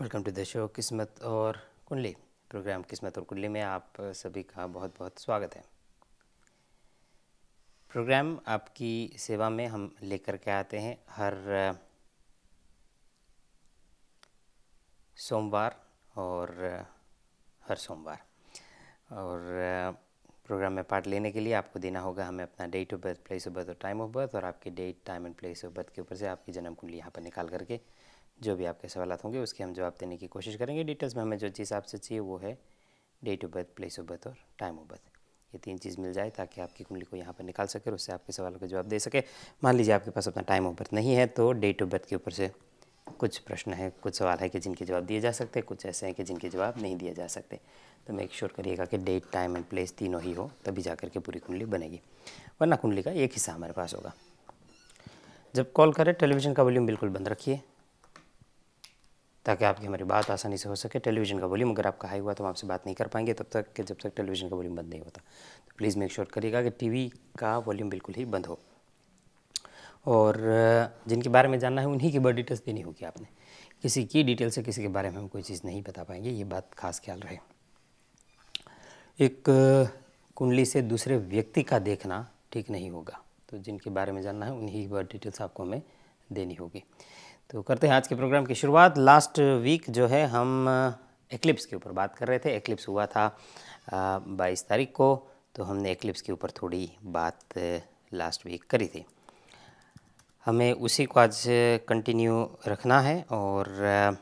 Welcome to the show किस्मत और कुंडली प्रोग्राम किस्मत और कुंडली में आप सभी का बहुत बहुत स्वागत है प्रोग्राम आपकी सेवा में हम लेकर के आते हैं हर सोमवार और हर सोमवार और प्रोग्राम में पार्ट लेने के लिए आपको देना होगा हमें अपना date of birth place of birth और टाइम ऑफ बर्थ और आपके date time and place of birth के ऊपर से आपकी जन्म कुंडली यहाँ पर निकाल करके जो भी आपके सवाल होंगे उसके हम जवाब देने की कोशिश करेंगे डिटेल्स में हमें जो चीज़ आपसे चाहिए वो है date of birth place of birth और टाइम ऑफ बर्थ ये तीन चीज़ मिल जाए ताकि आपकी कुंडली को यहाँ पर निकाल सके और उससे आपके सवालों का जवाब दे सके मान लीजिए आपके पास अपना टाइम ऑफ बर्थ नहीं है तो डेट ऑफ बर्थ के ऊपर से कुछ प्रश्न है कुछ सवाल है कि जिनके जवाब दिए जा सकते हैं कुछ ऐसे हैं कि जिनके जवाब नहीं दिए जा सकते तो मेक श्योर करिएगा कि डेट टाइम एंड प्लेस तीनों ही हो तभी जा करके पूरी कुंडली बनेगी वरना कुंडली का एक हिस्सा हमारे पास होगा जब कॉल करें टेलीविज़न का वॉल्यूम बिल्कुल बंद रखिए ताकि आपकी हमारी बात आसानी से हो सके टेलीविज़न का वॉल्यूम अगर आपका हाई हुआ तो हम आपसे बात नहीं कर पाएंगे तब तक कि जब तक टेलीविज़न का वॉल्यूम बंद नहीं होता तो प्लीज़ मेक श्योर करिएगा कि टीवी का वॉल्यूम बिल्कुल ही बंद हो और जिनके बारे में जानना है उन्हीं की बड़ी डिटेल्स देनी होगी आपने किसी की डिटेल से किसी के बारे में हम कोई चीज़ नहीं बता पाएंगे ये बात खास ख्याल रहे एक कुंडली से दूसरे व्यक्ति का देखना ठीक नहीं होगा तो जिनके बारे में जानना है उन्हीं की बड़ी डिटेल्स आपको हमें देनी होगी तो करते हैं आज के प्रोग्राम की शुरुआत लास्ट वीक जो है हम एक्लिप्स uh, के ऊपर बात कर रहे थे एक्लिप्स हुआ था uh, बाईस तारीख को तो हमने एक्लिप्स के ऊपर थोड़ी बात लास्ट uh, वीक करी थी हमें उसी को आज कंटिन्यू रखना है और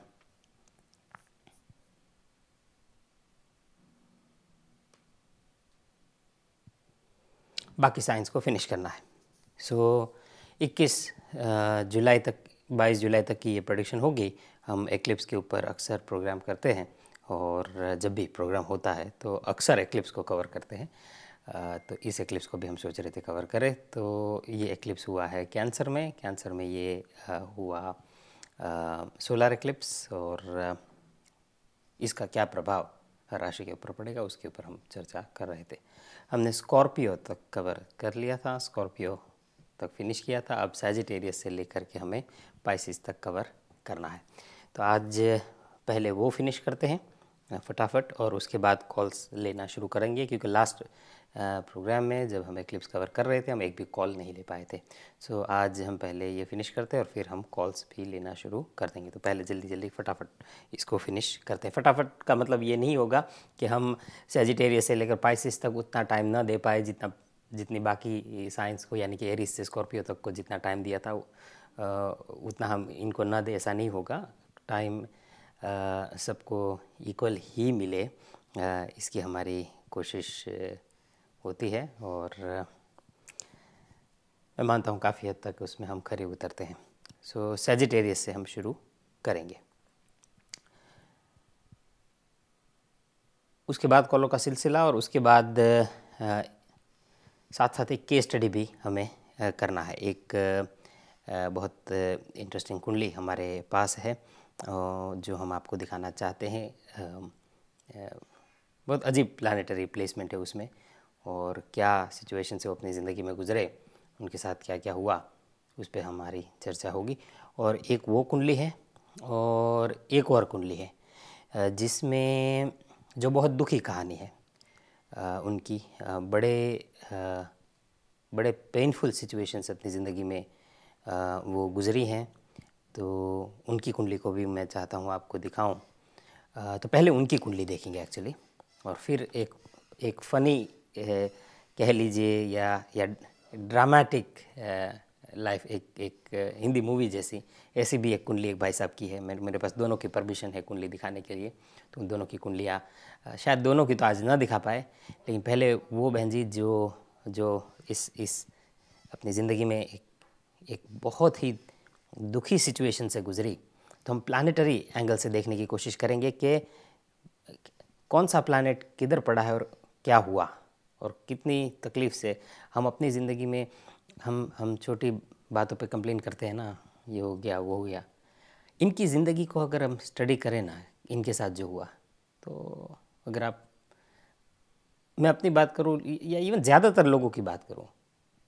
बाकी साइंस को फिनिश करना है सो so, 21 जुलाई तक बाईस जुलाई तक की ये प्रोडिक्शन होगी हम एक्लिप्स के ऊपर अक्सर प्रोग्राम करते हैं और जब भी प्रोग्राम होता है तो अक्सर एक्लिप्स को कवर करते हैं तो इस एक्लिप्स को भी हम सोच रहे थे कवर करें तो ये एक्लिप्स हुआ है कैंसर में कैंसर में ये हुआ सोलर एक्लिप्स और इसका क्या प्रभाव राशि के ऊपर पड़ेगा उसके ऊपर हम चर्चा कर रहे थे हमने स्कॉर्पियो तक कवर कर लिया था स्कॉर्पियो तक फिनिश किया था अब सैजिटेरियस से लेकर के हमें पाइसिस तक कवर करना है तो आज पहले वो फिनिश करते हैं फटाफट और उसके बाद कॉल्स लेना शुरू करेंगे क्योंकि लास्ट प्रोग्राम में जब हम क्लिप्स कवर कर रहे थे हम एक भी कॉल नहीं ले पाए थे सो so, आज हम पहले ये फिनिश करते हैं और फिर हम कॉल्स भी लेना शुरू कर देंगे तो पहले जल्दी जल्दी फटाफट इसको फिनिश करते हैं फटाफट का मतलब ये नहीं होगा कि हम सेजिटेरियस से लेकर पाइसिस तक उतना टाइम ना दे पाए जितना जितनी बाकी साइंस को यानी कि एरिस से स्कॉर्पियो तक को जितना टाइम दिया था उतना हम इनको ना दे ऐसा नहीं होगा टाइम सबको इक्वल ही मिले इसकी हमारी कोशिश होती है और मैं मानता हूँ काफ़ी हद तक उसमें हम खरे उतरते हैं सो सेजिटेरियस से हम शुरू करेंगे उसके बाद कॉलों का सिलसिला और उसके बाद आ, साथ साथ एक केस स्टडी भी हमें आ, करना है एक बहुत इंटरेस्टिंग कुंडली हमारे पास है जो हम आपको दिखाना चाहते हैं बहुत अजीब प्लानिटरी प्लेसमेंट है उसमें और क्या सिचुएशन से वो अपनी ज़िंदगी में गुजरे उनके साथ क्या क्या हुआ उस पर हमारी चर्चा होगी और एक वो कुंडली है और एक और कुंडली है जिसमें जो बहुत दुखी कहानी है उनकी बड़े बड़े पेनफुल सिचुएशंस अपनी ज़िंदगी में वो गुज़री हैं तो उनकी कुंडली को भी मैं चाहता हूँ आपको दिखाऊँ तो पहले उनकी कुंडली देखेंगे एक्चुअली और फिर एक एक फ़नी कह लीजिए या या ड्रामेटिक लाइफ एक एक हिंदी मूवी जैसी ऐसी भी एक कुंडली एक भाई साहब की है मेरे मेरे पास दोनों की परमिशन है कुंडली दिखाने के लिए तो उन दोनों की कुंडलियाँ शायद दोनों की तो आज ना दिखा पाए लेकिन पहले वो बहन जी जो जो इस इस अपनी ज़िंदगी में एक एक बहुत ही दुखी सिचुएशन से गुजरी तो हम प्लानिटरी एंगल से देखने की कोशिश करेंगे कि कौन सा प्लानट किधर पड़ा है और क्या हुआ और कितनी तकलीफ़ से हम अपनी ज़िंदगी में हम हम छोटी बातों पे कंप्लेन करते हैं ना ये हो गया वो हो गया इनकी ज़िंदगी को अगर हम स्टडी करें ना इनके साथ जो हुआ तो अगर आप मैं अपनी बात करूँ या इवन ज़्यादातर लोगों की बात करूँ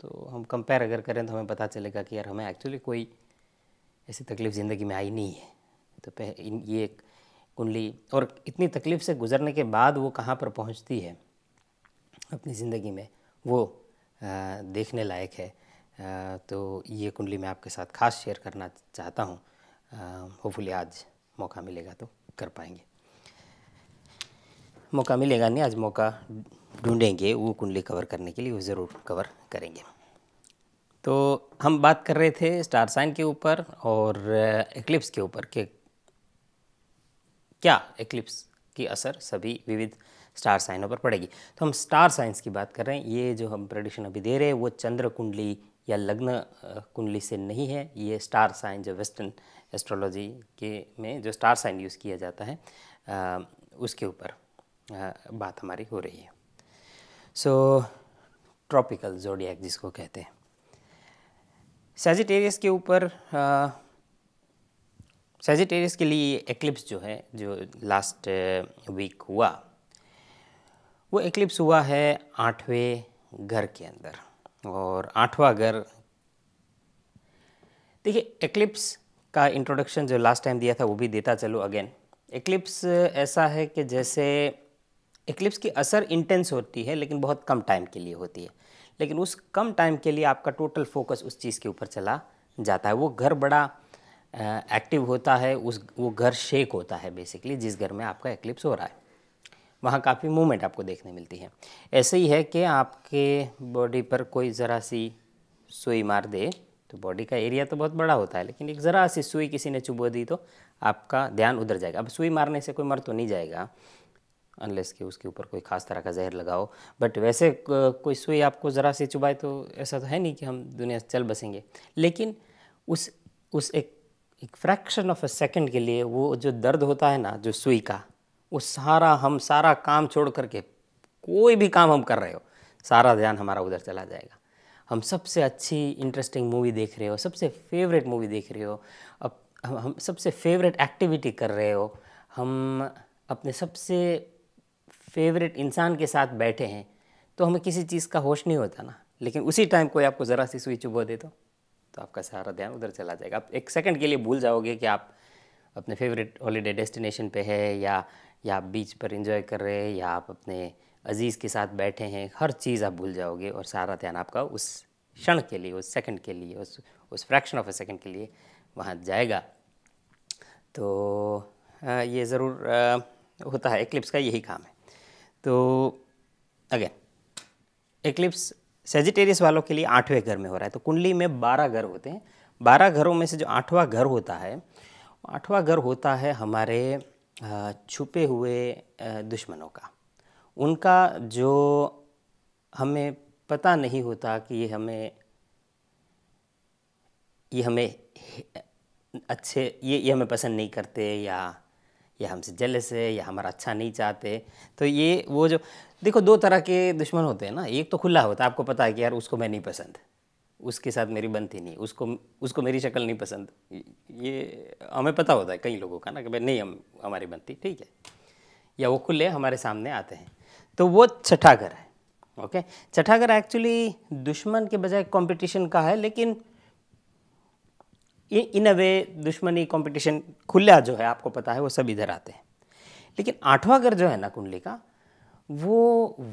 तो हम कंपेयर अगर करें तो हमें पता चलेगा कि यार हमें एक्चुअली कोई ऐसी तकलीफ़ ज़िंदगी में आई नहीं है तो ये एक कुंडली और इतनी तकलीफ़ से गुजरने के बाद वो कहाँ पर पहुँचती है अपनी ज़िंदगी में वो देखने लायक है तो ये कुंडली मैं आपके साथ खास शेयर करना चाहता हूँ होपफुली आज मौका मिलेगा तो कर पाएंगे मौका मिलेगा नहीं आज मौका ढूंढेंगे वो कुंडली कवर करने के लिए वो ज़रूर कवर करेंगे तो हम बात कर रहे थे स्टार साइन के ऊपर और एक्लिप्स के ऊपर कि क्या एक्लिप्स की असर सभी विविध स्टार साइनों पर पड़ेगी तो हम स्टार साइंस की बात कर रहे हैं ये जो हम प्रडिक्शन अभी दे रहे हैं वो चंद्र कुंडली या लग्न कुंडली से नहीं है ये स्टार साइन जो वेस्टर्न एस्ट्रोलॉजी के में जो स्टार साइन यूज़ किया जाता है आ, उसके ऊपर बात हमारी हो रही है सो ट्रॉपिकल जोडियक जिसको कहते हैं सेजिटेरियस के ऊपर सेजिटेरियस के लिए एक्लिप्स जो है जो लास्ट वीक हुआ वो एक्लिप्स हुआ है आठवें घर के अंदर और आठवां घर देखिए एक्लिप्स का इंट्रोडक्शन जो लास्ट टाइम दिया था वो भी देता चलो अगेन एक्लिप्स ऐसा है कि जैसे एक्लिप्स की असर इंटेंस होती है लेकिन बहुत कम टाइम के लिए होती है लेकिन उस कम टाइम के लिए आपका टोटल फोकस उस चीज़ के ऊपर चला जाता है वो घर बड़ा एक्टिव होता है उस वो घर शेक होता है बेसिकली जिस घर में आपका एक्लिप्स हो रहा है वहाँ काफ़ी मूवमेंट आपको देखने मिलती है ऐसे ही है कि आपके बॉडी पर कोई ज़रा सी सुई मार दे तो बॉडी का एरिया तो बहुत बड़ा होता है लेकिन एक ज़रा सी सुई किसी ने चुबो दी तो आपका ध्यान उधर जाएगा अब सुई मारने से कोई मर तो नहीं जाएगा अनलेस कि उसके ऊपर कोई ख़ास तरह का जहर लगाओ बट वैसे कोई सुई आपको ज़रा सी चुबाए तो ऐसा तो है नहीं कि हम दुनिया से चल बसेंगे लेकिन उस उस एक एक फ्रैक्शन ऑफ अ सेकंड के लिए वो जो दर्द होता है ना जो सुई का वो सारा हम सारा काम छोड़ करके कोई भी काम हम कर रहे हो सारा ध्यान हमारा उधर चला जाएगा हम सबसे अच्छी इंटरेस्टिंग मूवी देख रहे हो सबसे फेवरेट मूवी देख रहे हो अब हम, हम सबसे फेवरेट एक्टिविटी कर रहे हो हम अपने सबसे फेवरेट इंसान के साथ बैठे हैं तो हमें किसी चीज़ का होश नहीं होता ना लेकिन उसी टाइम कोई आपको ज़रा सी स्विच उबो दे तो, तो आपका सारा ध्यान उधर चला जाएगा आप एक सेकंड के लिए भूल जाओगे कि आप अपने फेवरेट हॉलीडे डेस्टिनेशन पे है या या आप बीच पर इंजॉय कर रहे हैं या आप अपने अजीज़ के साथ बैठे हैं हर चीज़ आप भूल जाओगे और सारा ध्यान आपका उस क्षण के लिए उस सेकंड के लिए उस उस फ्रैक्शन ऑफ ए सेकंड के लिए वहाँ जाएगा तो ये ज़रूर होता है एक्लिप्स का यही काम है तो अगेन एक्लिप्स सेजिटेरियस वालों के लिए आठवें घर में हो रहा है तो कुंडली में बारह घर होते हैं बारह घरों में से जो आठवां घर होता है आठवां घर होता है हमारे छुपे हुए दुश्मनों का उनका जो हमें पता नहीं होता कि ये हमें ये हमें अच्छे ये ये हमें पसंद नहीं करते या या हमसे जेलस है या हमारा अच्छा नहीं चाहते तो ये वो जो देखो दो तरह के दुश्मन होते हैं ना एक तो खुला होता है आपको पता है कि यार उसको मैं नहीं पसंद उसके साथ मेरी बनती नहीं उसको उसको मेरी शक्ल नहीं पसंद ये हमें पता होता है कई लोगों का ना कि भाई नहीं हम हमारी बनती ठीक है या वो खुले हमारे सामने आते हैं तो वो छठा घर है ओके छठा घर एक्चुअली दुश्मन के बजाय कंपटीशन का है लेकिन ये इन अ वे दुश्मनी कंपटीशन खुला जो है आपको पता है वो सब इधर आते हैं लेकिन आठवां घर जो है ना कुंडली का वो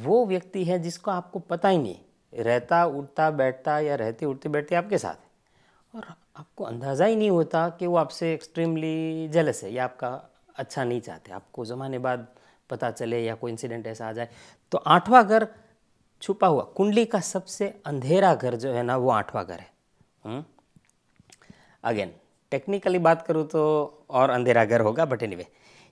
वो व्यक्ति है जिसको आपको पता ही नहीं रहता उठता बैठता या रहती उठती बैठती आपके साथ और आपको अंदाज़ा ही नहीं होता कि वो आपसे एक्सट्रीमली जलस है या आपका अच्छा नहीं चाहते आपको ज़माने बाद पता चले या कोई इंसिडेंट ऐसा आ जाए तो आठवां घर छुपा हुआ कुंडली का सबसे अंधेरा घर जो है ना वो आठवां घर है हुँ? हम्म? अगेन टेक्निकली बात करूँ तो और अंधेरा घर होगा बट एनी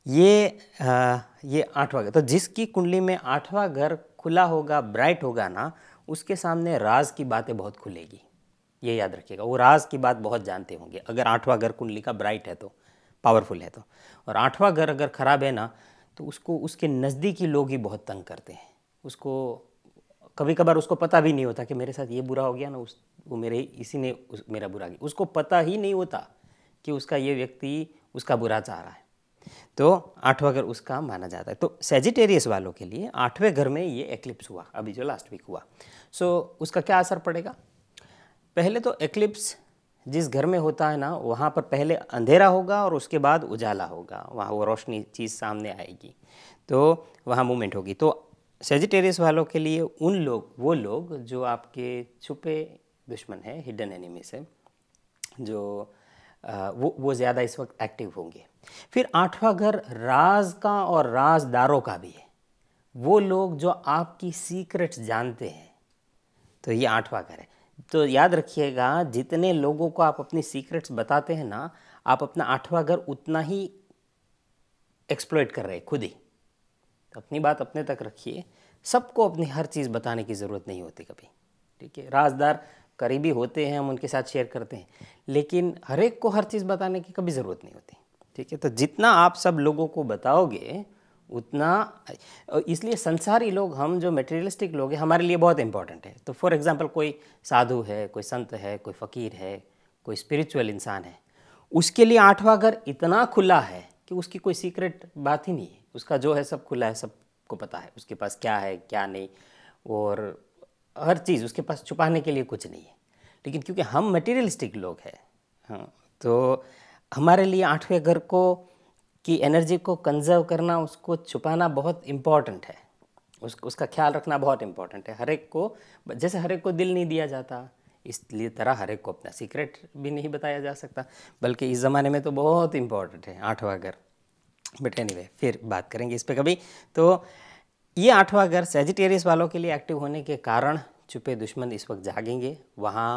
ये आ, ये आठवां घर तो जिसकी कुंडली में आठवां घर खुला होगा ब्राइट होगा ना उसके सामने राज की बातें बहुत खुलेगी ये याद रखिएगा वो राज की बात बहुत जानते होंगे अगर आठवां घर कुंडली का ब्राइट है तो पावरफुल है तो और आठवां घर अगर ख़राब है ना तो उसको उसके नज़दीकी लोग ही बहुत तंग करते हैं उसको कभी कभार उसको पता भी नहीं होता कि मेरे साथ ये बुरा हो गया ना उस वो मेरे इसी ने उस, मेरा बुरा किया उसको पता ही नहीं होता कि उसका ये व्यक्ति उसका बुरा चाह रहा है तो आठवां घर उसका माना जाता है तो सेजिटेरियस वालों के लिए आठवें घर में ये एक्लिप्स हुआ अभी जो लास्ट वीक हुआ सो so, उसका क्या असर पड़ेगा पहले तो एक्लिप्स जिस घर में होता है ना वहाँ पर पहले अंधेरा होगा और उसके बाद उजाला होगा वहाँ वो रोशनी चीज़ सामने आएगी तो वहाँ मूवमेंट होगी तो सेजिटेरियस वालों के लिए उन लोग वो लोग जो आपके छुपे दुश्मन हैं हिडन एनिमीज हैं जो आ, वो वो ज़्यादा इस वक्त एक्टिव होंगे फिर आठवां घर राज का और राजदारों का भी है वो लोग जो आपकी सीक्रेट्स जानते हैं तो ये आठवां घर है तो याद रखिएगा जितने लोगों को आप अपनी सीक्रेट्स बताते हैं ना आप अपना आठवां घर उतना ही एक्सप्लोइट कर रहे हैं खुद ही तो अपनी बात अपने तक रखिए सबको अपनी हर चीज़ बताने की ज़रूरत नहीं होती कभी ठीक है राजदार करीबी होते हैं हम उनके साथ शेयर करते हैं लेकिन हर एक को हर चीज़ बताने की कभी ज़रूरत नहीं होती ठीक है तो जितना आप सब लोगों को बताओगे उतना इसलिए संसारी लोग हम जो मेटेरियलिस्टिक लोग हैं हमारे लिए बहुत इंपॉर्टेंट है तो फॉर एग्जांपल कोई साधु है कोई संत है कोई फ़कीर है कोई स्पिरिचुअल इंसान है उसके लिए आठवां घर इतना खुला है कि उसकी कोई सीक्रेट बात ही नहीं है उसका जो है सब खुला है सबको पता है उसके पास क्या है क्या नहीं और हर चीज़ उसके पास छुपाने के लिए कुछ नहीं है लेकिन क्योंकि हम मटेरियलिस्टिक लोग हैं हाँ तो हमारे लिए आठवें घर को की एनर्जी को कंजर्व करना उसको छुपाना बहुत इम्पॉर्टेंट है उस उसका ख्याल रखना बहुत इम्पॉर्टेंट है हर एक को जैसे हर एक को दिल नहीं दिया जाता इसलिए तरह हर एक को अपना सीक्रेट भी नहीं बताया जा सकता बल्कि इस ज़माने में तो बहुत इंपॉर्टेंट है आठवां घर बट एनी फिर बात करेंगे इस पर कभी तो ये आठवां घर सेजिटेरियस वालों के लिए एक्टिव होने के कारण छुपे दुश्मन इस वक्त जागेंगे वहाँ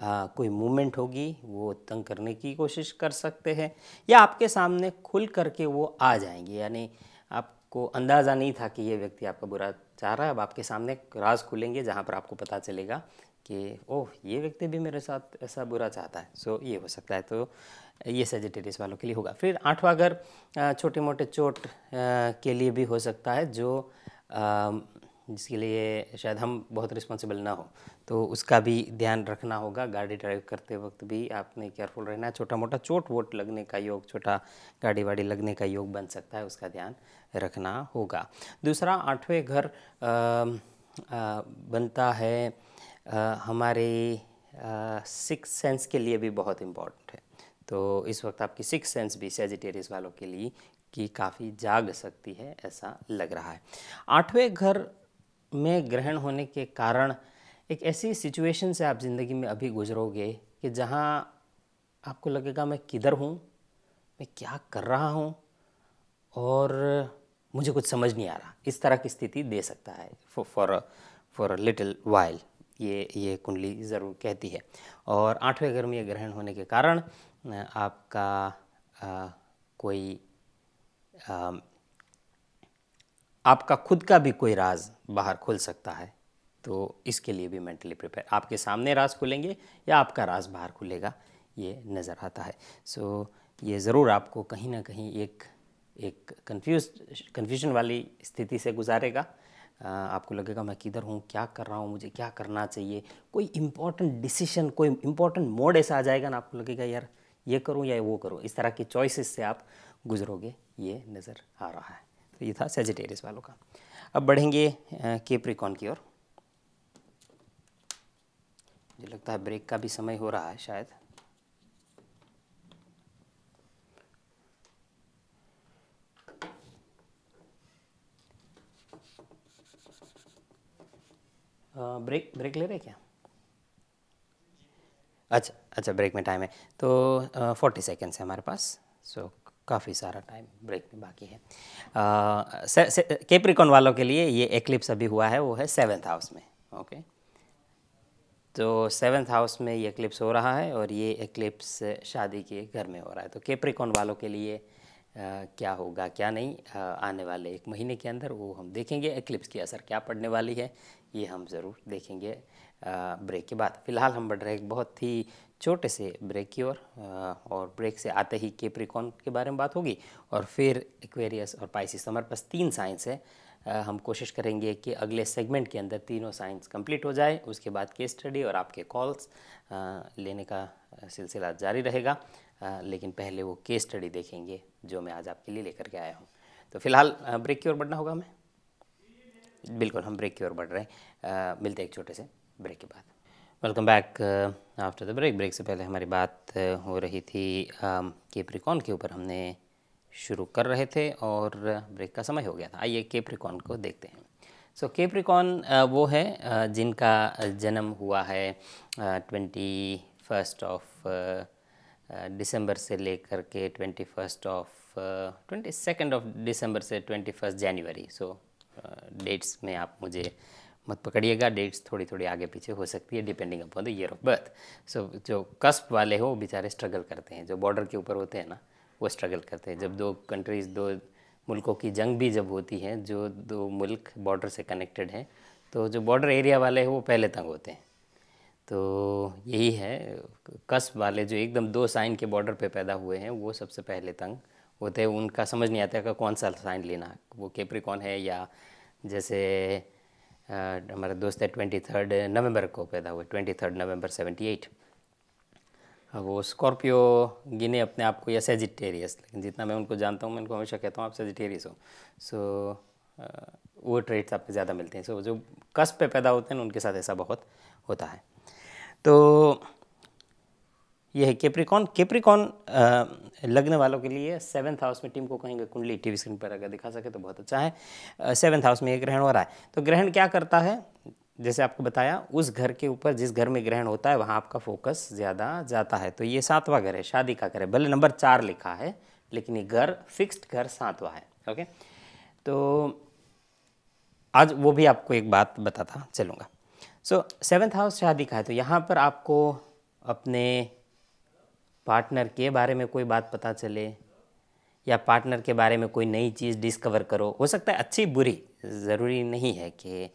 आ, कोई मूवमेंट होगी वो तंग करने की कोशिश कर सकते हैं या आपके सामने खुल करके वो आ जाएंगे यानी आपको अंदाज़ा नहीं था कि ये व्यक्ति आपका बुरा चाह रहा है अब आपके सामने राज खुलेंगे जहाँ पर आपको पता चलेगा कि ओह ये व्यक्ति भी मेरे साथ ऐसा बुरा चाहता है सो so, ये हो सकता है तो ये सेजिटेरियस वालों के लिए होगा फिर आठवां घर छोटे मोटे चोट के लिए भी हो सकता है जो जिसके लिए शायद हम बहुत रिस्पॉन्सिबल ना हो तो उसका भी ध्यान रखना होगा गाड़ी ड्राइव करते वक्त भी आपने केयरफुल रहना है छोटा मोटा चोट वोट लगने का योग छोटा गाड़ी वाड़ी लगने का योग बन सकता है उसका ध्यान रखना होगा दूसरा आठवें घर आ, आ, बनता है हमारे सिक्स सेंस के लिए भी बहुत इम्पॉर्टेंट है तो इस वक्त आपकी सिक्स सेंस भी सेजिटेरियस वालों के लिए कि काफ़ी जाग सकती है ऐसा लग रहा है आठवें घर में ग्रहण होने के कारण एक ऐसी सिचुएशन से आप ज़िंदगी में अभी गुजरोगे कि जहाँ आपको लगेगा मैं किधर हूँ मैं क्या कर रहा हूँ और मुझे कुछ समझ नहीं आ रहा इस तरह की स्थिति दे सकता है फॉर फॉर लिटिल वाइल ये ये कुंडली ज़रूर कहती है और आठवें घर में ये ग्रहण होने के कारण आपका आ, कोई आ, आपका खुद का भी कोई राज बाहर खुल सकता है तो इसके लिए भी मेंटली प्रिपेयर आपके सामने राज खुलेंगे या आपका राज बाहर खुलेगा ये नज़र आता है सो so, ये ज़रूर आपको कहीं ना कहीं एक एक कंफ्यूज कन्फ्यूजन वाली स्थिति से गुजारेगा आपको लगेगा मैं किधर हूँ क्या कर रहा हूँ मुझे क्या करना चाहिए कोई इम्पॉर्टेंट डिसीशन कोई इम्पॉर्टेंट मोड ऐसा आ जाएगा ना आपको लगेगा यार ये करूँ या वो करूँ इस तरह की चॉइसेस से आप गुजरोगे ये नज़र आ रहा है तो ये था सेजिटेरियस वालों का अब बढ़ेंगे केप्रिकॉन की ओर मुझे लगता है ब्रेक का भी समय हो रहा है शायद ब्रेक ब्रेक ले रहे क्या अच्छा अच्छा ब्रेक में टाइम है तो फोर्टी सेकेंड्स है हमारे पास सो so, काफ़ी सारा टाइम ब्रेक में बाकी है केप्रिकॉन वालों के लिए ये एक्लिप्स अभी हुआ है वो है सेवन्थ हाउस में ओके तो सेवन्थ हाउस में ये एक्लिप्स हो रहा है और ये एक्लिप्स शादी के घर में हो रहा है तो केप्रिकॉन वालों के लिए आ, क्या होगा क्या नहीं आ, आने वाले एक महीने के अंदर वो हम देखेंगे एक्लिप्स की असर क्या पड़ने वाली है ये हम ज़रूर देखेंगे ब्रेक के बाद फिलहाल हम बढ़ रहे हैं बहुत ही छोटे से ब्रेक की ओर और, ब्रेक से आते ही केप्रिकॉन के बारे में बात होगी और फिर एक्वेरियस और पाइसिस हमारे पास तीन साइंस है हम कोशिश करेंगे कि अगले सेगमेंट के अंदर तीनों साइंस कंप्लीट हो जाए उसके बाद केस स्टडी और आपके कॉल्स लेने का सिलसिला जारी रहेगा लेकिन पहले वो केस स्टडी देखेंगे जो मैं आज आपके लिए लेकर के आया हूँ तो फिलहाल ब्रेक की ओर बढ़ना होगा हमें बिल्कुल हम ब्रेक की ओर बढ़ रहे हैं मिलते हैं एक छोटे से ब्रेक के बाद welcome back after the break break से पहले हमारी बात हो रही थी केप्रिकॉन के ऊपर हमने शुरू कर रहे थे और ब्रेक का समय हो गया था आइए केप्रिकॉन को देखते हैं सो so, केप्रिकॉन वो है जिनका जन्म हुआ है ट्वेंटी फर्स्ट ऑफ दिसंबर से लेकर के twenty first of twenty second of December से twenty first January so dates में आप मुझे मत पकड़िएगा डेट्स थोड़ी थोड़ी आगे पीछे हो सकती है depending upon the year of birth so जो कस्प वाले हो वो बेचारे स्ट्रगल करते हैं जो बॉर्डर के ऊपर होते हैं ना वो स्ट्रगल करते हैं जब दो कंट्रीज़ दो मुल्कों की जंग भी जब होती है जो दो मुल्क बॉर्डर से कनेक्टेड हैं तो जो बॉर्डर एरिया वाले हैं वो पहले तंग होते हैं तो यही है कस्ब वाले जो एकदम दो साइन के बॉर्डर पे पैदा हुए हैं वो सबसे पहले तंग होते हैं उनका समझ नहीं आता कि कौन सा साइन लेना वो कौन है या जैसे हमारे दोस्त है ट्वेंटी थर्ड नवम्बर को पैदा हुए twenty third November seventy eight वो स्कॉर्पियो गिने अपने आप को या सेजिटेरियस लेकिन जितना मैं उनको जानता हूँ मैं उनको हमेशा कहता हूँ आप सेजिटेरियस हो सो so, वो ट्रेड्स आपको ज़्यादा मिलते हैं सो so, जो कस्ब पे पैदा होते हैं उनके साथ ऐसा बहुत होता है तो ये है केप्रिकॉन केप्रिकॉन लगने वालों के लिए सेवन्थ हाउस में टीम को कहेंगे कुंडली टीवी स्क्रीन पर अगर दिखा सके तो बहुत अच्छा है सेवन्थ हाउस में ये ग्रहण हो रहा है तो ग्रहण क्या करता है जैसे आपको बताया उस घर के ऊपर जिस घर में ग्रहण होता है वहाँ आपका फोकस ज़्यादा जाता है तो ये सातवां घर है शादी का घर है भले नंबर चार लिखा है लेकिन ये घर फिक्स्ड घर सातवां है ओके तो आज वो भी आपको एक बात बताता चलूँगा सो सेवन्थ हाउस शादी का है तो यहाँ पर आपको अपने पार्टनर के बारे में कोई बात पता चले या पार्टनर के बारे में कोई नई चीज़ डिस्कवर करो हो सकता है अच्छी बुरी ज़रूरी नहीं है कि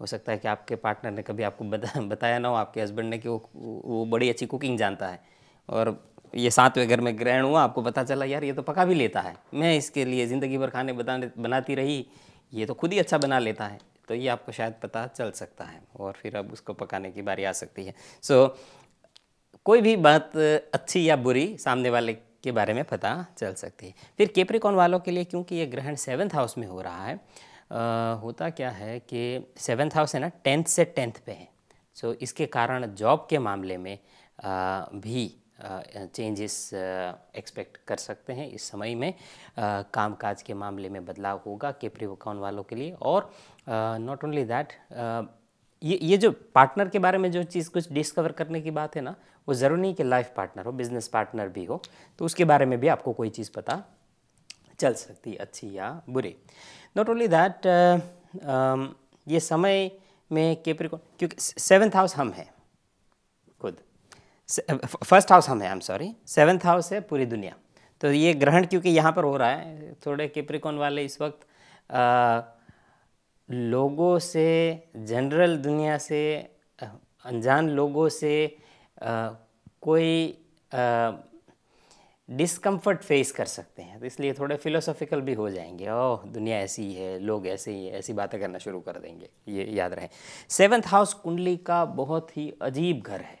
हो सकता है कि आपके पार्टनर ने कभी आपको बता, बताया ना हो आपके हस्बैंड ने कि वो वो बड़ी अच्छी कुकिंग जानता है और ये सातवें घर में ग्रहण हुआ आपको पता चला यार ये तो पका भी लेता है मैं इसके लिए ज़िंदगी भर खाने बताने बनाती रही ये तो खुद ही अच्छा बना लेता है तो ये आपको शायद पता चल सकता है और फिर अब उसको पकाने की बारी आ सकती है सो so, कोई भी बात अच्छी या बुरी सामने वाले के बारे में पता चल सकती है फिर केप्रिकॉन वालों के लिए क्योंकि ये ग्रहण सेवन्थ हाउस में हो रहा है आ, होता क्या है कि सेवन्थ हाउस है ना टेंथ से टेंथ पे है सो so, इसके कारण जॉब के मामले में आ, भी चेंजेस एक्सपेक्ट कर सकते हैं इस समय में कामकाज के मामले में बदलाव होगा केप्रिकॉन वालों के लिए और नॉट ओनली दैट ये ये जो पार्टनर के बारे में जो चीज़ कुछ डिस्कवर करने की बात है ना वो ज़रूरी नहीं कि लाइफ पार्टनर हो बिजनेस पार्टनर भी हो तो उसके बारे में भी आपको कोई चीज़ पता चल सकती अच्छी या बुरी नॉट ओनली दैट ये समय में केपरिकॉन क्योंकि सेवन्थ हाउस हम हैं खुद फर्स्ट हाउस हम हैं I am sorry seventh house है पूरी दुनिया तो ये ग्रहण क्योंकि यहाँ पर हो रहा है थोड़े केप्रिकॉन वाले इस वक्त आ, uh, लोगों से जनरल दुनिया से अनजान लोगों से कोई डिस्कम्फर्ट फेस कर सकते हैं तो इसलिए थोड़े फिलोसॉफिकल भी हो जाएंगे ओह दुनिया ऐसी ही है लोग ऐसे ही ऐसी बातें करना शुरू कर देंगे ये याद रहे सेवन्थ हाउस कुंडली का बहुत ही अजीब घर है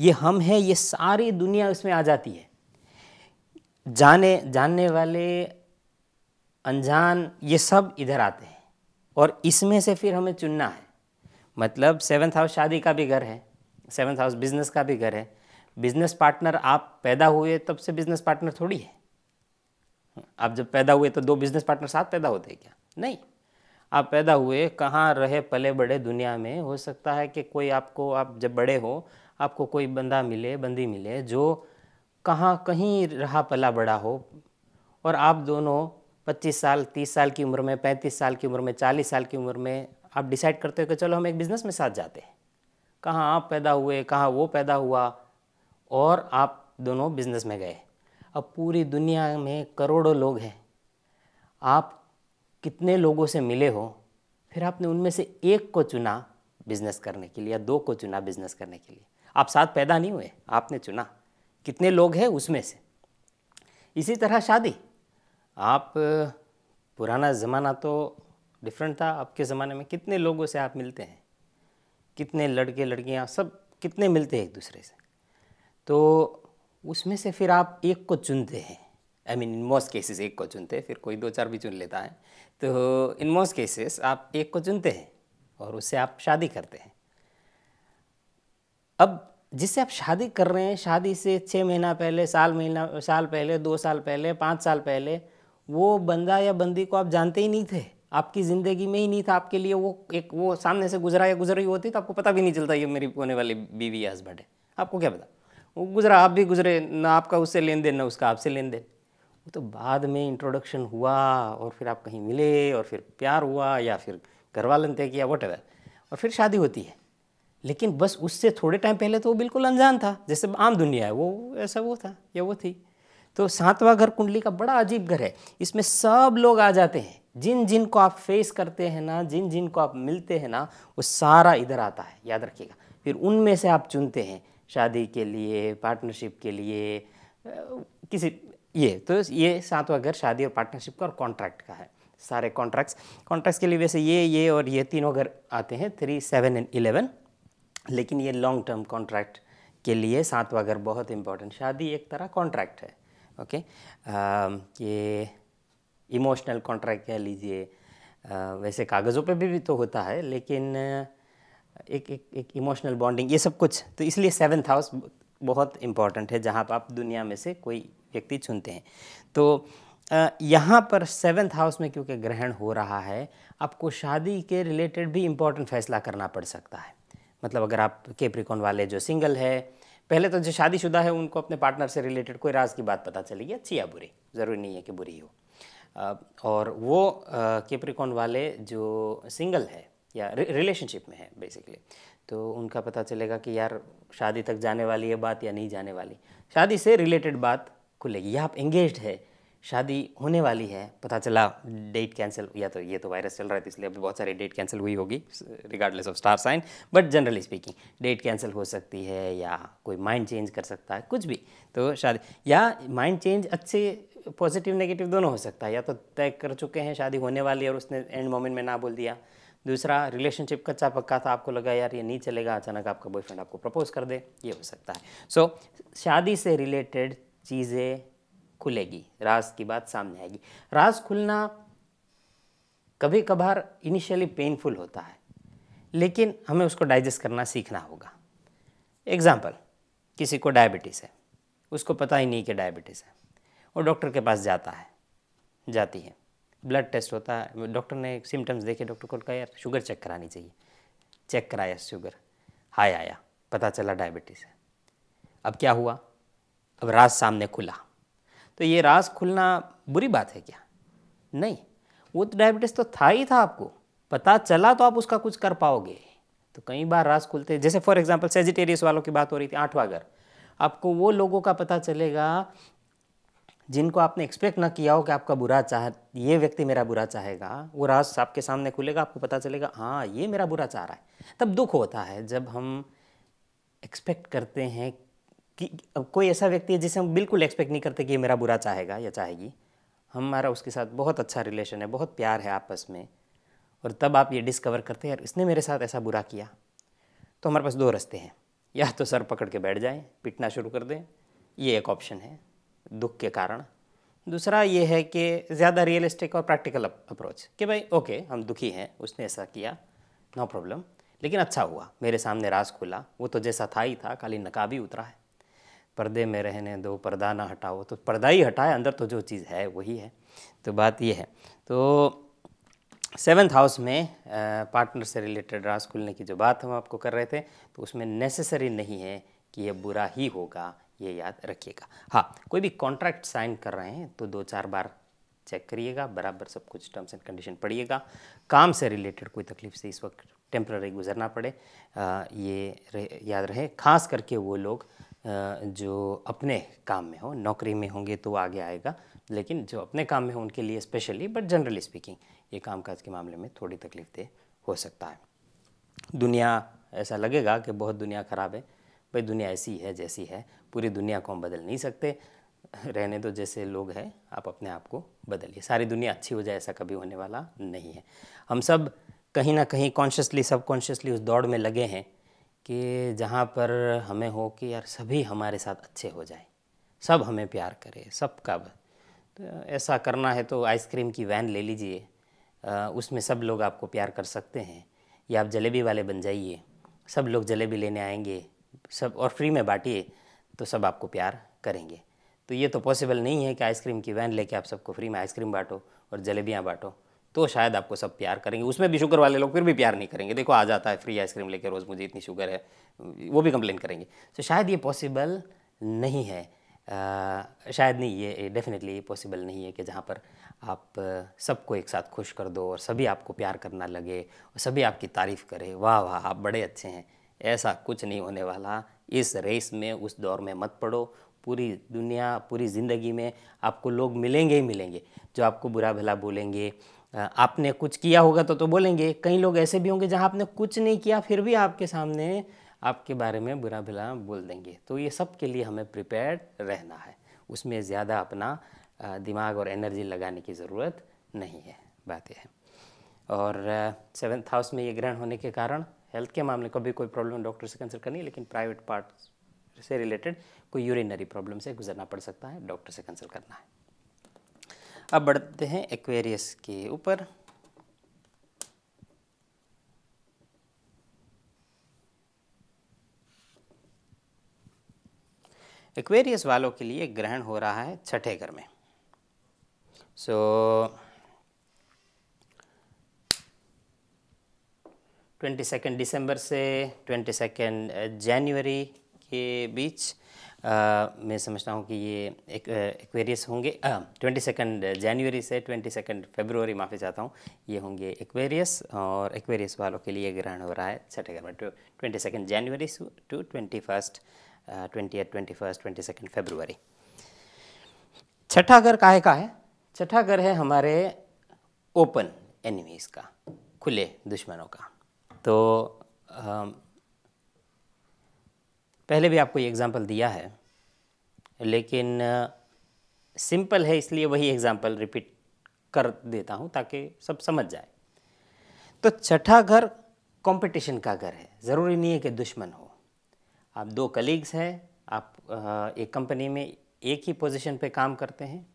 ये हम हैं ये सारी दुनिया उसमें आ जाती है जाने जानने वाले अनजान ये सब इधर आते हैं और इसमें से फिर हमें चुनना है मतलब सेवन्थ हाउस शादी का भी घर है सेवन्थ हाउस बिजनेस का भी घर है बिजनेस पार्टनर आप पैदा हुए तब से बिजनेस पार्टनर थोड़ी है आप जब पैदा हुए तो दो बिजनेस पार्टनर साथ पैदा होते हैं क्या नहीं आप पैदा हुए कहाँ रहे पले बड़े दुनिया में हो सकता है कि कोई आपको आप जब बड़े हो आपको कोई बंदा मिले बंदी मिले जो कहाँ कहीं रहा पला बड़ा हो और आप दोनों 25 साल 30 साल की उम्र में 35 साल की उम्र में 40 साल की उम्र में आप डिसाइड करते हो कि चलो हम एक बिज़नेस में साथ जाते हैं कहाँ आप पैदा हुए कहाँ वो पैदा हुआ और आप दोनों बिजनेस में गए अब पूरी दुनिया में करोड़ों लोग हैं आप कितने लोगों से मिले हो फिर आपने उनमें से एक को चुना बिजनेस करने के लिए या दो को चुना बिजनेस करने के लिए आप साथ पैदा नहीं हुए आपने चुना कितने लोग हैं उसमें से इसी तरह शादी आप पुराना ज़माना तो डिफरेंट था आपके ज़माने में कितने लोगों से आप मिलते हैं कितने लड़के लड़कियाँ सब कितने मिलते हैं एक दूसरे से तो उसमें से फिर आप एक को चुनते हैं I mean in most cases एक को चुनते हैं फिर कोई दो चार भी चुन लेता है तो इन मोस्ट केसेस आप एक को चुनते हैं और उससे आप शादी करते हैं अब जिससे आप शादी कर रहे हैं शादी से छः महीना पहले साल महीना साल पहले दो साल पहले पाँच साल पहले वो बंदा या बंदी को आप जानते ही नहीं थे आपकी ज़िंदगी में ही नहीं था आपके लिए वो एक वो सामने से गुजरा या गुजर रही होती तो आपको पता भी नहीं चलता ये मेरी होने वाली बीवी या हस्बैंड है आपको क्या पता वो गुजरा आप भी गुजरे ना आपका उससे लेन देन ना उसका आपसे लेन देन वो तो बाद में इंट्रोडक्शन हुआ और फिर आप कहीं मिले और फिर प्यार हुआ या फिर घर वालन तय किया वट और फिर शादी होती है लेकिन बस उससे थोड़े टाइम पहले तो वो बिल्कुल अनजान था जैसे आम दुनिया है वो ऐसा वो था या वो थी तो सातवां घर कुंडली का बड़ा अजीब घर है इसमें सब लोग आ जाते हैं जिन जिन को आप फेस करते हैं ना जिन जिन को आप मिलते हैं ना वो सारा इधर आता है याद रखिएगा फिर उनमें से आप चुनते हैं शादी के लिए पार्टनरशिप के लिए किसी ये तो ये सातवा घर शादी और पार्टनरशिप का और कॉन्ट्रैक्ट का है सारे कॉन्ट्रैक्ट्स कॉन्ट्रैक्ट्स के लिए वैसे ये ये और ये तीनों घर आते हैं थ्री सेवन एंड इलेवन लेकिन ये लॉन्ग टर्म कॉन्ट्रैक्ट के लिए सातवा घर बहुत इंपॉर्टेंट शादी एक तरह कॉन्ट्रैक्ट है ओके आ, ये इमोशनल कॉन्ट्रैक्ट कह लीजिए वैसे कागज़ों पे भी, भी तो होता है लेकिन एक एक एक इमोशनल बॉन्डिंग ये सब कुछ तो इसलिए सेवन्थ हाउस बहुत इम्पॉर्टेंट है जहाँ पर आप दुनिया में से कोई व्यक्ति चुनते हैं तो यहाँ पर सेवन्थ हाउस में क्योंकि ग्रहण हो रहा है आपको शादी के रिलेटेड भी इम्पोर्टेंट फैसला करना पड़ सकता है मतलब अगर आप केप्रिकॉन वाले जो सिंगल है पहले तो जो शादीशुदा है उनको अपने पार्टनर से रिलेटेड कोई राज की बात पता चलेगी अच्छी या बुरी ज़रूरी नहीं है कि बुरी हो और वो केप्रिकॉन वाले जो सिंगल है या रिलेशनशिप में है बेसिकली तो उनका पता चलेगा कि यार शादी तक जाने वाली है बात या नहीं जाने वाली शादी से रिलेटेड बात खुलेगी या आप इंगेज है शादी होने वाली है पता चला डेट कैंसिल या तो ये तो वायरस चल रहा है तो इसलिए अभी बहुत सारी डेट कैंसिल हुई होगी regardless of star sign but generally speaking date cancel हो सकती है या कोई माइंड चेंज कर सकता है कुछ भी तो शादी या माइंड चेंज अच्छे पॉजिटिव नेगेटिव दोनों हो सकता है या तो तय कर चुके हैं शादी होने वाली है और उसने एंड मोमेंट में ना बोल दिया दूसरा रिलेशनशिप कच्चा पक्का था आपको लगा यार ये नहीं चलेगा अचानक आपका बॉयफ्रेंड आपको प्रपोज कर दे ये हो सकता है सो so, शादी से रिलेटेड चीज़ें खुलेगी राज की बात सामने आएगी राज खुलना कभी कभार इनिशियली पेनफुल होता है लेकिन हमें उसको डाइजेस्ट करना सीखना होगा एग्ज़ाम्पल किसी को डायबिटीज़ है उसको पता ही नहीं कि डायबिटीज़ है वो डॉक्टर के पास जाता है जाती है ब्लड टेस्ट होता है डॉक्टर ने सिम्टम्स देखे डॉक्टर को कहा यार शुगर चेक करानी चाहिए चेक कराया शुगर हाई आया पता चला डायबिटीज़ है अब क्या हुआ अब राज सामने खुला तो ये राज खुलना बुरी बात है क्या नहीं वो तो डायबिटीज़ तो था ही था आपको पता चला तो आप उसका कुछ कर पाओगे तो कई बार राज खुलते जैसे फॉर एग्जांपल सेजिटेरियस वालों की बात हो रही थी आठवा घर आपको वो लोगों का पता चलेगा जिनको आपने एक्सपेक्ट ना किया हो कि आपका बुरा चाह ये व्यक्ति मेरा बुरा चाहेगा वो राज आपके सामने खुलेगा आपको पता चलेगा हाँ ये मेरा बुरा चाह रहा है तब दुख होता है जब हम एक्सपेक्ट करते हैं कि अब कोई ऐसा व्यक्ति है जिसे हम बिल्कुल एक्सपेक्ट नहीं करते कि ये मेरा बुरा चाहेगा या चाहेगी हमारा उसके साथ बहुत अच्छा रिलेशन है बहुत प्यार है आपस में और तब आप ये डिस्कवर करते हैं यार इसने मेरे साथ ऐसा बुरा किया तो हमारे पास दो रास्ते हैं या तो सर पकड़ के बैठ जाएं पिटना शुरू कर दें ये एक ऑप्शन है दुख के कारण दूसरा ये है कि ज़्यादा रियलिस्टिक और प्रैक्टिकल अप्रोच कि भाई ओके हम दुखी हैं उसने ऐसा किया नो प्रॉब्लम लेकिन अच्छा हुआ मेरे सामने राज खुला वो तो जैसा था ही था खाली नकाब ही उतरा है पर्दे में रहने दो पर्दा ना हटाओ तो पर्दा ही हटाए अंदर तो जो चीज़ है वही है तो बात यह है तो सेवन्थ हाउस में पार्टनर से रिलेटेड राज खुलने की जो बात हम आपको कर रहे थे तो उसमें नेसेसरी नहीं है कि यह बुरा ही होगा ये याद रखिएगा हाँ कोई भी कॉन्ट्रैक्ट साइन कर रहे हैं तो दो चार बार चेक करिएगा बराबर सब कुछ टर्म्स एंड कंडीशन पढ़िएगा काम से रिलेटेड कोई तकलीफ से इस वक्त टेम्प्ररी गुजरना पड़े आ, ये रह, याद रहे खास करके वो लोग जो अपने काम में हो नौकरी में होंगे तो आगे आएगा लेकिन जो अपने काम में हो उनके लिए स्पेशली बट जनरली स्पीकिंग ये कामकाज के मामले में थोड़ी तकलीफ दे हो सकता है दुनिया ऐसा लगेगा कि बहुत दुनिया ख़राब है भाई दुनिया ऐसी है जैसी है पूरी दुनिया को हम बदल नहीं सकते रहने दो जैसे लोग हैं आप अपने आप को बदलिए सारी दुनिया अच्छी हो जाए ऐसा कभी होने वाला नहीं है हम सब कहीं ना कहीं कॉन्शियसली सबकॉन्शियसली उस दौड़ में लगे हैं कि जहाँ पर हमें हो कि यार सभी हमारे साथ अच्छे हो जाए सब हमें प्यार करे सबका तो ऐसा करना है तो आइसक्रीम की वैन ले लीजिए उसमें सब लोग आपको प्यार कर सकते हैं या आप जलेबी वाले बन जाइए सब लोग जलेबी लेने आएंगे सब और फ्री में बांटिए तो सब आपको प्यार करेंगे तो ये तो पॉसिबल नहीं है कि आइसक्रीम की वैन लेके आप सबको फ्री में आइसक्रीम बांटो और जलेबियाँ बांटो तो शायद आपको सब प्यार करेंगे उसमें भी शुगर वाले लोग फिर भी प्यार नहीं करेंगे देखो आ जाता है फ्री आइसक्रीम लेके रोज़ मुझे इतनी शुगर है वो भी कंप्लेन करेंगे तो शायद ये पॉसिबल नहीं है आ, शायद नहीं ये डेफिनेटली पॉसिबल नहीं है कि जहाँ पर आप सबको एक साथ खुश कर दो और सभी आपको प्यार करना लगे और सभी आपकी तारीफ़ करें वाह वाह आप बड़े अच्छे हैं ऐसा कुछ नहीं होने वाला इस रेस में उस दौर में मत पड़ो पूरी दुनिया पूरी ज़िंदगी में आपको लोग मिलेंगे ही मिलेंगे जो आपको बुरा भला बोलेंगे आपने कुछ किया होगा तो तो बोलेंगे कई लोग ऐसे भी होंगे जहाँ आपने कुछ नहीं किया फिर भी आपके सामने आपके बारे में बुरा भला बोल देंगे तो ये सब के लिए हमें प्रिपेयर रहना है उसमें ज़्यादा अपना दिमाग और एनर्जी लगाने की ज़रूरत नहीं है बात यह है और सेवन्थ हाउस में ये ग्रहण होने के कारण हेल्थ के मामले कभी कोई प्रॉब्लम डॉक्टर से कंसल्ट करनी है लेकिन प्राइवेट पार्ट से रिलेटेड कोई यूरिनरी प्रॉब्लम से गुजरना पड़ सकता है डॉक्टर से कंसल्ट करना है अब बढ़ते हैं एक्वेरियस के ऊपर एक्वेरियस वालों के लिए ग्रहण हो रहा है छठे घर में so so, twenty second December से ट्वेंटी सेकेंड जनवरी के बीच आ, uh, मैं समझता हूँ कि ये एक एक्वेरियस uh, होंगे ट्वेंटी सेकेंड जनवरी से ट्वेंटी सेकेंड फेबरवरी माफ़ी चाहता हूँ ये होंगे एक्वेरियस और एक्वेरियस वालों के लिए ग्रहण हो रहा है छठे घर में twenty second January to twenty first twenty eight twenty first twenty second February छठा घर काहे का है छठा घर है हमारे ओपन एनिमीज़ का खुले दुश्मनों का तो पहले भी आपको ये एग्ज़ाम्पल दिया है लेकिन सिंपल है इसलिए वही एग्ज़ाम्पल रिपीट कर देता हूँ ताकि सब समझ जाए तो छठा घर कंपटीशन का घर है ज़रूरी नहीं है कि दुश्मन हो आप दो कलीग्स हैं आप एक कंपनी में एक ही पोजीशन पे काम करते हैं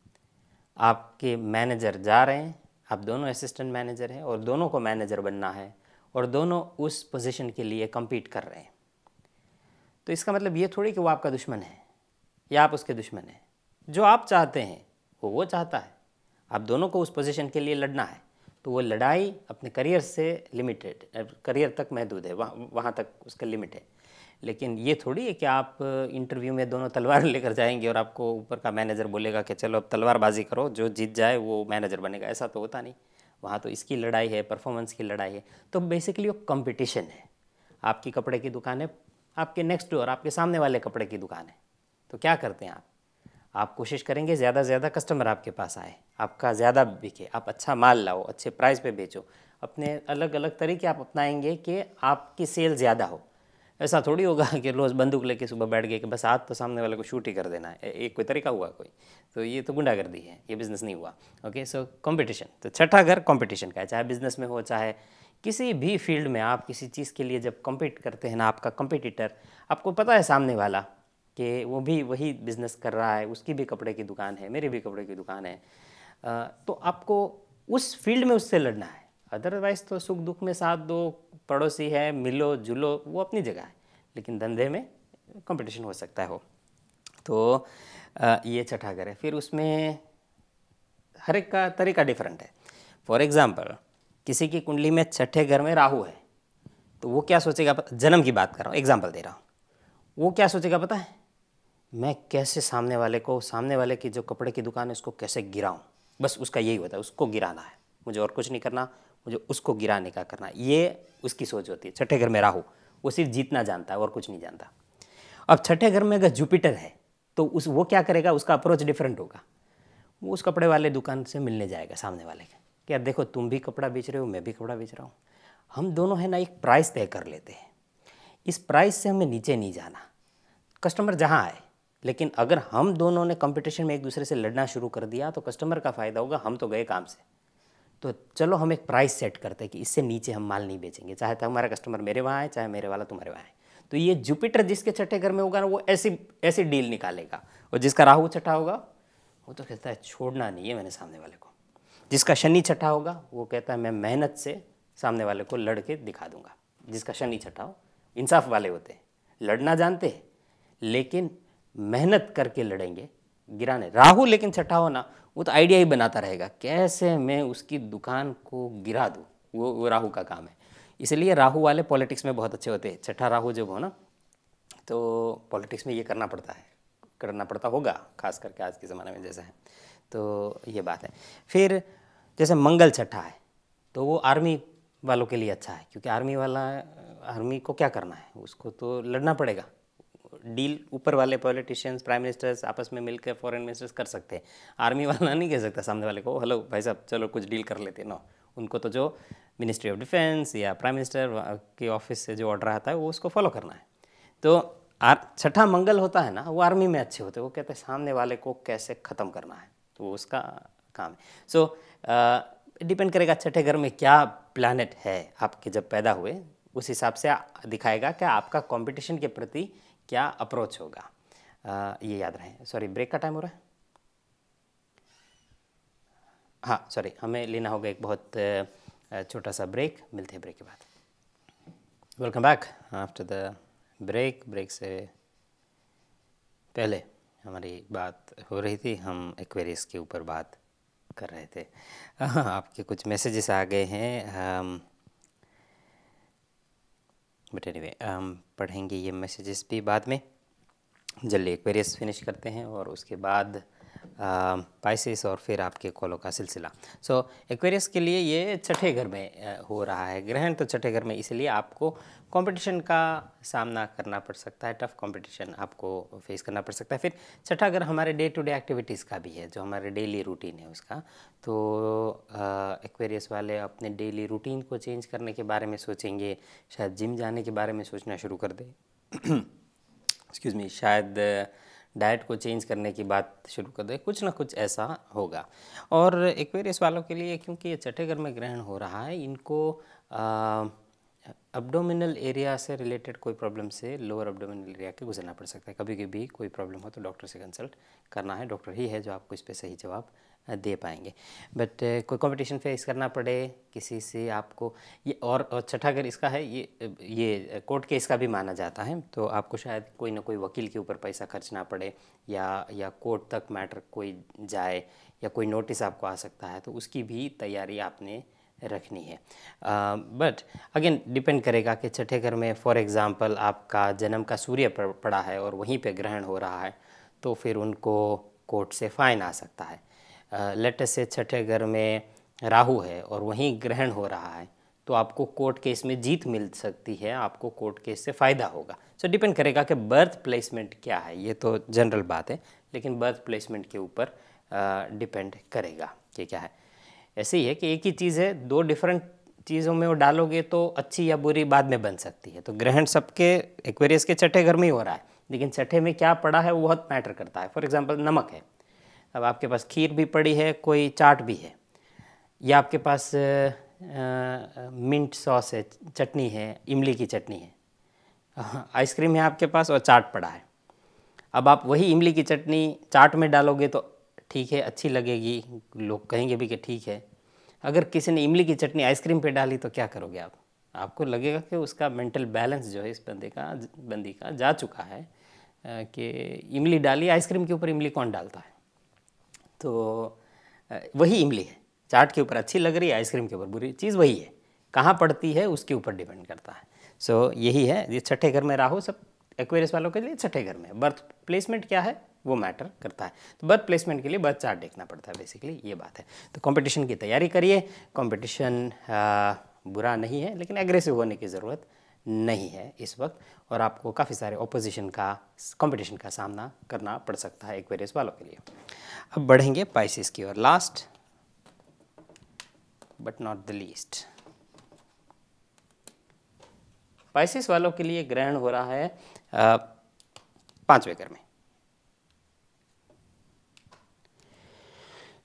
आपके मैनेजर जा रहे हैं आप दोनों असिस्टेंट मैनेजर हैं और दोनों को मैनेजर बनना है और दोनों उस पोजीशन के लिए कम्पीट कर रहे हैं तो इसका मतलब ये थोड़ी कि वो आपका दुश्मन है या आप उसके दुश्मन हैं जो आप चाहते हैं वो वो चाहता है आप दोनों को उस पोजीशन के लिए लड़ना है तो वो लड़ाई अपने करियर से लिमिटेड करियर तक महदूद है वहाँ वहाँ तक उसका लिमिट है लेकिन ये थोड़ी है कि आप इंटरव्यू में दोनों तलवार लेकर जाएंगे और आपको ऊपर का मैनेजर बोलेगा कि चलो अब तलवारबाजी करो जो जीत जाए वो मैनेजर बनेगा ऐसा तो होता नहीं वहाँ तो इसकी लड़ाई है परफॉर्मेंस की लड़ाई है तो बेसिकली वो कंपटीशन है आपकी कपड़े की दुकान है आपके नेक्स्ट डोर आपके सामने वाले कपड़े की दुकान है तो क्या करते हैं आप आप कोशिश करेंगे ज़्यादा से ज़्यादा कस्टमर आपके पास आए आपका ज़्यादा बिके आप अच्छा माल लाओ अच्छे प्राइस पे बेचो अपने अलग अलग तरीके आप अपनाएंगे कि आपकी सेल ज़्यादा हो ऐसा थोड़ी होगा कि रोज बंदूक लेके सुबह बैठ गए कि बस आज तो सामने वाले को शूट ही कर देना है एक कोई तरीका हुआ कोई तो ये तो गुंडागर्दी है ये बिज़नेस नहीं हुआ ओके सो कंपटीशन तो छठा घर कंपटीशन का है चाहे बिज़नेस में हो चाहे किसी भी फील्ड में आप किसी चीज़ के लिए जब कम्पीट करते हैं ना आपका कंपटीटर आपको पता है सामने वाला कि वो भी वही बिज़नेस कर रहा है उसकी भी कपड़े की दुकान है मेरी भी कपड़े की दुकान है तो आपको उस फील्ड में उससे लड़ना है अदरवाइज़ तो सुख दुख में साथ दो पड़ोसी है मिलो जुलो वो अपनी जगह है लेकिन धंधे में कंपटीशन हो सकता है हो तो ये छठा घर है फिर उसमें हर एक का तरीका डिफरेंट है फॉर एग्ज़ाम्पल किसी की कुंडली में छठे घर में राहु है तो वो क्या सोचेगा जन्म की बात कर रहा हूँ एग्जाम्पल दे रहा हूँ वो क्या सोचेगा पता है मैं कैसे सामने वाले को सामने वाले की जो कपड़े की दुकान है उसको कैसे गिराऊँ बस उसका यही होता है उसको गिराना है मुझे और कुछ नहीं करना मुझे उसको गिराने का करना ये उसकी सोच होती है छठे घर में राहु वो सिर्फ जीतना जानता है और कुछ नहीं जानता अब छठे घर में अगर जुपिटर है तो उस वो क्या करेगा उसका अप्रोच डिफरेंट होगा वो उस कपड़े वाले दुकान से मिलने जाएगा सामने वाले के क्या देखो तुम भी कपड़ा बेच रहे हो मैं भी कपड़ा बेच रहा हूँ हम दोनों है ना एक प्राइस तय कर लेते हैं इस प्राइस से हमें नीचे नहीं जाना कस्टमर जहाँ आए लेकिन अगर हम दोनों ने कंपटीशन में एक दूसरे से लड़ना शुरू कर दिया तो कस्टमर का फ़ायदा होगा हम तो गए काम से तो चलो हम एक प्राइस सेट करते हैं कि इससे नीचे हम माल नहीं बेचेंगे चाहे तो हमारा कस्टमर मेरे वहाँ आए चाहे मेरे वाला तुम्हारे वहाँ आए तो ये जुपिटर जिसके छठे घर में होगा ना वो ऐसी ऐसी डील निकालेगा और जिसका राहु छठा होगा वो तो कहता है छोड़ना नहीं है मैंने सामने वाले को जिसका शनि छठा होगा वो कहता है मैं मेहनत से सामने वाले को लड़ के दिखा दूंगा जिसका शनि छठा हो इंसाफ वाले होते हैं लड़ना जानते हैं लेकिन मेहनत करके लड़ेंगे गिराने राहु लेकिन छठा होना वो तो आइडिया ही बनाता रहेगा कैसे मैं उसकी दुकान को गिरा दूँ वो वो राहु का काम है इसलिए राहु वाले पॉलिटिक्स में बहुत अच्छे होते हैं छठा राहु जब हो ना तो पॉलिटिक्स में ये करना पड़ता है करना पड़ता होगा खास करके आज के ज़माने में जैसे है तो ये बात है फिर जैसे मंगल छठा है तो वो आर्मी वालों के लिए अच्छा है क्योंकि आर्मी वाला आर्मी को क्या करना है उसको तो लड़ना पड़ेगा डील ऊपर वाले पॉलिटिशियंस प्राइम मिनिस्टर्स आपस में मिलकर फॉरेन मिनिस्टर्स कर सकते हैं आर्मी वाला नहीं कह सकता सामने वाले को हेलो भाई साहब चलो कुछ डील कर लेते ना उनको तो जो मिनिस्ट्री ऑफ डिफेंस या प्राइम मिनिस्टर के ऑफिस से जो ऑर्डर आता है वो उसको फॉलो करना है तो छठा मंगल होता है ना वो आर्मी में अच्छे होते हैं वो कहते हैं सामने वाले को कैसे ख़त्म करना है तो वो उसका काम है सो so, डिपेंड करेगा छठे घर में क्या प्लानट है आपके जब पैदा हुए उस हिसाब से दिखाएगा कि आपका कंपटीशन के प्रति क्या अप्रोच होगा आ, ये याद रहे सॉरी ब्रेक का टाइम हो रहा है हाँ सॉरी हमें लेना होगा एक बहुत छोटा सा ब्रेक मिलते हैं ब्रेक के बाद welcome back after the break break से पहले हमारी बात हो रही थी हम एक्वेरियस के ऊपर बात कर रहे थे आपके कुछ मैसेजेस आ गए हैं बट एनीवे हम पढ़ेंगे ये मैसेजेस भी बाद में जल्दी एक फिनिश करते हैं और उसके बाद पाइसिस um, और फिर आपके कोलो का सिलसिला सो एक्वेरियस के लिए ये छठे घर में uh, हो रहा है ग्रहण तो छठे घर में इसलिए आपको कंपटीशन का सामना करना पड़ सकता है टफ कंपटीशन आपको फेस करना पड़ सकता है फिर छठा घर हमारे डे टू डे एक्टिविटीज़ का भी है जो हमारे डेली रूटीन है उसका तो एक्वेरियस uh, वाले अपने डेली रूटीन को चेंज करने के बारे में सोचेंगे शायद जिम जाने के बारे में सोचना शुरू कर दें एक्सक्यूज़ मी शायद आ, डाइट को चेंज करने की बात शुरू कर दे कुछ ना कुछ ऐसा होगा और एक्वेरियस वालों के लिए क्योंकि ये छठे घर में ग्रहण हो रहा है इनको अब्डोमिनल एरिया से रिलेटेड कोई प्रॉब्लम से लोअर अब्डोमिनल एरिया के गुजरना पड़ सकता है कभी कभी कोई प्रॉब्लम हो तो डॉक्टर से कंसल्ट करना है डॉक्टर ही है जो आपको इस पर सही जवाब दे पाएंगे बट कोई कंपटीशन फेस करना पड़े किसी से आपको ये और छठा अगर इसका है ये ये कोर्ट केस का भी माना जाता है तो आपको शायद कोई ना कोई वकील के ऊपर पैसा खर्चना पड़े या या कोर्ट तक मैटर कोई जाए या कोई नोटिस आपको आ सकता है तो उसकी भी तैयारी आपने रखनी है बट अगेन डिपेंड करेगा कि छठे घर में फॉर एग्ज़ाम्पल आपका जन्म का सूर्य पड़ा है और वहीं पे ग्रहण हो रहा है तो फिर उनको कोर्ट से फ़ाइन आ सकता है लेट से छठे घर में राहु है और वहीं ग्रहण हो रहा है तो आपको कोर्ट केस में जीत मिल सकती है आपको कोर्ट केस से फ़ायदा होगा सो so, डिपेंड करेगा कि बर्थ प्लेसमेंट क्या है ये तो जनरल बात है लेकिन बर्थ प्लेसमेंट के ऊपर डिपेंड करेगा कि क्या है ऐसे ही है कि एक ही चीज़ है दो डिफरेंट चीज़ों में वो डालोगे तो अच्छी या बुरी बाद में बन सकती है तो ग्रहण सबके एक्वेरियस के छठे घर में ही हो रहा है लेकिन छठे में क्या पड़ा है वो बहुत मैटर करता है फॉर एग्जाम्पल नमक है अब आपके पास खीर भी पड़ी है कोई चाट भी है या आपके पास मिंट सॉस है चटनी है इमली की चटनी है आइसक्रीम है आपके पास और चाट पड़ा है अब आप वही इमली की चटनी चाट में डालोगे तो ठीक है अच्छी लगेगी लोग कहेंगे भी कि ठीक है अगर किसी ने इमली की चटनी आइसक्रीम पे डाली तो क्या करोगे आप आपको लगेगा कि उसका मेंटल बैलेंस जो है इस बंदे का बंदी का जा चुका है कि इमली डाली आइसक्रीम के ऊपर इमली कौन डालता है तो वही इमली है चाट के ऊपर अच्छी लग रही है आइसक्रीम के ऊपर बुरी चीज़ वही है कहाँ पड़ती है उसके ऊपर डिपेंड करता है सो so, यही है ये छठे घर में राहु सब एक्वेरियस वालों के लिए छठे घर में बर्थ प्लेसमेंट क्या है वो मैटर करता है तो बर्थ प्लेसमेंट के लिए बर्थ चार्ट देखना पड़ता है बेसिकली ये बात है तो कंपटीशन की तैयारी करिए कंपटीशन बुरा नहीं है लेकिन एग्रेसिव होने की ज़रूरत नहीं है इस वक्त और आपको काफ़ी सारे ऑपोजिशन का कंपटीशन का सामना करना पड़ सकता है एक्वेरियस वालों के लिए अब बढ़ेंगे पाइसिस की ओर last but not the least Pisces वालों के लिए ग्रहण हो रहा है पांचवें घर में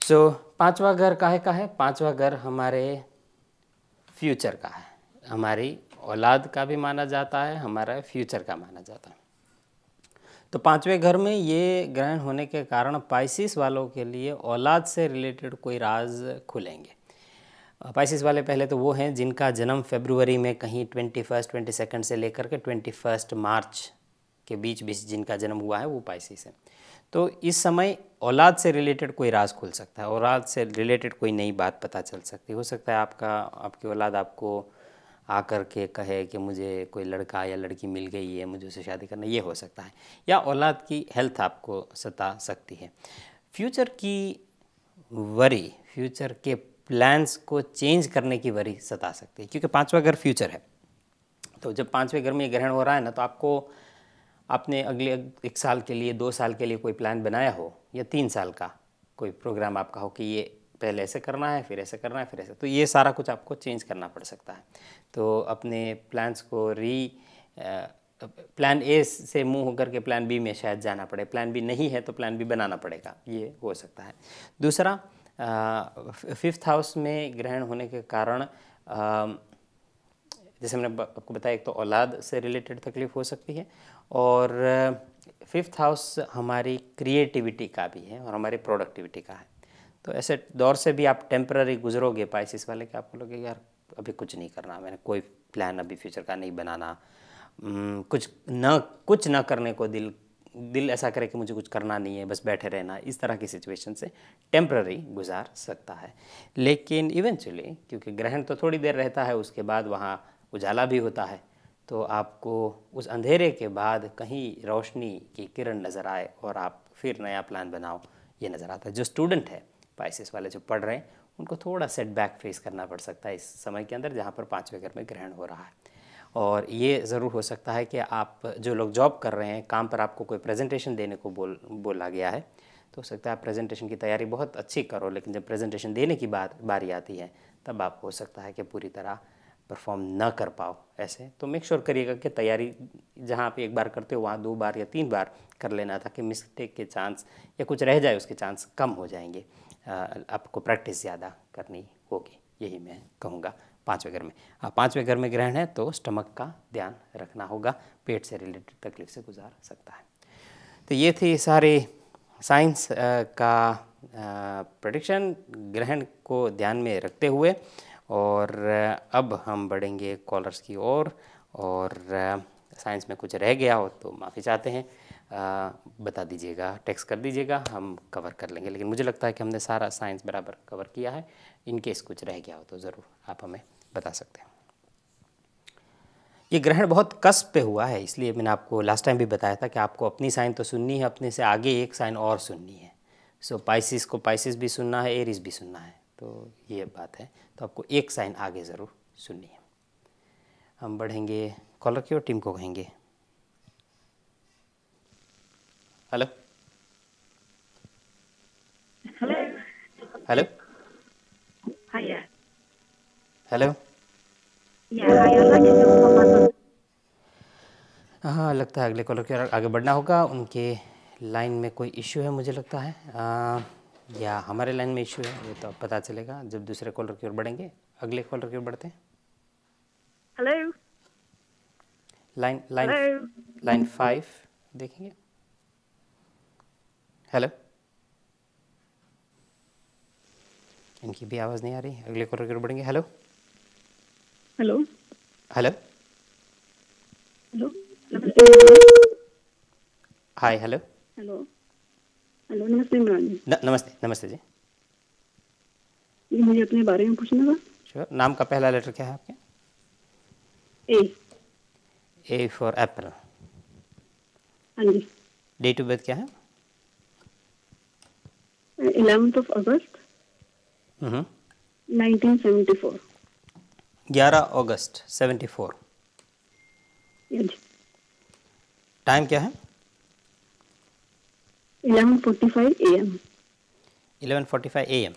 सो so, पांचवा घर काहे का है पांचवा घर हमारे फ्यूचर का है हमारी औलाद का भी माना जाता है हमारा फ्यूचर का माना जाता है तो पांचवें घर में ये ग्रहण होने के कारण पाइसिस वालों के लिए औलाद से रिलेटेड कोई राज खुलेंगे पाइसिस वाले पहले तो वो हैं जिनका जन्म फेब्रुवरी में कहीं ट्वेंटी फर्स्ट ट्वेंटी सेकेंड से लेकर के ट्वेंटी फर्स्ट मार्च के बीच बीच जिनका जन्म हुआ है वो पाइसिस है तो इस समय औलाद से रिलेटेड कोई राज खुल सकता है औलाद से रिलेटेड कोई नई बात पता चल सकती हो सकता है आपका आपकी औलाद आपको आकर के कहे कि मुझे कोई लड़का या लड़की मिल गई है मुझे उसे शादी करना ये हो सकता है या औलाद की हेल्थ आपको सता सकती है फ्यूचर की वरी फ्यूचर के प्लान्स को चेंज करने की वरी सता सकती है क्योंकि पांचवा घर फ्यूचर है तो जब पांचवें घर में ये ग्रहण हो रहा है ना तो आपको आपने अगले एक साल के लिए दो साल के लिए कोई प्लान बनाया हो या तीन साल का कोई प्रोग्राम आपका हो कि ये पहले ऐसे करना है फिर ऐसे करना है फिर ऐसे तो ये सारा कुछ आपको चेंज करना पड़ सकता है तो अपने प्लान्स को री प्लान ए से मूव होकर के प्लान बी में शायद जाना पड़े प्लान बी नहीं है तो प्लान बी बनाना पड़ेगा ये हो सकता है दूसरा फिफ्थ हाउस में ग्रहण होने के कारण जैसे मैंने आपको बताया एक तो औलाद से रिलेटेड तकलीफ़ हो सकती है और फिफ्थ हाउस हमारी क्रिएटिविटी का भी है और हमारी प्रोडक्टिविटी का है तो ऐसे दौर से भी आप टेम्प्ररी गुजरोगे पाइसिस वाले के आपको लगेगा यार अभी कुछ नहीं करना मैंने कोई प्लान अभी फ्यूचर का नहीं बनाना कुछ न कुछ ना करने को दिल दिल ऐसा करे कि मुझे कुछ करना नहीं है बस बैठे रहना इस तरह की सिचुएशन से टेम्प्ररी गुजार सकता है लेकिन इवेंचुअली क्योंकि ग्रहण तो थोड़ी देर रहता है उसके बाद वहाँ उजाला भी होता है तो आपको उस अंधेरे के बाद कहीं रोशनी की किरण नज़र आए और आप फिर नया प्लान बनाओ ये नज़र आता है जो स्टूडेंट है पाइसिस वाले जो पढ़ रहे हैं उनको थोड़ा सेटबैक फेस करना पड़ सकता है इस समय के अंदर जहाँ पर पाँचवें घर में ग्रहण हो रहा है और ये ज़रूर हो सकता है कि आप जो लोग जॉब कर रहे हैं काम पर आपको कोई प्रेजेंटेशन देने को बोल बोला गया है तो हो सकता है आप प्रेजेंटेशन की तैयारी बहुत अच्छी करो लेकिन जब प्रेजेंटेशन देने की बात बारी आती है तब आप हो सकता है कि पूरी तरह परफॉर्म ना कर पाओ ऐसे तो मेक श्योर करिएगा कि तैयारी जहाँ आप एक बार करते हो वहाँ दो बार या तीन बार कर लेना ताकि मिस्टेक के चांस या कुछ रह जाए उसके चांस कम हो जाएंगे आपको प्रैक्टिस ज़्यादा करनी होगी यही मैं कहूँगा पाँचवें घर में हाँ पाँचवें घर में ग्रहण है तो स्टमक का ध्यान रखना होगा पेट से रिलेटेड तकलीफ से गुजार सकता है तो ये थी सारे साइंस का प्रडिक्शन ग्रहण को ध्यान में रखते हुए और अब हम बढ़ेंगे कॉलर्स की ओर और, और साइंस में कुछ रह गया हो तो माफ़ी चाहते हैं बता दीजिएगा टेक्स कर दीजिएगा हम कवर कर लेंगे लेकिन मुझे लगता है कि हमने सारा साइंस बराबर कवर किया है इन केस कुछ रह गया हो तो ज़रूर आप हमें बता सकते हैं ये ग्रहण बहुत कस पे हुआ है इसलिए मैंने आपको लास्ट टाइम भी बताया था कि आपको अपनी साइन तो सुननी है अपने से आगे एक साइन और सुननी है सो so, पाइसिस को पाइसिस भी सुनना है एरिस भी सुनना है तो ये बात है तो आपको एक साइन आगे ज़रूर सुननी है हम बढ़ेंगे कॉलर की और टीम को कहेंगे हेलो हेलो हेलो हाँ लगता है अगले कॉलर के आगे बढ़ना होगा उनके लाइन में कोई इश्यू है मुझे लगता है आ, या हमारे लाइन में इश्यू है ये तो अब पता चलेगा जब दूसरे कॉलर की ओर बढ़ेंगे अगले कॉलर की ओर बढ़ते हैं hello line line line five देखेंगे हेलो इनकी भी आवाज़ नहीं आ रही अगले कॉलर की बढ़ेंगे hello hello hello hi hello hello hello नमस्ते इमरान नमस्ते नमस्ते जी मुझे अपने बारे में पूछना था नाम का पहला लेटर क्या है आपके ए ए फॉर एप्पल हाँ जी डेट ऑफ बर्थ क्या है 11th of August, uh-huh. 1974. 11 August 74. Four हाँ टाइम क्या है eleven forty five A M eleven forty five A M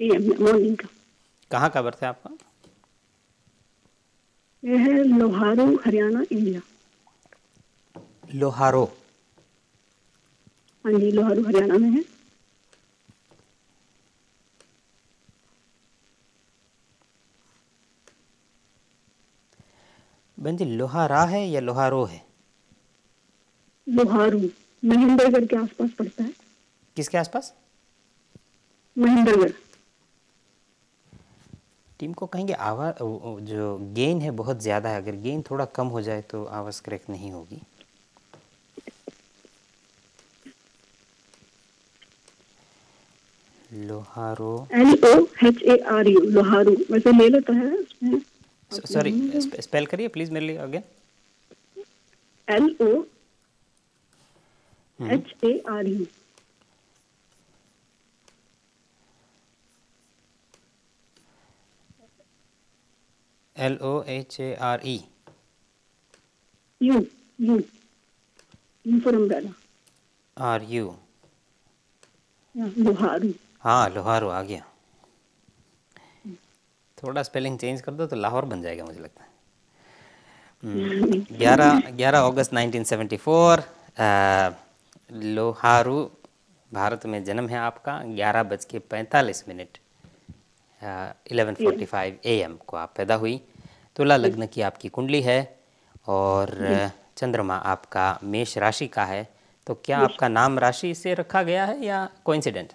A M morning का कहाँ का बर्थ है आपका यह है लोहारो हरियाणा इंडिया लोहारो हाँ जी लोहारू हरियाणा में है बंजी लोहारा है या लोहारो है लोहारू महेंद्रगढ़ के आसपास पड़ता है किसके आसपास महेंद्रगढ़ टीम को कहेंगे आवाज जो गेन है बहुत ज़्यादा है अगर गेन थोड़ा कम हो जाए तो आवाज़ क्रैक नहीं होगी Loharu L O H A R U Loharu वैसे ले लेता है सॉरी स्पेल करिए प्लीज मेरे लिए again L O H A R U L O H A R E U U U for umbrella R U Loharu हाँ लोहार आ गया थोड़ा स्पेलिंग चेंज कर दो तो लाहौर बन जाएगा मुझे लगता है हम्म, ग्यारह ग्यारह अगस्त 1974 लोहारू भारत में जन्म है आपका ग्यारह बज के पैंतालीस minute eleven forty five A M को आप पैदा हुई तुला लग्न की आपकी कुंडली है और चंद्रमा आपका मेष राशि का है तो क्या आपका नाम राशि से रखा गया है या कोइंसिडेंट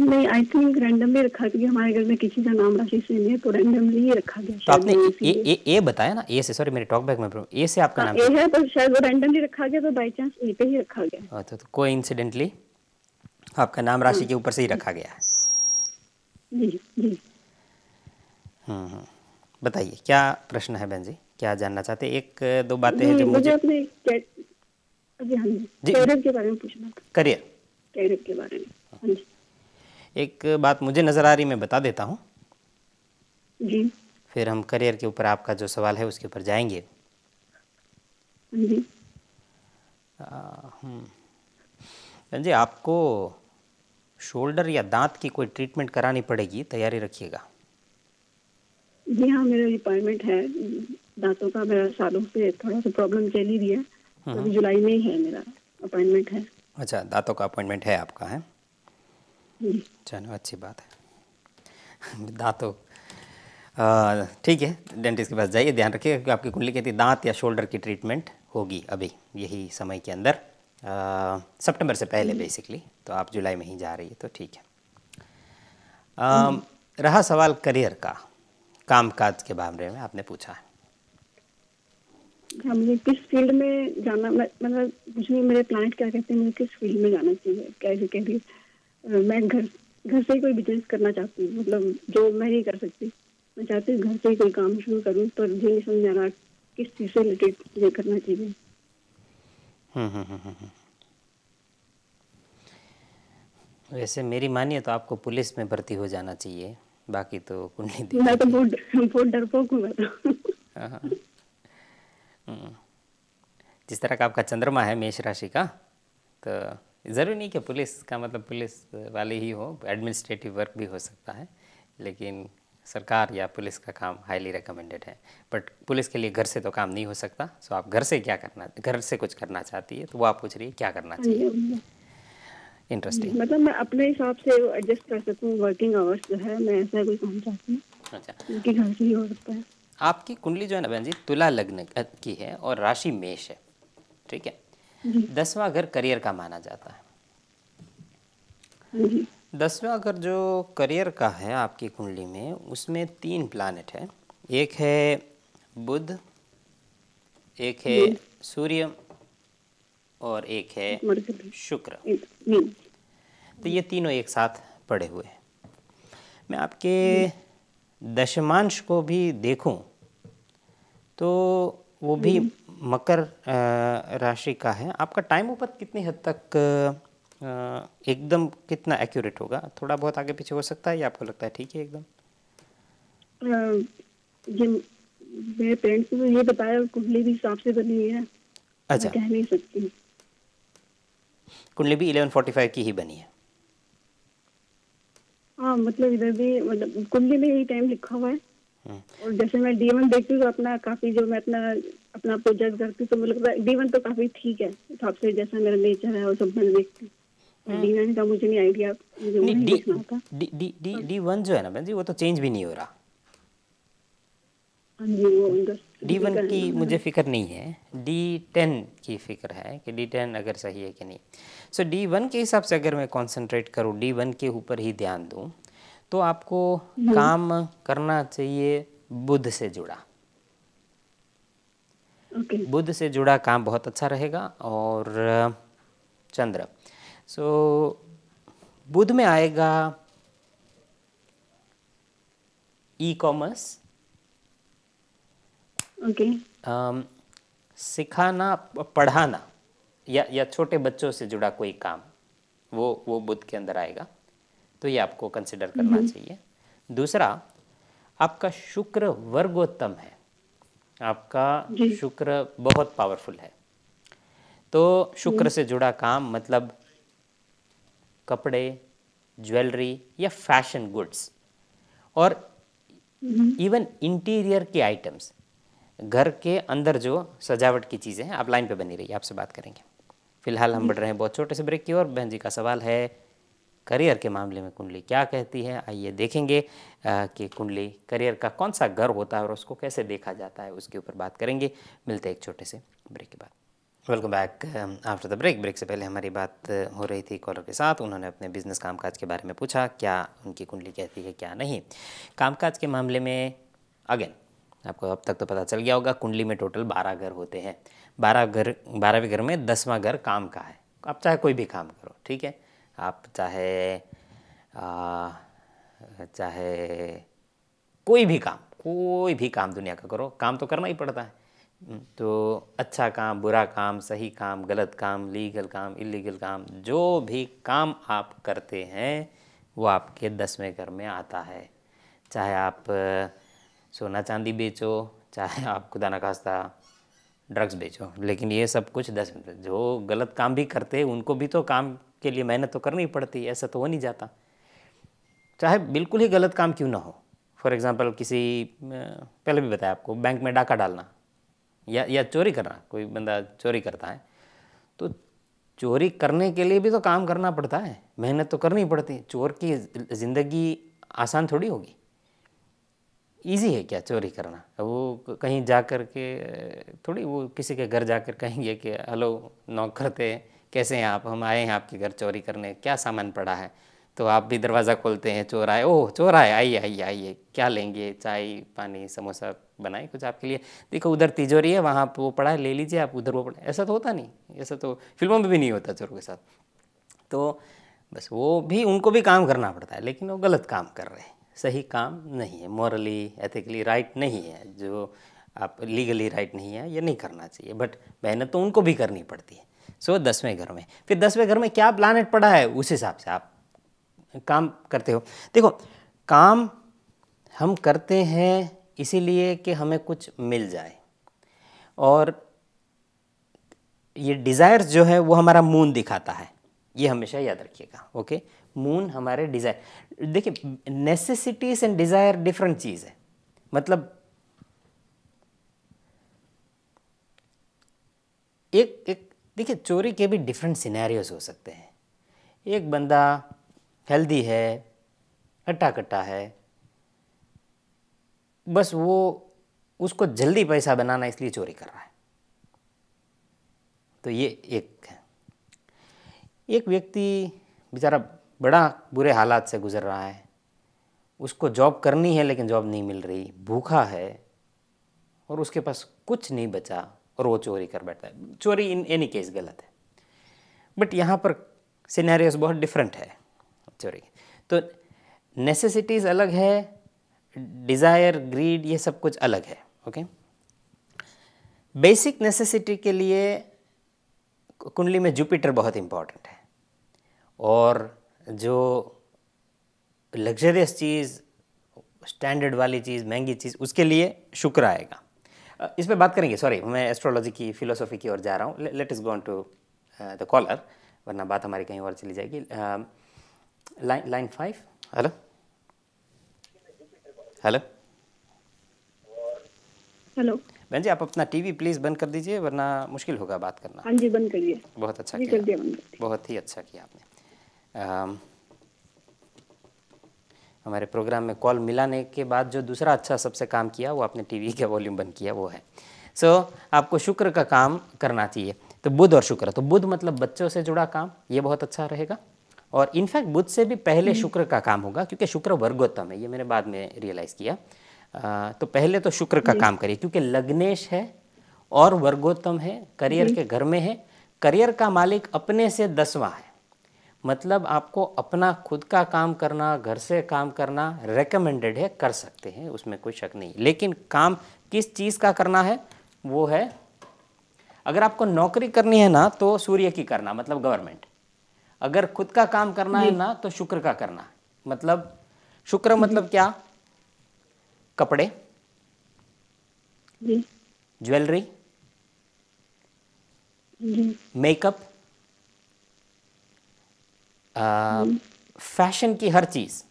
नहीं आई थिंक रैंडमली रखा हमारे घर में किसी का नाम राशि है तो रैंडमली रखा गया तो आपने ए ए ए बताया ना ए से सॉरी मेरे टॉक बैक में ए से आपका हाँ, नाम ए है पर शायद वो रैंडमली रखा गया तो बाय चांस ए पे ही रखा गया अच्छा तो कोई तो इंसिडेंटली आपका नाम हाँ। राशि के ऊपर से ही रखा गया है हम्म, हम्म। बताइए क्या प्रश्न है बहन जी क्या जानना चाहते एक दो बातें हैं जो मुझे अपने करियर के बारे में पूछना करियर करियर के बारे में हाँ जी एक बात मुझे नज़र आ रही मैं बता देता हूँ जी फिर हम करियर के ऊपर आपका जो सवाल है उसके ऊपर जाएंगे जी आ, हम्म। जी आपको शोल्डर या दांत की कोई ट्रीटमेंट करानी पड़ेगी तैयारी रखिएगा जी हाँ मेरा अपॉइंटमेंट है दांतों का मेरा सालों से थोड़ा सा प्रॉब्लम चल ही रही है हम्म। अभी जुलाई में ही है मेरा अपॉइंटमेंट है अच्छा दांतों का अपॉइंटमेंट है आपका है चलो अच्छी बात है दांतों ठीक है डेंटिस्ट के पास जाइए ध्यान रखिएगा क्योंकि आपकी कुंडली कहती है दांत या शोल्डर की ट्रीटमेंट होगी अभी यही समय के अंदर सितंबर से पहले बेसिकली हम्म। तो आप जुलाई में ही जा रही है तो ठीक है आ, हम्म। रहा सवाल करियर का काम काज के बारे में आपने पूछा है मुझे किस फील्ड में जाना मतलब मेरे प्लांट क्या कहते हैं मुझे किस फील्ड में जाना चाहिए कैसे कैरियर मैं घर घर से कोई बिजनेस करना चाहती हूँ मतलब जो मैं नहीं कर सकती मैं चाहती हूँ घर से ही कोई काम शुरू करूँ पर मुझे नहीं समझ आ रहा किस चीज़ से रिलेटेड मुझे करना चाहिए हम्म, हम्म, हम्म, वैसे मेरी मानिए तो आपको पुलिस में भर्ती हो जाना चाहिए बाकी तो कुंडली मैं तो बहुत बहुत डरपोक हूँ मैं तो। हाँ, हाँ। जिस तरह का आपका चंद्रमा है मेष राशि का तो ज़रूरी नहीं कि पुलिस का मतलब पुलिस वाले ही हो एडमिनिस्ट्रेटिव वर्क भी हो सकता है लेकिन सरकार या पुलिस का काम हाईली रिकमेंडेड है बट पुलिस के लिए घर से तो काम नहीं हो सकता सो आप घर से क्या करना घर से कुछ करना चाहती है तो वो आप पूछ रही है क्या करना हाँ, चाहिए इंटरेस्टिंग मतलब मैं अपने हिसाब से एडजस्ट कर सकूं वर्किंग आवर्स जो है मैं ऐसा कोई काम चाहती हूं अच्छा कि घर से ही हो सकता है आपकी कुंडली जो है ना बहन जी तुला लग्न की है और राशि मेष है ठीक है दसवां घर करियर का माना जाता है दसवां घर जो करियर का है आपकी कुंडली में उसमें तीन प्लानट है एक है बुध एक है सूर्य और एक है शुक्र तो ये तीनों एक साथ पड़े हुए हैं मैं आपके दशमांश को भी देखूं तो वो भी हम्म। मकर राशि का है आपका टाइम ऊपर कितनी हद तक एकदम कितना एक्यूरेट होगा थोड़ा बहुत आगे पीछे हो सकता है या आपको लगता है ठीक है एकदम ये मेरे पेरेंट्स ने तो ये बताया कुंडली भी हिसाब से बनी है अच्छा कह नहीं सकती कुंडली भी 1145 की ही बनी है हाँ मतलब इधर भी मतलब कुंडली में यही टाइम लिखा हुआ है और जैसे मैं डीवन देखती हूँ तो अपना काफी जो मैं अपना अपना प्रोजेक्ट करती हूँ तो मुझे लगता तो काफी ठीक है हिसाब तो से जैसा मेरा नेचर है वो सब मैं देखती हूँ हाँ। मुझे नहीं आइडिया डी वन की मुझे फिक्र नहीं है डी टेन की फिक्र है कि डी टेन अगर सही है कि नहीं सो डी वन के हिसाब से अगर मैं कॉन्सेंट्रेट करूँ डी वन के ऊपर ही ध्यान दूँ तो आपको हम्म। काम करना चाहिए बुद्ध से जुड़ा okay. बुद्ध से जुड़ा काम बहुत अच्छा रहेगा और चंद्र सो so, बुद्ध में आएगा ई कॉमर्स ओके सिखाना पढ़ाना या या छोटे बच्चों से जुड़ा कोई काम वो वो बुद्ध के अंदर आएगा तो ये आपको कंसिडर करना हम्म। चाहिए दूसरा आपका शुक्र वर्गोत्तम है आपका शुक्र बहुत पावरफुल है तो शुक्र हम्म। से जुड़ा काम मतलब कपड़े ज्वेलरी या फैशन गुड्स और इवन हम्म। इंटीरियर के आइटम्स घर के अंदर जो सजावट की चीज़ें हैं आप लाइन पे बनी रहिए आपसे बात करेंगे फिलहाल हम बढ़ रहे हैं बहुत छोटे से ब्रेक की ओर बहन जी का सवाल है करियर के मामले में कुंडली क्या कहती है आइए देखेंगे कि कुंडली करियर का कौन सा घर होता है और उसको कैसे देखा जाता है उसके ऊपर बात करेंगे मिलते हैं एक छोटे से ब्रेक के बाद welcome back after the break break से पहले हमारी बात हो रही थी कॉलर के साथ उन्होंने अपने बिजनेस कामकाज के बारे में पूछा क्या उनकी कुंडली कहती है क्या नहीं कामकाज के मामले में अगेन आपको अब तक तो पता चल गया होगा कुंडली में टोटल बारह घर होते हैं बारह घर बारहवें घर में दसवां घर काम का है आप चाहे कोई भी काम करो ठीक है आप चाहे आ, चाहे कोई भी काम कोई भी काम दुनिया का करो काम तो करना ही पड़ता है हम्म, तो अच्छा काम बुरा काम सही काम गलत काम लीगल काम इलीगल काम जो भी काम आप करते हैं वो आपके दसवें घर में आता है चाहे आप सोना चांदी बेचो चाहे आप खुदा ना खास्ता ड्रग्स बेचो लेकिन ये सब कुछ दस जो गलत काम भी करते उनको भी तो काम के लिए मेहनत तो करनी पड़ती ऐसा तो हो नहीं जाता चाहे बिल्कुल ही गलत काम क्यों ना हो फॉर एग्ज़ाम्पल किसी पहले भी बताया आपको बैंक में डाका डालना या या चोरी करना कोई बंदा चोरी करता है तो चोरी करने के लिए भी तो काम करना पड़ता है मेहनत तो करनी पड़ती है चोर की ज़िंदगी आसान थोड़ी होगी ईजी है क्या चोरी करना वो कहीं जा कर के थोड़ी वो किसी के घर जा कर कहेंगे कि हेलो नौकर थे कैसे हैं आप हम आए हैं आपके घर चोरी करने क्या सामान पड़ा है तो आप भी दरवाज़ा खोलते हैं चोर आए ओह चोर आए आइए आइए आइए क्या लेंगे चाय पानी समोसा बनाए कुछ आपके लिए देखो उधर तिजोरी है वहाँ वो पड़ा है ले लीजिए आप उधर वो पड़ा ऐसा तो होता नहीं ऐसा तो फिल्मों में भी नहीं होता चोरों के साथ तो बस वो भी उनको भी काम करना पड़ता है लेकिन वो गलत काम कर रहे हैं सही काम नहीं है मॉरली एथिकली राइट नहीं है जो आप लीगली राइट नहीं है ये नहीं करना चाहिए बट मेहनत तो उनको भी करनी पड़ती है सो दसवें घर में फिर दसवें घर में क्या प्लानट पड़ा है उस हिसाब से आप काम करते हो देखो काम हम करते हैं इसीलिए कि हमें कुछ मिल जाए और ये डिज़ायर्स जो है वो हमारा मून दिखाता है ये हमेशा याद रखिएगा ओके मून हमारे डिज़ायर देखिए नेसेसिटीज़ एंड डिज़ायर डिफरेंट चीज़ है मतलब एक एक देखिए चोरी के भी डिफरेंट सिनेरियोस हो सकते हैं एक बंदा हेल्दी है हट्टा कट्टा है बस वो उसको जल्दी पैसा बनाना इसलिए चोरी कर रहा है तो ये एक है एक व्यक्ति बेचारा बड़ा बुरे हालात से गुजर रहा है उसको जॉब करनी है लेकिन जॉब नहीं मिल रही भूखा है और उसके पास कुछ नहीं बचा और वो चोरी कर बैठता है चोरी इन एनी केस गलत है बट यहाँ पर सिनेरियोस बहुत डिफरेंट है चोरी तो नेसेसिटीज़ अलग है डिज़ायर ग्रीड ये सब कुछ अलग है ओके बेसिक नेसेसिटी के लिए कुंडली में जुपिटर बहुत इम्पॉर्टेंट है और जो लग्जरियस चीज़ स्टैंडर्ड वाली चीज़ महंगी चीज़ उसके लिए शुक्र आएगा Uh, इस पर बात करेंगे सॉरी मैं एस्ट्रोलॉजी की फिलोसॉफी की ओर जा रहा हूँ let is gone to the caller वरना बात हमारी कहीं और चली जाएगी line line five hello hello hello बहन जी आप अपना टीवी प्लीज़ बंद कर दीजिए वरना मुश्किल होगा बात करना हाँ जी बंद करिए बहुत अच्छा किया बहुत ही अच्छा किया आपने um, हमारे प्रोग्राम में कॉल मिलाने के बाद जो दूसरा अच्छा सबसे काम किया वो आपने टीवी का वॉल्यूम बंद किया वो है सो so, आपको शुक्र का काम करना चाहिए तो बुध और शुक्र तो बुध मतलब बच्चों से जुड़ा काम ये बहुत अच्छा रहेगा और इनफैक्ट बुध से भी पहले हम्म। शुक्र का काम होगा क्योंकि शुक्र वर्गोत्तम है ये मैंने बाद में रियलाइज़ किया आ, तो पहले तो शुक्र का काम करिए क्योंकि लग्नेश है और वर्गोत्तम है करियर के घर में है करियर का मालिक अपने से दसवां है मतलब आपको अपना खुद का काम करना घर से काम करना रिकमेंडेड है कर सकते हैं उसमें कोई शक नहीं लेकिन काम किस चीज़ का करना है वो है अगर आपको नौकरी करनी है ना तो सूर्य की करना मतलब गवर्नमेंट अगर खुद का काम करना है ना तो शुक्र का करना मतलब शुक्र मतलब क्या कपड़े ज्वेलरी मेकअप फैशन की हर चीज़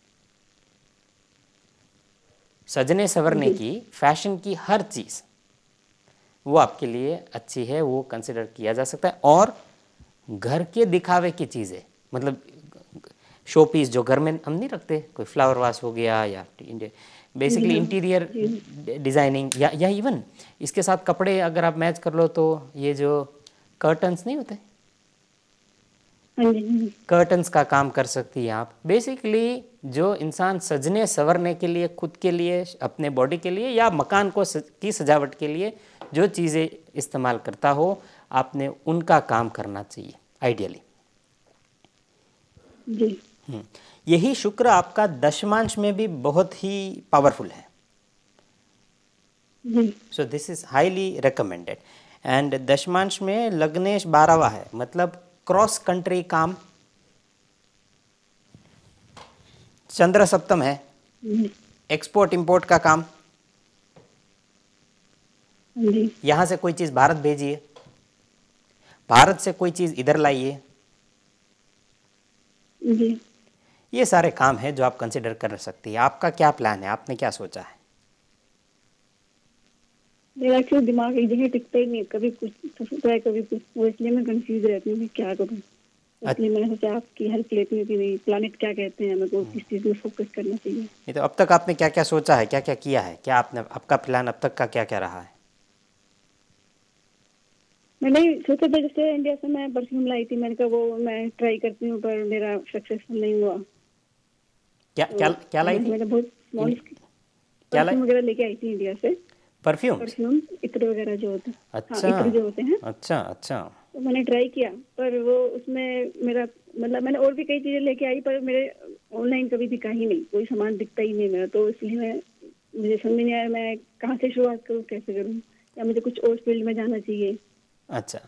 सजने सवरने की फैशन की हर चीज़ वो आपके लिए अच्छी है वो कंसिडर किया जा सकता है और घर के दिखावे की चीज़ें मतलब शो पीस जो घर में हम नहीं रखते कोई फ्लावर वास हो गया या बेसिकली इंटीरियर डिज़ाइनिंग या या इवन इसके साथ कपड़े अगर आप मैच कर लो तो ये जो कर्टन्स नहीं होते कर्टन्स हाँ का काम कर सकती है आप बेसिकली जो इंसान सजने सवरने के लिए खुद के लिए अपने बॉडी के लिए या मकान को सज, की सजावट के लिए जो चीज़ें इस्तेमाल करता हो आपने उनका काम करना चाहिए आइडियली हम्म। यही शुक्र आपका दशमांश में भी बहुत ही पावरफुल है so this is highly recommended and दशमांश में लग्नेश बारहवा है मतलब क्रॉस कंट्री काम चंद्र सप्तम है हम्म। एक्सपोर्ट इंपोर्ट का काम हाँ यहां से कोई चीज़ भारत भेजिए भारत से कोई चीज़ इधर लाइए ये सारे काम है जो आप कंसिडर कर सकती है आपका क्या प्लान है आपने क्या सोचा है मेरा क्यों दिमाग एक जगह टिकता ही नहीं कभी कुछ सोचता तो है कभी कुछ वो इसलिए मैं कंफ्यूज रहती हूँ क्या करूँ अच्छा। इसलिए मैंने सोचा आपकी हेल्प लेती हूँ कि नहीं प्लानिट क्या कहते हैं मेरे किस चीज़ फोकस करना चाहिए नहीं तो अब तक आपने क्या क्या सोचा है क्या क्या किया है क्या आपने आपका प्लान अब तक का क्या क्या रहा है मैंने सोचा था जैसे इंडिया से मैं परफ्यूम लाई थी मैंने कहा वो मैं ट्राई करती हूँ पर मेरा सक्सेसफुल नहीं हुआ क्या क्या तो क्या लाई थी मैंने बहुत स्मॉल क्या लाई वगैरह लेके आई थी इंडिया से परफ्यूम परफ्यूम इत्र वगैरह जो होता हाँ, अच्छा हाँ, जो होते हैं अच्छा अच्छा तो मैंने ट्राई किया पर वो उसमें मेरा मतलब मैंने और भी कई चीजें लेके आई पर मेरे ऑनलाइन कभी दिखा ही नहीं कोई सामान दिखता ही नहीं मेरा तो इसलिए मैं मुझे समझ नहीं आया मैं कहाँ से शुरुआत करूँ कैसे करूँ या मुझे कुछ और फील्ड में जाना चाहिए अच्छा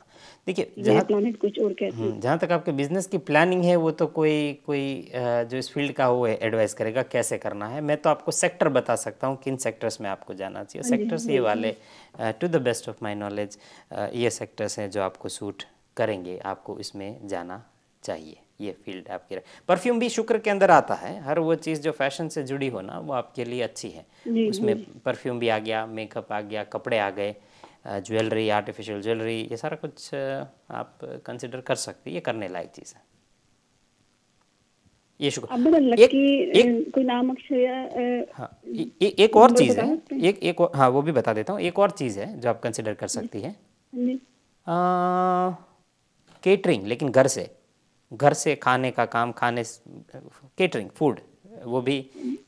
देखिए जहाँ कुछ और कहते हम्म, जहाँ तक आपके बिजनेस की प्लानिंग है वो तो कोई कोई जो इस फील्ड का हो एडवाइस करेगा कैसे करना है मैं तो आपको सेक्टर बता सकता हूँ किन सेक्टर्स में आपको जाना चाहिए सेक्टर्स हाँ हाँ ये वाले to the best of my knowledge ये सेक्टर्स हैं जो आपको सूट करेंगे आपको इसमें जाना चाहिए ये फील्ड आपके परफ्यूम भी शुक्र के अंदर आता है हर वो चीज़ जो फैशन से जुड़ी हो ना वो आपके लिए अच्छी है उसमें परफ्यूम भी आ गया मेकअप आ गया कपड़े आ गए ज्वेलरी आर्टिफिशियल ज्वेलरी ये सारा कुछ आप कंसिडर कर सकते ये करने लायक चीज़ है ये शुक्र एक, एक, एक, हाँ एक और चीज़ है एक एक और, हाँ वो भी बता देता हूँ एक और चीज़ है जो आप कंसिडर कर सकती है केटरिंग लेकिन घर से घर से खाने का काम खाने केटरिंग फूड वो भी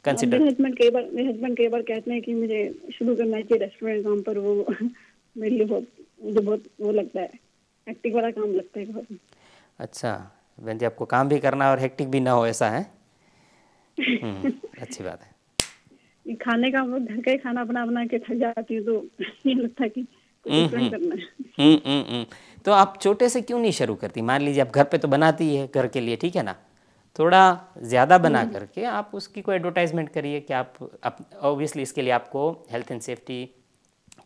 कंसिडर हस्बैंड कई बार मेरे हस्बैंड कई बार कहते हैं कि मुझे शुरू करना चाहिए रेस्टोरेंट काम पर वो मेरे लिए बहुत मुझे बहुत वो लगता है हेक्टिक वाला काम लगता है बहुत अच्छा बहन आपको काम भी करना और हेक्टिक भी ना हो ऐसा है हम्म, अच्छी बात है खाने का वो घर का ही खाना बना बना के थक जाती हूँ तो नहीं लगता कि हम्म, हम्म। तो आप छोटे से क्यों नहीं शुरू करती मान लीजिए आप घर पे तो बनाती है घर के लिए ठीक है ना थोड़ा ज़्यादा बना करके आप उसकी कोई एडवर्टाइजमेंट करिए कि आप ऑब्वियसली इसके लिए आपको हेल्थ एंड सेफ्टी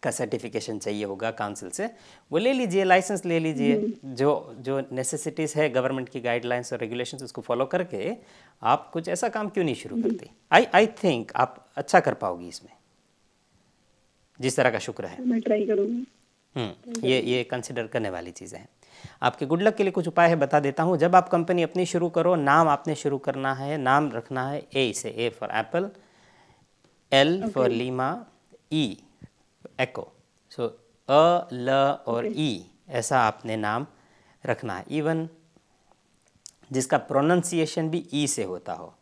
का सर्टिफिकेशन चाहिए होगा काउंसिल से वो ले लीजिए लाइसेंस ले लीजिए हम्म। जो जो नेसेसिटीज़ है गवर्नमेंट की गाइडलाइंस और रेगुलेशन उसको फॉलो करके आप कुछ ऐसा काम क्यों नहीं शुरू हम्म। करते आई आई थिंक आप अच्छा कर पाओगी इसमें जिस तरह का शुक्र है मैं ट्राई हम्म, ये ये कंसिडर करने वाली चीज़ें हैं आपके गुड लक के लिए कुछ उपाय है बता देता हूँ जब आप कंपनी अपनी शुरू करो नाम आपने शुरू करना है नाम रखना है ए से A for apple L for Lima E echo so अ ल और ई e, ऐसा आपने नाम रखना है इवन जिसका प्रोनाउंसिएशन भी ई e से होता हो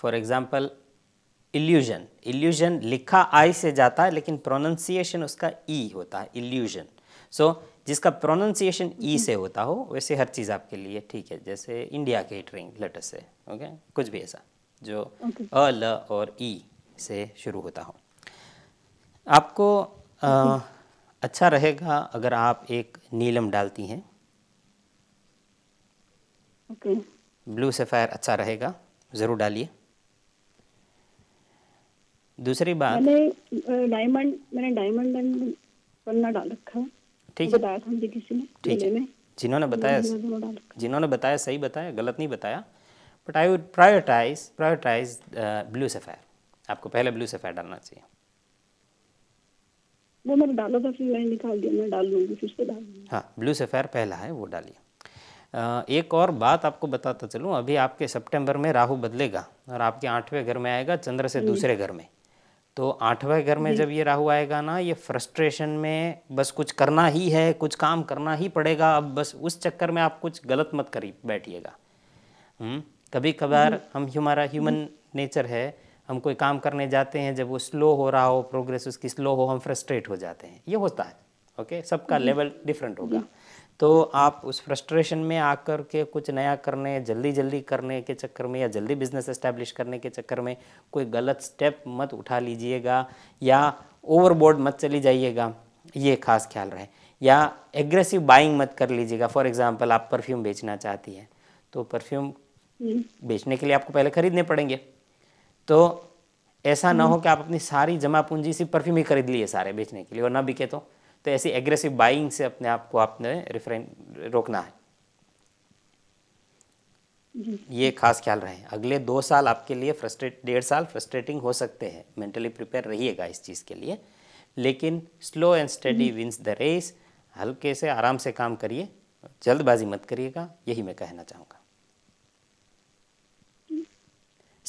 फॉर एग्ज़ाम्पल इल्यूजन इल्यूजन लिखा आई से जाता है लेकिन प्रोनाउंसिएशन उसका ई e होता है इल्यूजन सो so, जिसका प्रोनाउंसिएशन ई से होता हो वैसे हर चीज़ आपके लिए ठीक है जैसे इंडिया ट्रिंग लेटर से ओके कुछ भी ऐसा जो अ okay. ल और ई से शुरू होता हो आपको आ, अच्छा रहेगा अगर आप एक नीलम डालती हैं ओके ब्लू सफ़ायर अच्छा रहेगा ज़रूर डालिए दूसरी बात मैंने डायमंड मैंने डायमंड पन्ना डाल रखा ठीक है बताया था मुझे किसी ने ठीक है जिन्होंने तो बताया जिन्होंने बताया सही बताया गलत नहीं बताया but I would prioritize prioritize blue sapphire आपको पहले ब्लू सफ़ायर डालना चाहिए वो मैंने डाला था फिर मैंने निकाल दिया मैं डाल लूँगी फिर से डाल लूँगी हाँ ब्लू सफ़ायर पहला है वो डालिए एक और बात आपको बताता चलूँ अभी आपके सितंबर में राहु बदलेगा और आपके आठवें घर में आएगा चंद्र से दूसरे घर में तो आठवें घर में जब ये राहु आएगा ना ये फ्रस्ट्रेशन में बस कुछ करना ही है कुछ काम करना ही पड़ेगा अब बस उस चक्कर में आप कुछ गलत मत करी बैठिएगा हम्म, कभी कभार हम हमारा ह्यूमन नेचर है हम कोई काम करने जाते हैं जब वो स्लो हो रहा हो प्रोग्रेस उसकी स्लो हो हम फ्रस्ट्रेट हो जाते हैं ये होता है ओके सबका लेवल डिफरेंट होगा तो आप उस फ्रस्ट्रेशन में आकर के कुछ नया करने जल्दी जल्दी करने के चक्कर में या जल्दी बिजनेस इस्टेब्लिश करने के चक्कर में कोई गलत स्टेप मत उठा लीजिएगा या ओवरबोर्ड मत चली जाइएगा ये खास ख्याल रहे या एग्रेसिव बाइंग मत कर लीजिएगा फॉर एग्ज़ाम्पल आप परफ्यूम बेचना चाहती हैं तो परफ्यूम बेचने के लिए आपको पहले ख़रीदने पड़ेंगे तो ऐसा ना हो हम्म। कि आप अपनी सारी जमा पूंजी सिर्फ परफ्यूम ही खरीद लिए सारे बेचने के लिए और ना बिके तो तो ऐसी एग्रेसिव बाइंग से अपने आप को आपने रिफ्रेन रोकना है ये खास ख्याल रहे अगले दो साल आपके लिए फ्रस्ट्रेट डेढ़ साल फ्रस्ट्रेटिंग हो सकते हैं मेंटली प्रिपेयर रहिएगा इस चीज़ के लिए लेकिन slow and steady wins the race हल्के से आराम से काम करिए जल्दबाजी मत करिएगा यही मैं कहना चाहूँगा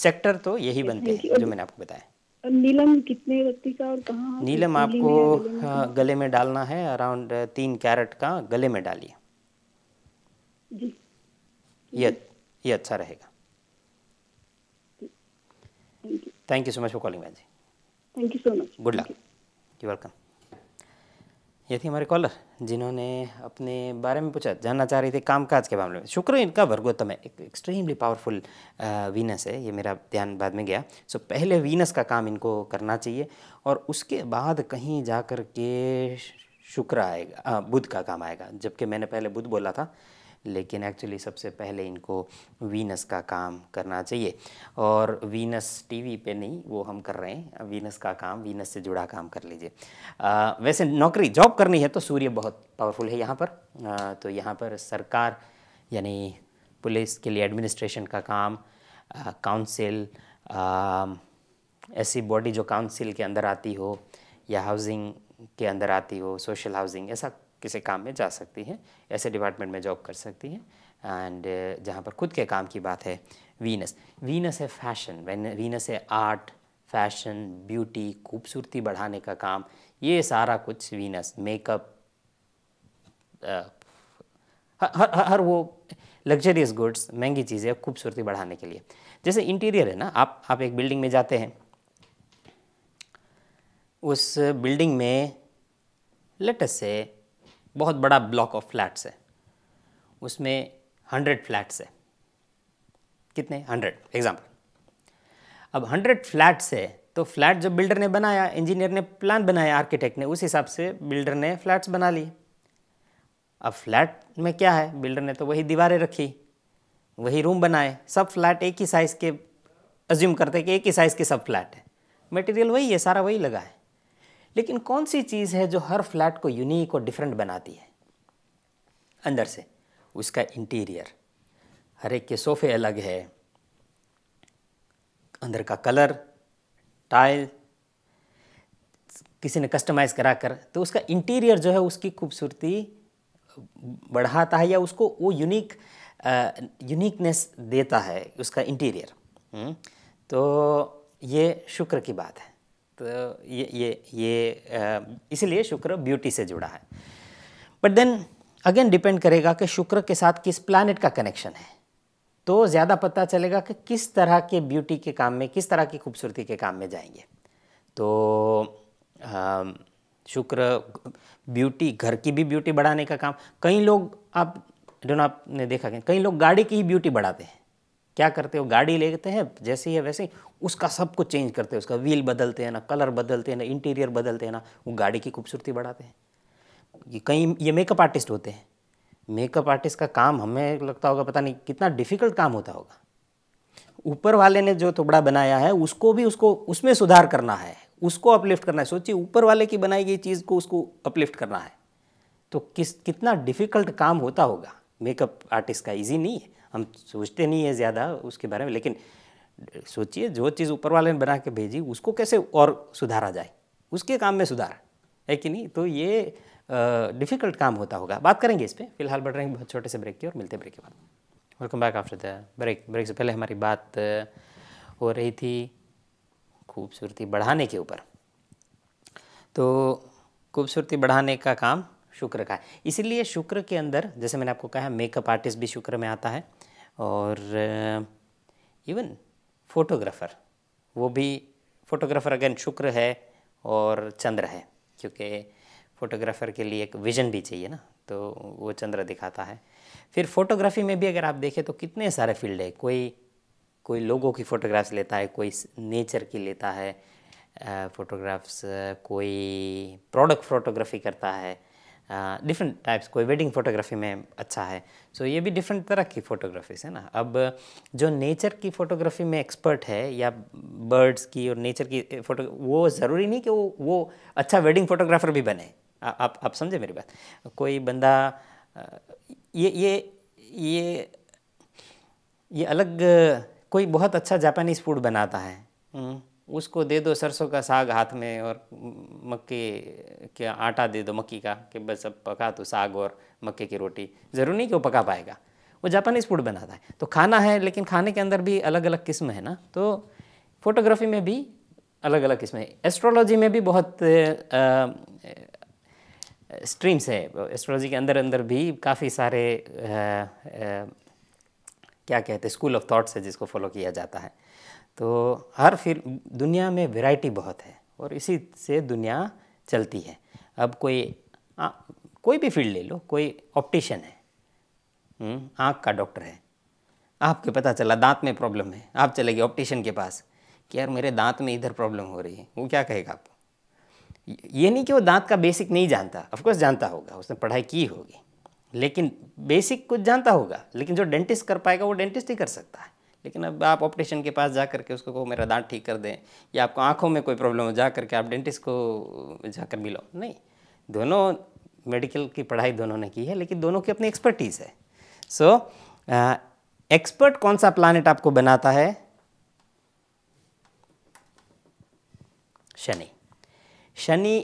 सेक्टर तो यही अच्छा, बनते हैं जो मैंने आपको बताया नीलम कितने व्यक्ति का और कहाँ नीलम आपको हाँ, गले में डालना है अराउंड तीन कैरेट का गले में डालिए ये अच्छा रहेगा thank you so much for calling ma'am ji thank you so much good luck you welcome ये थी हमारे कॉलर जिन्होंने अपने बारे में पूछा जानना चाह रही थी कामकाज के मामले में शुक्र इनका वर्गोत्तम है एक एक्सट्रीमली पावरफुल वीनस है ये मेरा ध्यान बाद में गया सो पहले वीनस का काम इनको करना चाहिए और उसके बाद कहीं जा कर के शुक्र आएगा बुध का काम आएगा जबकि मैंने पहले बुध बोला था लेकिन एक्चुअली सबसे पहले इनको वीनस का काम करना चाहिए और वीनस टीवी पे नहीं वो हम कर रहे हैं वीनस का काम वीनस से जुड़ा काम कर लीजिए वैसे नौकरी जॉब करनी है तो सूर्य बहुत पावरफुल है यहाँ पर आ, तो यहाँ पर सरकार यानी पुलिस के लिए एडमिनिस्ट्रेशन का काम काउंसिल ऐसी बॉडी जो काउंसिल के अंदर आती हो या हाउसिंग के अंदर आती हो सोशल हाउसिंग ऐसा किसी काम में जा सकती हैं ऐसे डिपार्टमेंट में जॉब कर सकती हैं एंड uh, जहाँ पर खुद के काम की बात है वीनस वीनस है फैशन वीनस है आर्ट फैशन ब्यूटी खूबसूरती बढ़ाने का काम ये सारा कुछ वीनस मेकअप uh, हर हर वो लग्जरियस गुड्स महंगी चीज़ें खूबसूरती बढ़ाने के लिए जैसे इंटीरियर है ना आप आप एक बिल्डिंग में जाते हैं उस बिल्डिंग में लेटस से बहुत बड़ा ब्लॉक ऑफ फ्लैट्स है उसमें हंड्रेड फ्लैट्स है कितने हंड्रेड एग्जाम्पल अब हंड्रेड फ्लैट्स है तो फ्लैट जो बिल्डर ने बनाया इंजीनियर ने प्लान बनाया आर्किटेक्ट ने उस हिसाब से बिल्डर ने फ्लैट्स बना लिए अब फ्लैट में क्या है बिल्डर ने तो वही दीवारें रखी वही रूम बनाए सब फ्लैट एक ही साइज़ के अज्यूम करते हैं कि एक ही साइज़ के सब फ्लैट है मटेरियल वही है सारा वही लगा है लेकिन कौन सी चीज़ है जो हर फ्लैट को यूनिक और डिफरेंट बनाती है अंदर से उसका इंटीरियर हर एक के सोफ़े अलग है अंदर का कलर टाइल किसी ने कस्टमाइज़ करा कर तो उसका इंटीरियर जो है उसकी खूबसूरती बढ़ाता है या उसको वो यूनिक यूनिकनेस देता है उसका इंटीरियर हम्म, तो ये शुक्र की बात है तो ये ये ये इसीलिए शुक्र ब्यूटी से जुड़ा है बट देन अगेन डिपेंड करेगा कि शुक्र के साथ किस प्लानट का कनेक्शन है तो ज़्यादा पता चलेगा कि किस तरह के ब्यूटी के काम में किस तरह की खूबसूरती के काम में जाएंगे तो शुक्र ब्यूटी घर की भी ब्यूटी बढ़ाने का काम कई लोग आप डोनो आपने देखा कि कई लोग गाड़ी की ही ब्यूटी बढ़ाते हैं क्या करते हो गाड़ी लेते हैं जैसे ही है वैसे ही उसका सब कुछ चेंज करते हैं उसका व्हील बदलते हैं ना कलर बदलते हैं ना इंटीरियर बदलते हैं ना वो गाड़ी की खूबसूरती बढ़ाते हैं ये कई ये मेकअप आर्टिस्ट होते हैं मेकअप आर्टिस्ट का काम हमें लगता होगा पता नहीं कितना डिफिकल्ट काम होता होगा ऊपर वाले ने जो टुकड़ा बनाया है उसको भी उसको उसमें सुधार करना है उसको अपलिफ्ट करना है सोचिए ऊपर वाले की बनाई गई चीज़ को उसको अपलिफ्ट करना है तो किस कितना डिफ़िकल्ट काम होता होगा मेकअप आर्टिस्ट का इजी नहीं है हम सोचते नहीं है ज़्यादा उसके बारे में लेकिन सोचिए जो चीज़ ऊपर वाले ने बना के भेजी उसको कैसे और सुधारा जाए उसके काम में सुधार है कि नहीं तो ये डिफ़िकल्ट काम होता होगा बात करेंगे इस पर फिलहाल बढ़ रहे हैं बहुत छोटे से ब्रेक की और मिलते ब्रेक के बाद welcome back after the break break से पहले हमारी बात हो रही थी खूबसूरती बढ़ाने के ऊपर तो खूबसूरती बढ़ाने का काम शुक्र का है इसीलिए शुक्र के अंदर जैसे मैंने आपको कहा मेकअप आर्टिस्ट भी शुक्र में आता है और इवन uh, फोटोग्राफ़र वो भी फोटोग्राफ़र अगेन शुक्र है और चंद्र है क्योंकि फोटोग्राफ़र के लिए एक विज़न भी चाहिए ना तो वो चंद्र दिखाता है फिर फोटोग्राफ़ी में भी अगर आप देखें तो कितने सारे फील्ड है कोई कोई लोगों की फ़ोटोग्राफ्स लेता है कोई नेचर की लेता है फ़ोटोग्राफ्स uh, कोई प्रोडक्ट फोटोग्राफी करता है डिफरेंट टाइप्स कोई वेडिंग फ़ोटोग्राफी में अच्छा है सो so, ये भी डिफरेंट तरह की फ़ोटोग्राफीज है ना अब जो नेचर की फ़ोटोग्राफी में एक्सपर्ट है या बर्ड्स की और नेचर की फ़ोटो वो ज़रूरी नहीं कि वो वो अच्छा वेडिंग फ़ोटोग्राफ़र भी बने आ, आप आप समझे मेरी बात कोई बंदा ये ये ये ये अलग कोई बहुत अच्छा जापानीज़ फूड बनाता है हम्म। उसको दे दो सरसों का साग हाथ में और मक्के के आटा दे दो मक्की का कि बस अब पका तो साग और मक्के की रोटी ज़रूरी नहीं कि वो पका पाएगा वो जापानीज़ फूड बनाता है तो खाना है लेकिन खाने के अंदर भी अलग अलग किस्म है ना तो फोटोग्राफी में भी अलग अलग किस्म है एस्ट्रोलॉजी में भी बहुत स्ट्रीम्स है एस्ट्रोलॉजी के अंदर अंदर भी काफ़ी सारे आ, आ, क्या कहते हैं स्कूल ऑफ थॉट्स है जिसको फॉलो किया जाता है तो हर फिर दुनिया में वैरायटी बहुत है और इसी से दुनिया चलती है अब कोई आ, कोई भी फील्ड ले लो कोई ऑप्टिशन है हम्म, आँख का डॉक्टर है आपके पता चला दांत में प्रॉब्लम है आप चले गए ऑप्टिशन के पास कि यार मेरे दांत में इधर प्रॉब्लम हो रही है वो क्या कहेगा आपको ये नहीं कि वो दांत का बेसिक नहीं जानता ऑफकोर्स जानता होगा उसने पढ़ाई की होगी लेकिन बेसिक कुछ जानता होगा लेकिन जो डेंटिस्ट कर पाएगा वो डेंटिस्ट ही कर सकता है लेकिन अब आप ऑपरेशन के पास जा करके उसको कहो मेरा दांत ठीक कर दें या आपको आँखों में कोई प्रॉब्लम हो जा करके आप डेंटिस्ट को जाकर मिलो नहीं दोनों मेडिकल की पढ़ाई दोनों ने की है लेकिन दोनों की अपनी एक्सपर्टीज़ है सो so, एक्सपर्ट कौन सा प्लानट आपको बनाता है शनि शनि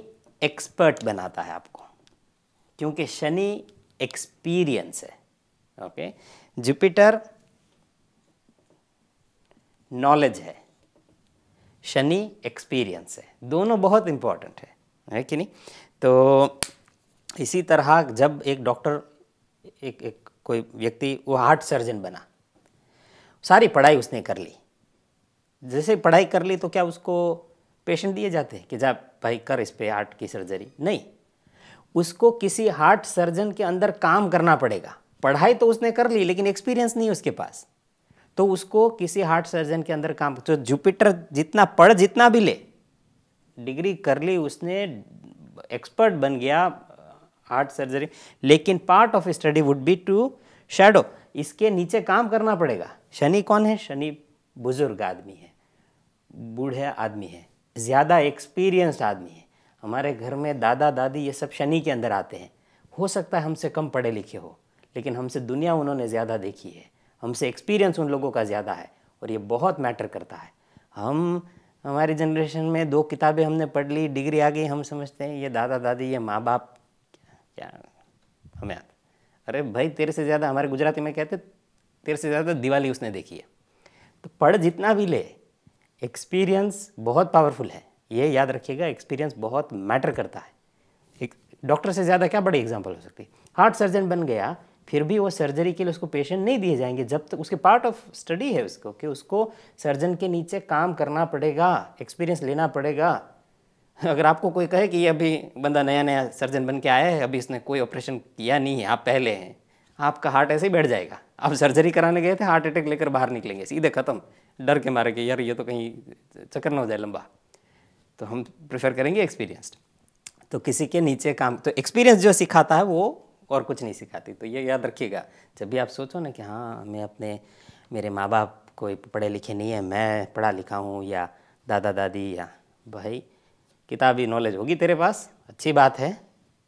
एक्सपर्ट बनाता है आपको क्योंकि शनि एक्सपीरियंस है ओके जुपिटर नॉलेज है शनि एक्सपीरियंस है दोनों बहुत इम्पॉर्टेंट है है कि नहीं तो इसी तरह जब एक डॉक्टर एक एक कोई व्यक्ति वो हार्ट सर्जन बना सारी पढ़ाई उसने कर ली जैसे पढ़ाई कर ली तो क्या उसको पेशेंट दिए जाते हैं कि जा भाई कर इस पर हार्ट की सर्जरी नहीं उसको किसी हार्ट सर्जन के अंदर काम करना पड़ेगा पढ़ाई तो उसने कर ली लेकिन एक्सपीरियंस नहीं उसके पास तो उसको किसी हार्ट सर्जन के अंदर काम तो जुपिटर जितना पढ़ जितना भी ले डिग्री कर ली उसने एक्सपर्ट बन गया हार्ट सर्जरी लेकिन part of study would be to shadow इसके नीचे काम करना पड़ेगा शनि कौन है शनि बुजुर्ग आदमी है बूढ़े आदमी है ज़्यादा एक्सपीरियंस आदमी है हमारे घर में दादा दादी ये सब शनि के अंदर आते हैं हो सकता है हमसे कम पढ़े लिखे हो लेकिन हमसे दुनिया उन्होंने ज़्यादा देखी है हमसे एक्सपीरियंस उन लोगों का ज़्यादा है और ये बहुत मैटर करता है हम हमारी जनरेशन में दो किताबें हमने पढ़ ली डिग्री आ गई हम समझते हैं ये दादा दादी ये माँ बाप क्या हमें आता अरे भाई तेरे से ज़्यादा हमारे गुजराती में कहते तेरे से ज़्यादा दिवाली उसने देखी है तो पढ़ जितना भी ले एक्सपीरियंस बहुत पावरफुल है ये याद रखिएगा एक्सपीरियंस बहुत मैटर करता है एक डॉक्टर से ज़्यादा क्या बड़ी एग्जाम्पल हो सकती हार्ट सर्जन बन गया फिर भी वो सर्जरी के लिए उसको पेशेंट नहीं दिए जाएंगे जब तक उसके पार्ट ऑफ स्टडी है उसको कि उसको सर्जन के नीचे काम करना पड़ेगा एक्सपीरियंस लेना पड़ेगा अगर आपको कोई कहे कि ये अभी बंदा नया नया सर्जन बन के आया है अभी इसने कोई ऑपरेशन किया नहीं है आप पहले हैं आपका हार्ट ऐसे ही बैठ जाएगा आप सर्जरी कराने गए थे हार्ट अटैक लेकर बाहर निकलेंगे सीधे ख़त्म डर के मारे कि यार ये तो कहीं चक्कर ना हो जाए लंबा तो हम प्रेफर करेंगे एक्सपीरियंस्ड तो किसी के नीचे काम तो एक्सपीरियंस जो सिखाता है वो और कुछ नहीं सिखाती तो ये याद रखिएगा जब भी आप सोचो ना कि हाँ मैं अपने मेरे माँ बाप कोई पढ़े लिखे नहीं है मैं पढ़ा लिखा हूँ या दादा दादी या भाई किताबी नॉलेज होगी तेरे पास अच्छी बात है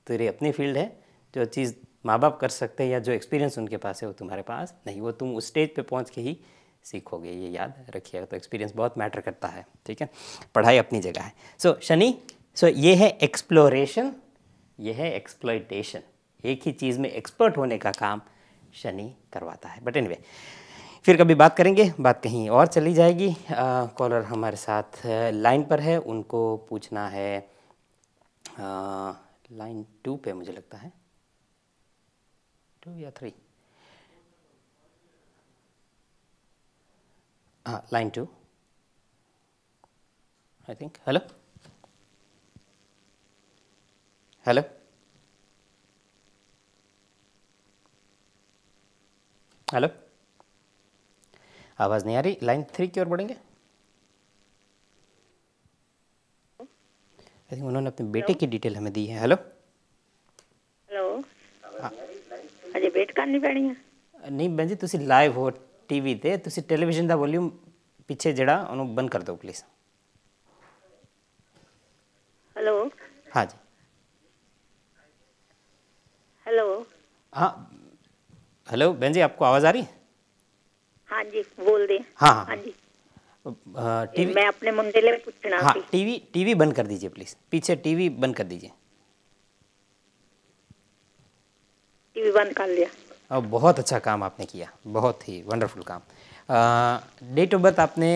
तेरी अपनी फील्ड है जो चीज़ माँ बाप कर सकते हैं या जो एक्सपीरियंस उनके पास है वो तुम्हारे पास नहीं वो तुम उस स्टेज पे पहुँच के ही सीखोगे ये याद रखिएगा तो एक्सपीरियंस बहुत मैटर करता है ठीक है पढ़ाई अपनी जगह है सो so, शनि सो so, ये है एक्सप्लोरेशन ये है एक्सप्लोइटेशन एक ही चीज़ में एक्सपर्ट होने का काम शनि करवाता है बट एनीवे फिर कभी बात करेंगे बात कहीं और चली जाएगी आ, कॉलर हमारे साथ लाइन पर है उनको पूछना है आ, लाइन टू पे मुझे लगता है टू या थ्री हाँ line two I think hello hello hello आवाज़ नहीं आ रही लाइन थ्री की ओर बढ़ेंगे उन्होंने अपने बेटे की डिटेल हमें दी है हेलो हेलो हाँ। अजय वेट करनी पड़नी है नहीं बहन जी तुसी लाइव हो टीवी ते तुसी टेलीविजन का वॉल्यूम पीछे जड़ा उन्हें बंद कर दो प्लीज हेलो हाँ जी हेलो हाँ हेलो बहन जी आपको आवाज़ आ रही हाँ जी बोल दे हाँ हाँ, हाँ जी टीवी मैं अपने मुंडे ले पूछना हाँ टीवी टीवी बंद कर दीजिए प्लीज़ पीछे टीवी बंद कर दीजिए टीवी बंद कर लिया और बहुत अच्छा काम आपने किया बहुत ही वंडरफुल काम डेट ऑफ बर्थ आपने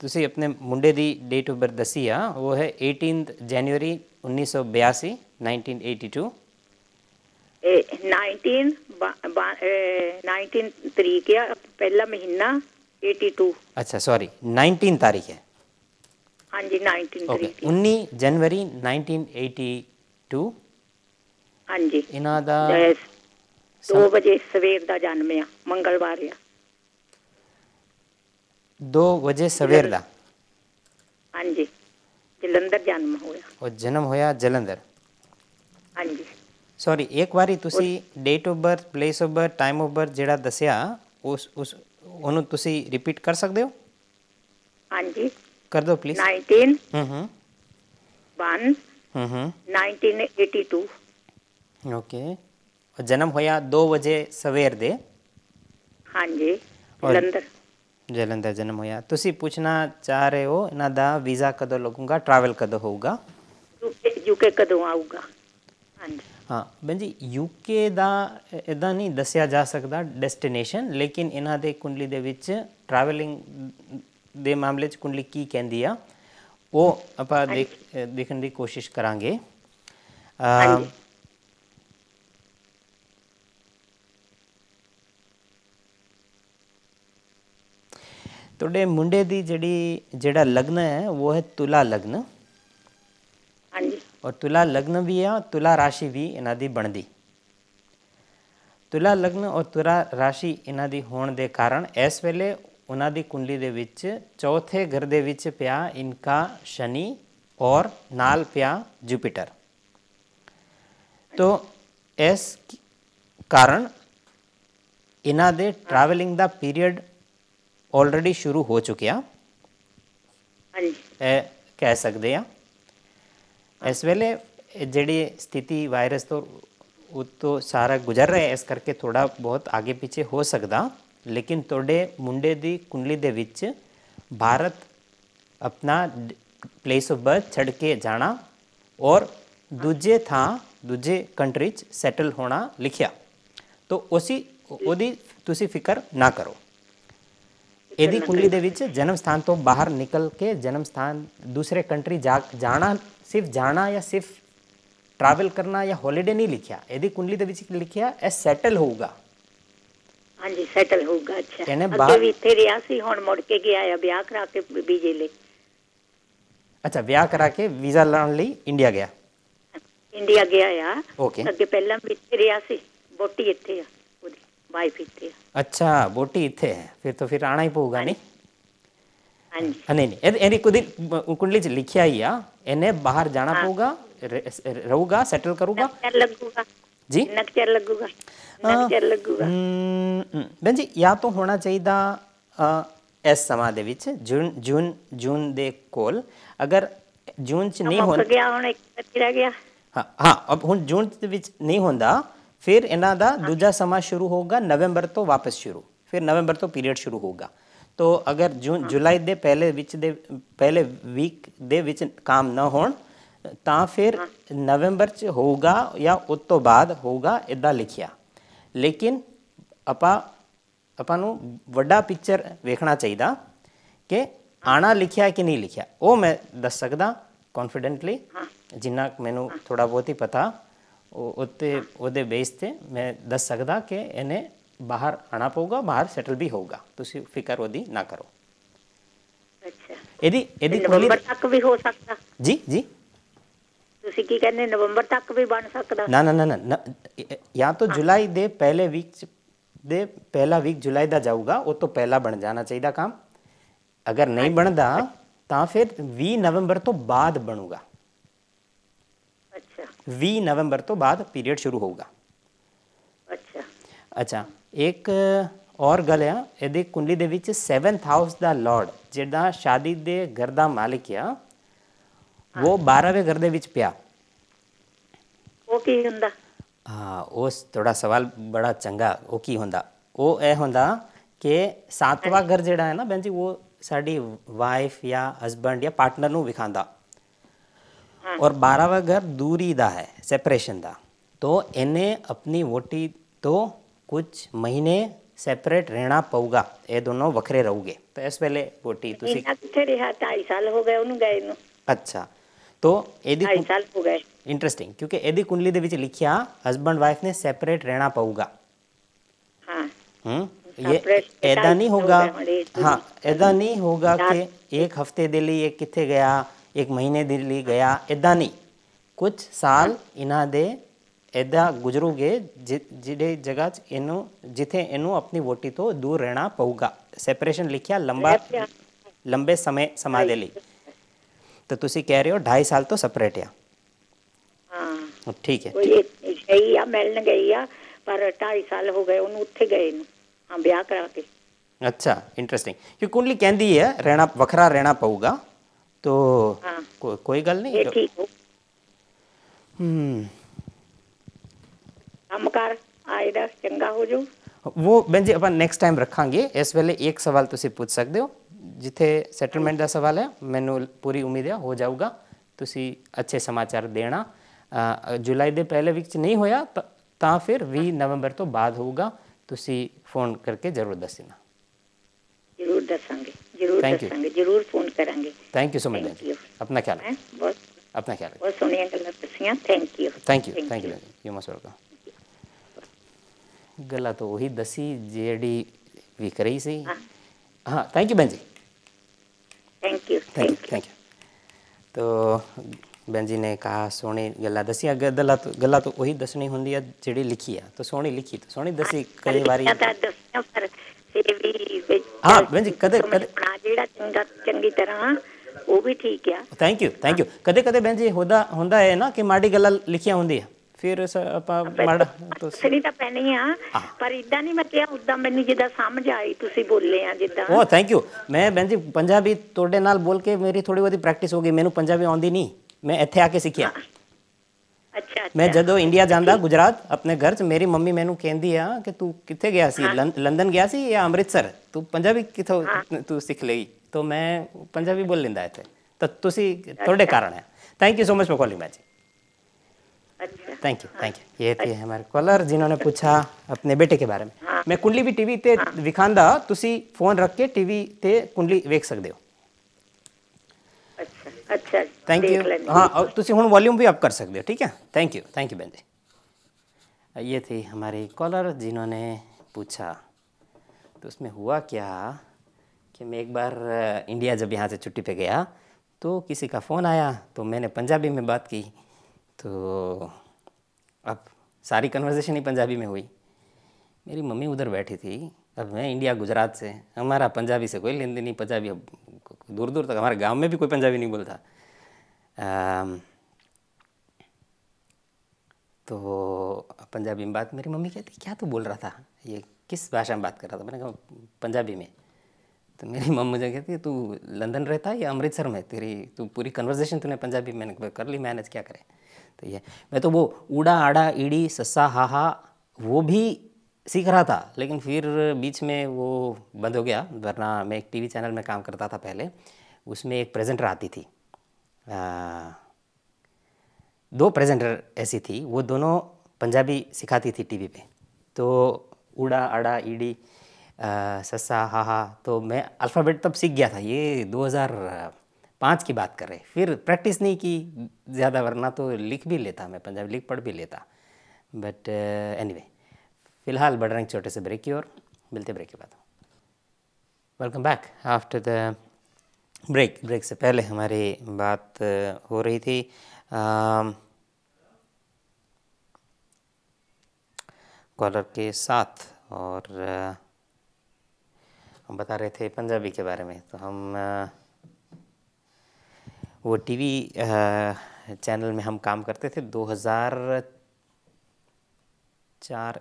तुसी अपने मुंडे दी डेट ऑफ बर्थ दसी ਆ ਉਹ ਹੈ 18 ਜਨਵਰੀ 1982 1982 Eh, पहला महीना अच्छा सॉरी तारीख है हाँ जी ओके उन्नीस जनवरी हाँ जी दो बजे सवेर जन्म आ मंगलवार आ दो बजे सवेर हाँ जी जलंधर जन्म होया और जन्म होया जलंधर हाँ जी सॉरी एक बार date of birth place of birth time of birth जेड़ा दसिया रिपीट कर सकदे हो हां जी दो बजे सवेर दे जलंधर जलंधर जन्म होया तुसी पूछना चाह रहे हो इना दा वीजा कदो लगूंगा ट्रैवल कदो होऊंगा यूके कदो आऊंगा हां जी ਹਾਂ ਬੰਜੀ ਯੂਕੇ ਦਾ ਇਦਾਂ ਨਹੀਂ ਦੱਸਿਆ ਜਾ ਸਕਦਾ ਡੈਸਟੀਨੇਸ਼ਨ ਲੇਕਿਨ ਇਹਨਾਂ ਦੇ ਕੁੰਡਲੀ ਦੇ ਵਿੱਚ ਟਰੈਵਲਿੰਗ ਦੇ ਮਾਮਲੇ 'ਚ ਕੁੰਡਲੀ ਕੀ ਕਹਿੰਦੀ ਆ ਉਹ ਆਪਾਂ ਦੇਖ ਦੇਖਣ ਦੀ ਕੋਸ਼ਿਸ਼ ਕਰਾਂਗੇ ਤੁਹਾਡੇ ਮੁੰਡੇ ਦੀ ਜਿਹੜੀ ਜਿਹੜਾ ਲਗਨ ਹੈ ਉਹ ਹੈ ਤੁਲਾ ਲਗਨ और तुला लग्न भी है और ਰਾਸ਼ੀ ਵੀ ਇਹਨਾਂ ਦੀ ਬਣਦੀ ਤੁਲਾ ਲਗਨ ਔਰ ਤੁਲਾ ਰਾਸ਼ੀ ਇਹਨਾਂ ਦੀ ਹੋਣ ਦੇ ਕਾਰਨ ਇਸ ਵੇਲੇ ਉਹਨਾਂ ਦੀ ਕੁੰਡਲੀ ਦੇ ਵਿੱਚ ਚੌਥੇ ਘਰ ਦੇ ਵਿੱਚ ਪਿਆ ਇਨਕਾ ਸ਼ਨੀ ਔਰ ਨਾਲ ਪਿਆ ਜੁਪੀਟਰ ਤੋਂ ਇਸ ਕਾਰਨ ਇਹਨਾਂ ਦੇ ਟਰੈਵਲਿੰਗ ਦਾ ਪੀਰੀਅਡ ਆਲਰੇਡੀ ਸ਼ੁਰੂ ਹੋ ਚੁੱਕਿਆ ਹਾਂਜੀ ਇਹ ਕਹਿ ਸਕਦੇ ਆ इस वेले जड़ी स्थिति वायरस तो वो तो सारा गुजर रहे इस करके थोड़ा बहुत आगे पीछे हो सकता लेकिन थोड़े मुंडे दी कुंडली दे विच भारत अपना प्लेस ऑफ बर्थ छड़ के जाना और दूजे था दूजे कंट्री सैटल होना लिखिया तो उसी ਉਹਦੀ तुसी फिकर ना करो यदि कुंडली दे विच जन्म स्थान तो बाहर निकल के जन्म स्थान दूसरे कंट्री जा जाना ਸਿਰਫ ਜਾਣਾ ਜਾਂ ਸਿਰਫ ਟਰੈਵਲ ਕਰਨਾ ਜਾਂ ਹੌਲੀਡੇ ਨਹੀਂ ਲਿਖਿਆ ਇਹਦੀ ਕੁੰਡਲੀ ਦੇ ਵਿੱਚ ਲਿਖਿਆ ਇਹ ਸੈਟਲ ਹੋਊਗਾ ਹਾਂਜੀ ਸੈਟਲ ਹੋਊਗਾ ਅੱਛਾ ਅੱਗੇ ਵੀ ਇੱਥੇ ਰਿਹਾ ਸੀ ਹੁਣ ਮੁੜ ਕੇ ਗਿਆ ਆ ਵਿਆਹ ਕਰਾ ਕੇ ਵੀਜ਼ੇ ਲਈ ਅੱਛਾ ਵਿਆਹ ਕਰਾ ਕੇ ਵੀਜ਼ਾ ਲੈਣ ਲਈ ਇੰਡੀਆ ਗਿਆ ਇੰਡੀਆ ਗਿਆ ਆ ਅੱਗੇ ਪਹਿਲਾਂ ਵੀ ਇੱਥੇ ਰਿਹਾ ਸੀ ਬੋਟੀ ਇੱਥੇ ਆ ਉਹਦੀ ਵਾਈਫ ਇੱਥੇ ਆ ਅੱਛਾ ਬੋਟੀ ਇੱਥੇ ਹੈ ਫਿਰ ਤਾਂ ਫਿਰ ਆਣਾ ਹੀ ਪਊਗਾ ਨਹੀਂ ਨਹੀਂ ਨਹੀਂ ਇਹਦੀ ਕੁਦੀ ਕੁੰਡਲੀ ਚ ਲਿਖਿਆ ਹੀ ਆ ਇਹਨੇ ਬਾਹਰ ਜਾਣਾ ਪਊਗਾ ਰਹੂਗਾ ਸੈਟਲ ਕਰੂਗਾ ਲੱਗੂਗਾ ਜੀ ਨਕਚਰ ਲੱਗੂਗਾ ਨਕਚਰ ਲੱਗੂਗਾ ਬੈਂ ਜੀ ਜਾਂ ਤਾਂ ਹੋਣਾ ਚਾਹੀਦਾ ਇਸ ਸਮਾਂ ਦੇ ਵਿੱਚ ਜੂਨ ਜੂਨ ਜੂਨ ਦੇ ਕੋਲ ਅਗਰ ਜੂਨ ਚ ਨਹੀਂ ਹੋਣ ਗਿਆ ਹੁਣ ਇੱਕ ਰਹਿ ਗਿਆ ਹਾਂ ਹਾਂ ਅਬ ਹੁਣ ਜੂਨ ਦੇ ਵਿੱਚ ਨਹੀਂ ਹੁੰਦਾ ਫਿਰ ਇਹਨਾਂ ਦਾ ਦੂਜਾ ਸਮਾਂ ਸ਼ੁਰੂ ਹੋਊਗਾ ਨਵੰਬਰ ਤੋਂ ਵਾਪਸ ਸ਼ੁਰੂ ਫਿਰ ਨਵੰਬਰ ਤੋਂ ਪੀਰੀਅਡ ਸ਼ੁਰੂ ਹੋਊਗਾ ਤੋ ਅਗਰ ਜੂਨ ਜੁਲਾਈ ਦੇ ਪਹਿਲੇ ਵਿੱਚ ਦੇ ਪਹਿਲੇ ਵੀਕ ਦੇ ਵਿੱਚ ਕੰਮ ਨਾ ਹੋਣ ਤਾਂ ਫਿਰ ਨਵੰਬਰ ਚ ਹੋਊਗਾ ਜਾਂ ਉਸ ਤੋਂ ਬਾਅਦ ਹੋਊਗਾ ਇਦਾਂ ਲਿਖਿਆ ਲੇਕਿਨ ਆਪਾਂ ਆਪਾਂ ਨੂੰ ਵੱਡਾ ਪਿਕਚਰ ਵੇਖਣਾ ਚਾਹੀਦਾ ਕਿ ਆਣਾ ਲਿਖਿਆ ਕਿ ਨਹੀਂ ਲਿਖਿਆ ਉਹ ਮੈਂ ਦੱਸ ਸਕਦਾ ਕੌਨਫੀਡੈਂਟਲੀ ਜਿੰਨਾ ਮੈਨੂੰ ਥੋੜਾ ਬਹੁਤ ਹੀ ਪਤਾ ਉਹ ਉੱਤੇ ਉਹਦੇ ਬੇਸ ਤੇ ਮੈਂ ਦੱਸ ਸਕਦਾ ਕਿ ਇਹਨੇ ਬਾਹਰ ਆਣਾ ਪਊਗਾ ਬਾਹਰ ਸੈਟਲ ਵੀ ਹੋਊਗਾ ਤੁਸੀਂ ਫਿਕਰ ਉਹਦੀ ਨਾ ਕਰੋ ਅੱਛਾ ਇਹਦੀ ਇਹਦੀ ਕਲੋਨੀ ਤੱਕ ਵੀ ਹੋ ਸਕਦਾ ਜੀ ਜੀ ਤੁਸੀਂ ਕੀ ਕਹਿੰਦੇ ਨਵੰਬਰ ਤੱਕ ਵੀ ਬਣ ਸਕਦਾ ਨਾ ਨਾ ਨਾ ਨਾ ਜਾਂ ਤਾਂ ਜੁਲਾਈ ਦੇ ਪਹਿਲੇ ਵੀਕ ਦੇ ਪਹਿਲਾ ਵੀਕ ਜੁਲਾਈ ਦਾ ਜਾਊਗਾ ਉਹ ਤੋਂ ਪਹਿਲਾ ਬਣ ਜਾਣਾ ਚਾਹੀਦਾ ਕੰਮ ਅਗਰ ਨਹੀਂ ਬਣਦਾ ਤਾਂ ਫਿਰ 20 ਨਵੰਬਰ ਤੋਂ ਬਾਅਦ ਬਣੂਗਾ ਅੱਛਾ 20 ਨਵੰਬਰ ਤੋਂ ਬਾਅਦ ਪੀਰੀਅਡ ਸ਼ੁਰੂ ਹੋਊਗਾ ਅੱਛਾ ਅੱਛਾ ਇੱਕ ਔਰ ਗੱਲ ਆ ਇਹਦੀ ਕੁੰਡਲੀ ਦੇ ਵਿੱਚ 7th ਹਾਊਸ ਦਾ ਲਾਰਡ ਜਿਹੜਾ ਸ਼ਾਦੀ ਦੇ ਘਰ ਦਾ ਮਾਲਕ ਆ ਉਹ 12ਵੇਂ ਘਰ ਦੇ ਵਿੱਚ ਪਿਆ ਉਹ ਕੀ ਹੁੰਦਾ ਹਾਂ ਉਸ ਥੋੜਾ ਸਵਾਲ ਬੜਾ ਚੰਗਾ ਉਹ ਕੀ ਹੁੰਦਾ ਉਹ ਇਹ ਹੁੰਦਾ ਕਿ 7ਵਾਂ ਘਰ ਜਿਹੜਾ ਹੈ ਨਾ ਬੈਂ ਉਹ ਸਾਡੀ ਵਾਈਫ ਜਾਂ ਹਸਬੰਡ ਜਾਂ ਪਾਰਟਨਰ ਨੂੰ ਵਿਖਾਂਦਾ ਔਰ 12ਵਾਂ ਘਰ ਦੂਰੀ ਦਾ ਹੈ ਸੈਪਰੇਸ਼ਨ ਦਾ ਤੋਂ ਇਹਨੇ ਆਪਣੀ ਵੋਟੀ ਤੋਂ कुछ महीने મહિને સેપરેટ રહેણા પૌગા એ દોનો વખરે રહુગે તો એસ પહેલે બોટી તુસી इथे रहा ढाई साल हो गए उन्हें गए ਨੂੰ अच्छा तो एदी ढाई साल हो गए इंटरेस्टिंग क्योंकि एदी कुंडली दे विच लिखिया हस्बैंड वाइफ ने सेपरेट रहना पौगा हां हम हम्म? ये तो ऐसा हाँ, नहीं होगा हां ऐसा नहीं होगा कि एक हफ्ते दे लिए किथे गया एक महीने दे लिए गया ऐसा नहीं कुछ साल हाँ। इना दे इदा गुजरूंगे जि जिड़े जगह इन जिथे इनू अपनी वोटी तो दूर रहना पेगा सैपरेशन लिखिया लंबा लंबे समय समा दे तो तुसी कह रहे हो ढाई साल तो सपरेट आ हाँ। ठीक है सही आ मिलन गई आ पर ढाई साल हो गए उनू उठे गए हां ब्याह करा के अच्छा इंटरेस्टिंग क्यों कुंडली कहंदी है रहना वखरा रहना पेगा तो हाँ। को, कोई गल नहीं ठीक हम्म ਕੰਮਕਾਰ ਆਏ ਦਾ ਚੰਗਾ ਹੋ ਜਾਊ ਉਹ ਬੈਂਜੀ ਆਪਾਂ ਨੈਕਸਟ ਟਾਈਮ ਰੱਖਾਂਗੇ ਇਸ ਵੇਲੇ ਇੱਕ ਸਵਾਲ ਤੁਸੀਂ ਪੁੱਛ ਸਕਦੇ ਹੋ ਜਿੱਥੇ ਸੈਟਲਮੈਂਟ ਦਾ ਸਵਾਲ ਹੈ ਮੈਨੂੰ ਪੂਰੀ ਉਮੀਦ ਹੈ ਹੋ ਜਾਊਗਾ ਤੁਸੀਂ ਅੱਛੇ ਸਮਾਚਾਰ ਦੇਣਾ ਜੁਲਾਈ ਦੇ ਪਹਿਲੇ ਵੀਕ ਚ ਨਹੀਂ ਹੋਇਆ ਤਾਂ ਫਿਰ 20 ਨਵੰਬਰ ਤੋਂ ਬਾਅਦ ਹੋਊਗਾ ਤੁਸੀਂ ਫੋਨ ਕਰਕੇ ਜ਼ਰੂਰ ਦੱਸਣਾ ਜ਼ਰੂਰ ਦੱਸਾਂਗੇ ਜ਼ਰੂਰ ਦੱਸਾਂਗੇ ਜ਼ਰੂਰ ਫੋਨ ਕਰਾਂਗੇ ਥੈਂਕ ਯੂ ਸੋ ਮਚ ਆਪਣਾ ਖਿਆਲ ਬਹੁਤ ਆਪਣਾ ਖਿਆਲ ਬਹੁਤ ਸੋਹਣੀਆਂ ਗੱਲਾਂ ਦੱਸੀਆਂ thank you thank you thank you you must welcome ਗੱਲਾਂ ਤਾਂ ਉਹੀ ਦਸੀ ਜਿਹੜੀ ਵਿਕ ਰਹੀ ਸੀ ਹਾਂ ਥੈਂਕ ਯੂ ਬੰਜੀ ਥੈਂਕ ਯੂ ਥੈਂਕ ਯੂ ਤੋ तो ਨੇ ਕਹਾ ਸੋਹਣੀ ਗੱਲਾਂ ਦਸੀ ਗੱਲਾਂ ਤੋਂ ਗੱਲਾਂ ਤੋਂ ਉਹੀ ਦੱਸਣੀ ਹੁੰਦੀ ਆ ਜਿਹੜੀ ਲਿਖੀ ਆ ਤੋ ਸੋਹਣੀ ਲਿਖੀ ਤੋ ਸੋਹਣੀ ਦਸੀ ਕਈ ਵਾਰੀ ਹਾਂ ਬੈਨ ਕਦੇ ਕਦੇ ਜਿਹੜਾ ਚੰਗਾ ਚੰਗੀ ਤਰ੍ਹਾਂ ਉਹ ਵੀ ਠੀਕ ਆ ਥੈਂਕ ਯੂ ਥੈਂਕ ਯੂ ਕਦੇ ਕਦੇ ਬੈਨ ਹੁੰਦਾ ਹੁੰਦਾ ਹੈ ਨਾ ਕਿ ਮਾੜੀ ਗੱਲਾਂ ਲਿਖੀਆਂ ਹੁੰਦੀਆਂ ਫਿਰ ਆਪਾਂ ਮੜ ਤੁਸੀਂ ਤਾਂ ਪੈਣੀ ਆ ਪਰ ਇਦਾਂ ਨਹੀਂ ਮੈਂ ਕਿਹਾ ਉਦਾਂ ਮੈਨੂੰ ਜਿੱਦਾਂ ਸਮਝ ਆਈ ਤੁਸੀਂ ਬੋਲੇ ਆ ਜਿੱਦਾਂ ਉਹ ਥੈਂਕ ਯੂ ਮੈਂ ਬੈਂਦੀ ਪੰਜਾਬੀ ਤੁਹਾਡੇ ਨਾਲ ਬੋਲ ਕੇ ਮੇਰੀ ਥੋੜੀ ਬਹੁਤੀ ਪ੍ਰੈਕਟਿਸ ਹੋ ਗਈ ਮੈਨੂੰ ਪੰਜਾਬੀ ਆਉਂਦੀ ਨਹੀਂ ਮੈਂ ਇੱਥੇ ਆ ਕੇ ਸਿੱਖਿਆ ਅੱਛਾ ਮੈਂ ਜਦੋਂ ਇੰਡੀਆ ਜਾਂਦਾ ਗੁਜਰਾਤ ਆਪਣੇ ਘਰ ਚ ਮੇਰੀ ਮੰਮੀ ਮੈਨੂੰ ਕਹਿੰਦੀ ਆ ਕਿ ਤੂੰ ਕਿੱਥੇ ਗਿਆ ਸੀ ਲੰਡਨ ਗਿਆ ਸੀ ਜਾਂ ਅੰਮ੍ਰਿਤਸਰ ਤੂੰ ਪੰਜਾਬੀ ਕਿਥੋਂ ਤੂੰ ਸਿੱਖ ਲਈ ਤਾਂ ਮੈਂ ਪੰਜਾਬੀ ਬੋਲ ਲੈਂਦਾ ਇੱਥੇ ਤਾਂ ਤੁਸੀਂ ਤੁਹਾਡੇ ਕਾਰਨ ਹੈ thank you so much for calling ਮੈਂ थैंक यू थैंक यू ये थे हमारे कॉलर जिन्होंने पूछा अपने बेटे के बारे में हाँ। मैं कुंडली भी टीवी ते हाँ। विखांदा तुसी फोन रख के टीवी ते कुंडली देख सकते हो अच्छा अच्छा थैंक यू हाँ तुसी हुन वॉल्यूम भी अप कर सकते हो ठीक है थैंक यू थैंक यू बहन ये थी हमारी कॉलर जिन्होंने पूछा तो उसमें हुआ क्या कि मैं एक बार इंडिया जब यहाँ से छुट्टी पे गया तो किसी का फ़ोन आया तो मैंने पंजाबी में बात की तो सारी कन्वर्सेशन ही पंजाबी में हुई मेरी मम्मी उधर बैठी थी अब मैं इंडिया गुजरात से हमारा पंजाबी से कोई लेन देन नहीं पंजाबी अब दूर दूर तक हमारे गांव में भी कोई पंजाबी नहीं बोलता तो पंजाबी में बात मेरी मम्मी कहती क्या तू बोल रहा था ये किस भाषा में बात कर रहा था मैंने कहा पंजाबी में तो मेरी मम्मी मुझे कहती तू लंदन रहता है या अमृतसर में तेरी तू पूरी कन्वर्जेशन तूने पंजाबी मैंने कर ली मैनेज क्या करे तो ये मैं तो वो उड़ा आड़ा ईड़ी सस्सा हाहा वो भी सीख रहा था लेकिन फिर बीच में वो बंद हो गया वरना मैं एक टीवी चैनल में काम करता था पहले उसमें एक प्रेजेंटर आती थी आ, दो प्रेजेंटर ऐसी थी वो दोनों पंजाबी सिखाती थी टीवी पे तो उड़ा अड़ा ईडी सस्सा हाहा तो मैं अल्फ़ाबेट तब सीख गया था ये 2000 पाँच की बात कर हैं फिर प्रैक्टिस नहीं की ज़्यादा वरना तो लिख भी लेता मैं पंजाबी लिख पढ़ भी लेता बट एनी वे फिलहाल बढ़ रहे हैं छोटे से ब्रेक की ओर मिलते ब्रेक के बाद welcome back after the break break से पहले हमारी बात uh, हो रही थी कॉलर um, के साथ और uh, हम बता रहे थे पंजाबी के बारे में तो हम uh, वो टीवी चैनल में हम काम करते थे 2004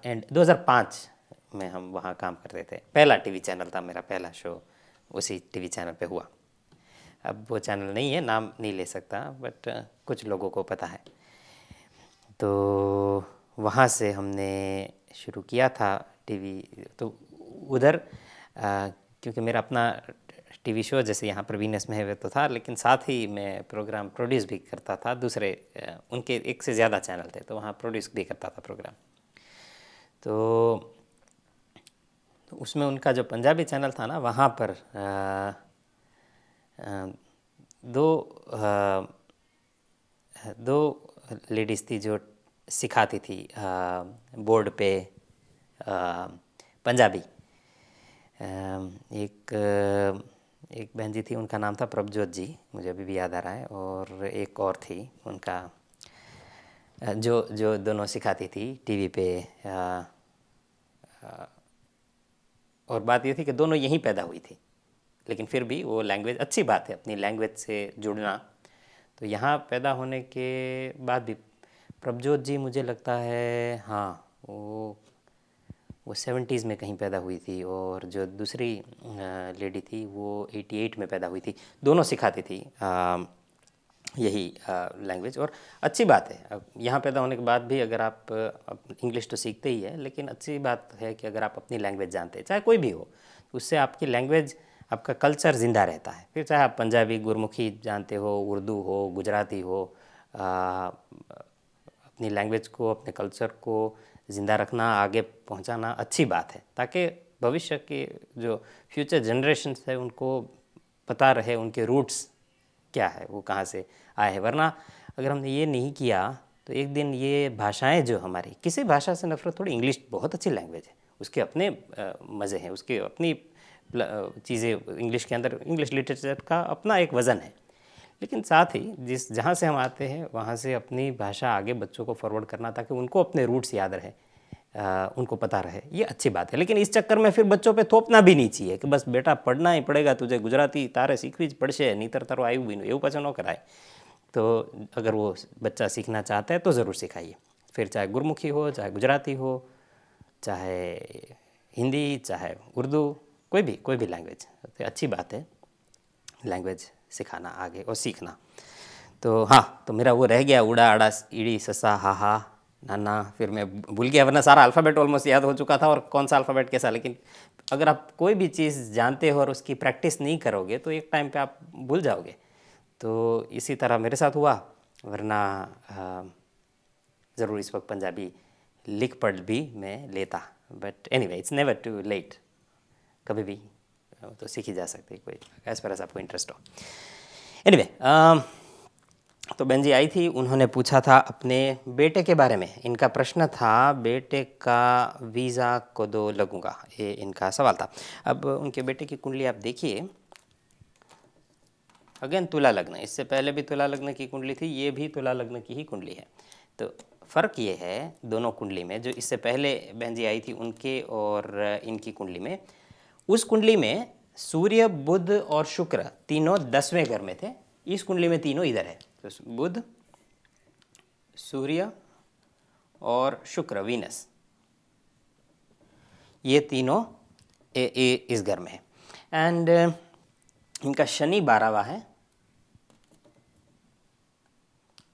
एंड 2005 में हम वहाँ काम करते थे पहला टीवी चैनल था मेरा पहला शो उसी टीवी चैनल पे हुआ अब वो चैनल नहीं है नाम नहीं ले सकता बट कुछ लोगों को पता है तो वहाँ से हमने शुरू किया था टीवी तो उधर क्योंकि मेरा अपना टीवी शो जैसे यहाँ पर वीनस में तो था लेकिन साथ ही मैं प्रोग्राम प्रोड्यूस भी करता था दूसरे उनके एक से ज़्यादा चैनल थे तो वहाँ प्रोड्यूस भी करता था प्रोग्राम तो, तो उसमें उनका जो पंजाबी चैनल था ना वहाँ पर आ, आ, दो आ, दो लेडीज़ थी जो सिखाती थी बोर्ड पे पंजाबी एक एक बहन जी थी उनका नाम था प्रभजोत जी मुझे अभी भी याद आ रहा है और एक और थी उनका जो जो दोनों सिखाती थी टीवी पे आ, आ, और बात ये थी कि दोनों यहीं पैदा हुई थी लेकिन फिर भी वो लैंग्वेज अच्छी बात है अपनी लैंग्वेज से जुड़ना तो यहाँ पैदा होने के बाद भी प्रभजोत जी मुझे लगता है हाँ वो वो सेवेंटीज़ में कहीं पैदा हुई थी और जो दूसरी लेडी थी वो एटी एट में पैदा हुई थी दोनों सिखाती थी आ, यही लैंग्वेज और अच्छी बात है अब यहाँ पैदा होने के बाद भी अगर आप इंग्लिश तो सीखते ही है लेकिन अच्छी बात है कि अगर आप अपनी लैंग्वेज जानते हैं चाहे कोई भी हो उससे आपकी लैंग्वेज आपका कल्चर ज़िंदा रहता है फिर चाहे आप पंजाबी गुरमुखी जानते हो उर्दू हो गुजराती हो आ, अपनी लैंग्वेज को अपने कल्चर को ज़िंदा रखना आगे पहुंचाना अच्छी बात है ताकि भविष्य के जो फ्यूचर जनरेशन है उनको पता रहे उनके रूट्स क्या है वो कहाँ से आए हैं वरना अगर हमने ये नहीं किया तो एक दिन ये भाषाएं जो हमारी किसी भाषा से नफरत थोड़ी इंग्लिश बहुत अच्छी लैंग्वेज है उसके अपने मज़े हैं उसके अपनी चीज़ें इंग्लिश के अंदर इंग्लिश लिटरेचर का अपना एक वज़न है लेकिन साथ ही जिस जहाँ से हम आते हैं वहाँ से अपनी भाषा आगे बच्चों को फॉरवर्ड करना ताकि उनको अपने रूट्स याद रहे आ, उनको पता रहे ये अच्छी बात है लेकिन इस चक्कर में फिर बच्चों पे थोपना भी नहीं चाहिए कि बस बेटा पढ़ना ही पड़ेगा तुझे गुजराती तारे सीखવી पढ़ से नीतर तर आयु भी એવું पचनों कराए तो अगर वो बच्चा सीखना चाहता है तो ज़रूर सिखाइए फिर चाहे गुरमुखी हो चाहे गुजराती हो चाहे हिंदी चाहे उर्दू कोई भी कोई भी लैंग्वेज तो अच्छी बात है लैंग्वेज सिखाना आगे और सीखना तो हाँ तो मेरा वो रह गया उड़ा अड़ा ईड़ी ससा हा हा नाना फिर मैं भूल गया वरना सारा अल्फ़ाबेट ऑलमोस्ट याद हो चुका था और कौन सा अल्फ़ाबेट कैसा लेकिन अगर आप कोई भी चीज़ जानते हो और उसकी प्रैक्टिस नहीं करोगे तो एक टाइम पे आप भूल जाओगे तो इसी तरह मेरे साथ हुआ वरना ज़रूर इस वक्त पंजाबी लिख पढ़ भी मैं लेता but anyway it's never too late कभी भी तो सीख ही जा सकते हैं कोई एज़ पर एज़ आपको इंटरेस्ट हो एनी anyway, um, तो बहन जी आई थी उन्होंने पूछा था अपने बेटे के बारे में इनका प्रश्न था बेटे का वीज़ा को दो लगूंगा ये इनका सवाल था अब उनके बेटे की कुंडली आप देखिए अगेन तुला लग्न इससे पहले भी तुला लग्न की कुंडली थी ये भी तुला लग्न की ही कुंडली है तो फ़र्क ये है दोनों कुंडली में जो इससे पहले बहन जी आई थी उनके और इनकी कुंडली में उस कुंडली में सूर्य बुध और शुक्र तीनों दसवें घर में थे इस कुंडली में तीनों इधर है तो बुध सूर्य और शुक्र वीनस ये तीनों ए, ए, इस घर में है एंड इनका शनि बारहवा है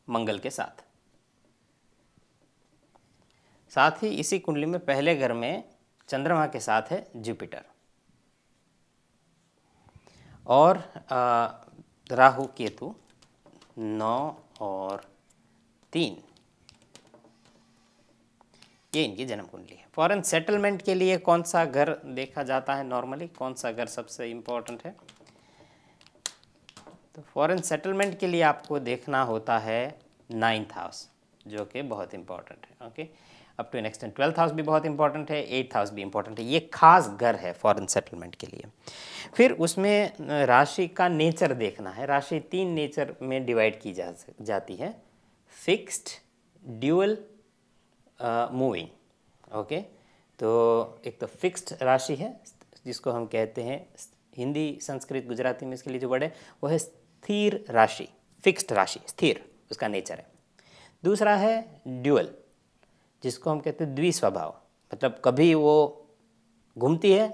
मंगल के साथ साथ ही इसी कुंडली में पहले घर में चंद्रमा के साथ है जुपिटर और राहु केतु नौ और तीन ये इनकी जन्म कुंडली है फॉरेन सेटलमेंट के लिए कौन सा घर देखा जाता है नॉर्मली कौन सा घर सबसे इम्पोर्टेंट है तो फॉरेन सेटलमेंट के लिए आपको देखना होता है नाइन्थ हाउस जो कि बहुत इम्पोर्टेंट है okay up to an extent twelfth house भी बहुत इंपॉर्टेंट है एट्थ हाउस भी इंपॉर्टेंट है ये खास घर है फॉरेन सेटलमेंट के लिए फिर उसमें राशि का नेचर देखना है राशि तीन नेचर में डिवाइड की जा जाती है फिक्स्ड ड्यूअल मूविंग ओके तो एक तो फिक्स्ड राशि है जिसको हम कहते हैं हिंदी संस्कृत गुजराती में इसके लिए जो वर्ड है वो है स्थिर राशि फिक्स्ड राशि स्थिर उसका नेचर है दूसरा है ड्यूअल जिसको हम कहते हैं द्विस्वभाव मतलब कभी वो घूमती है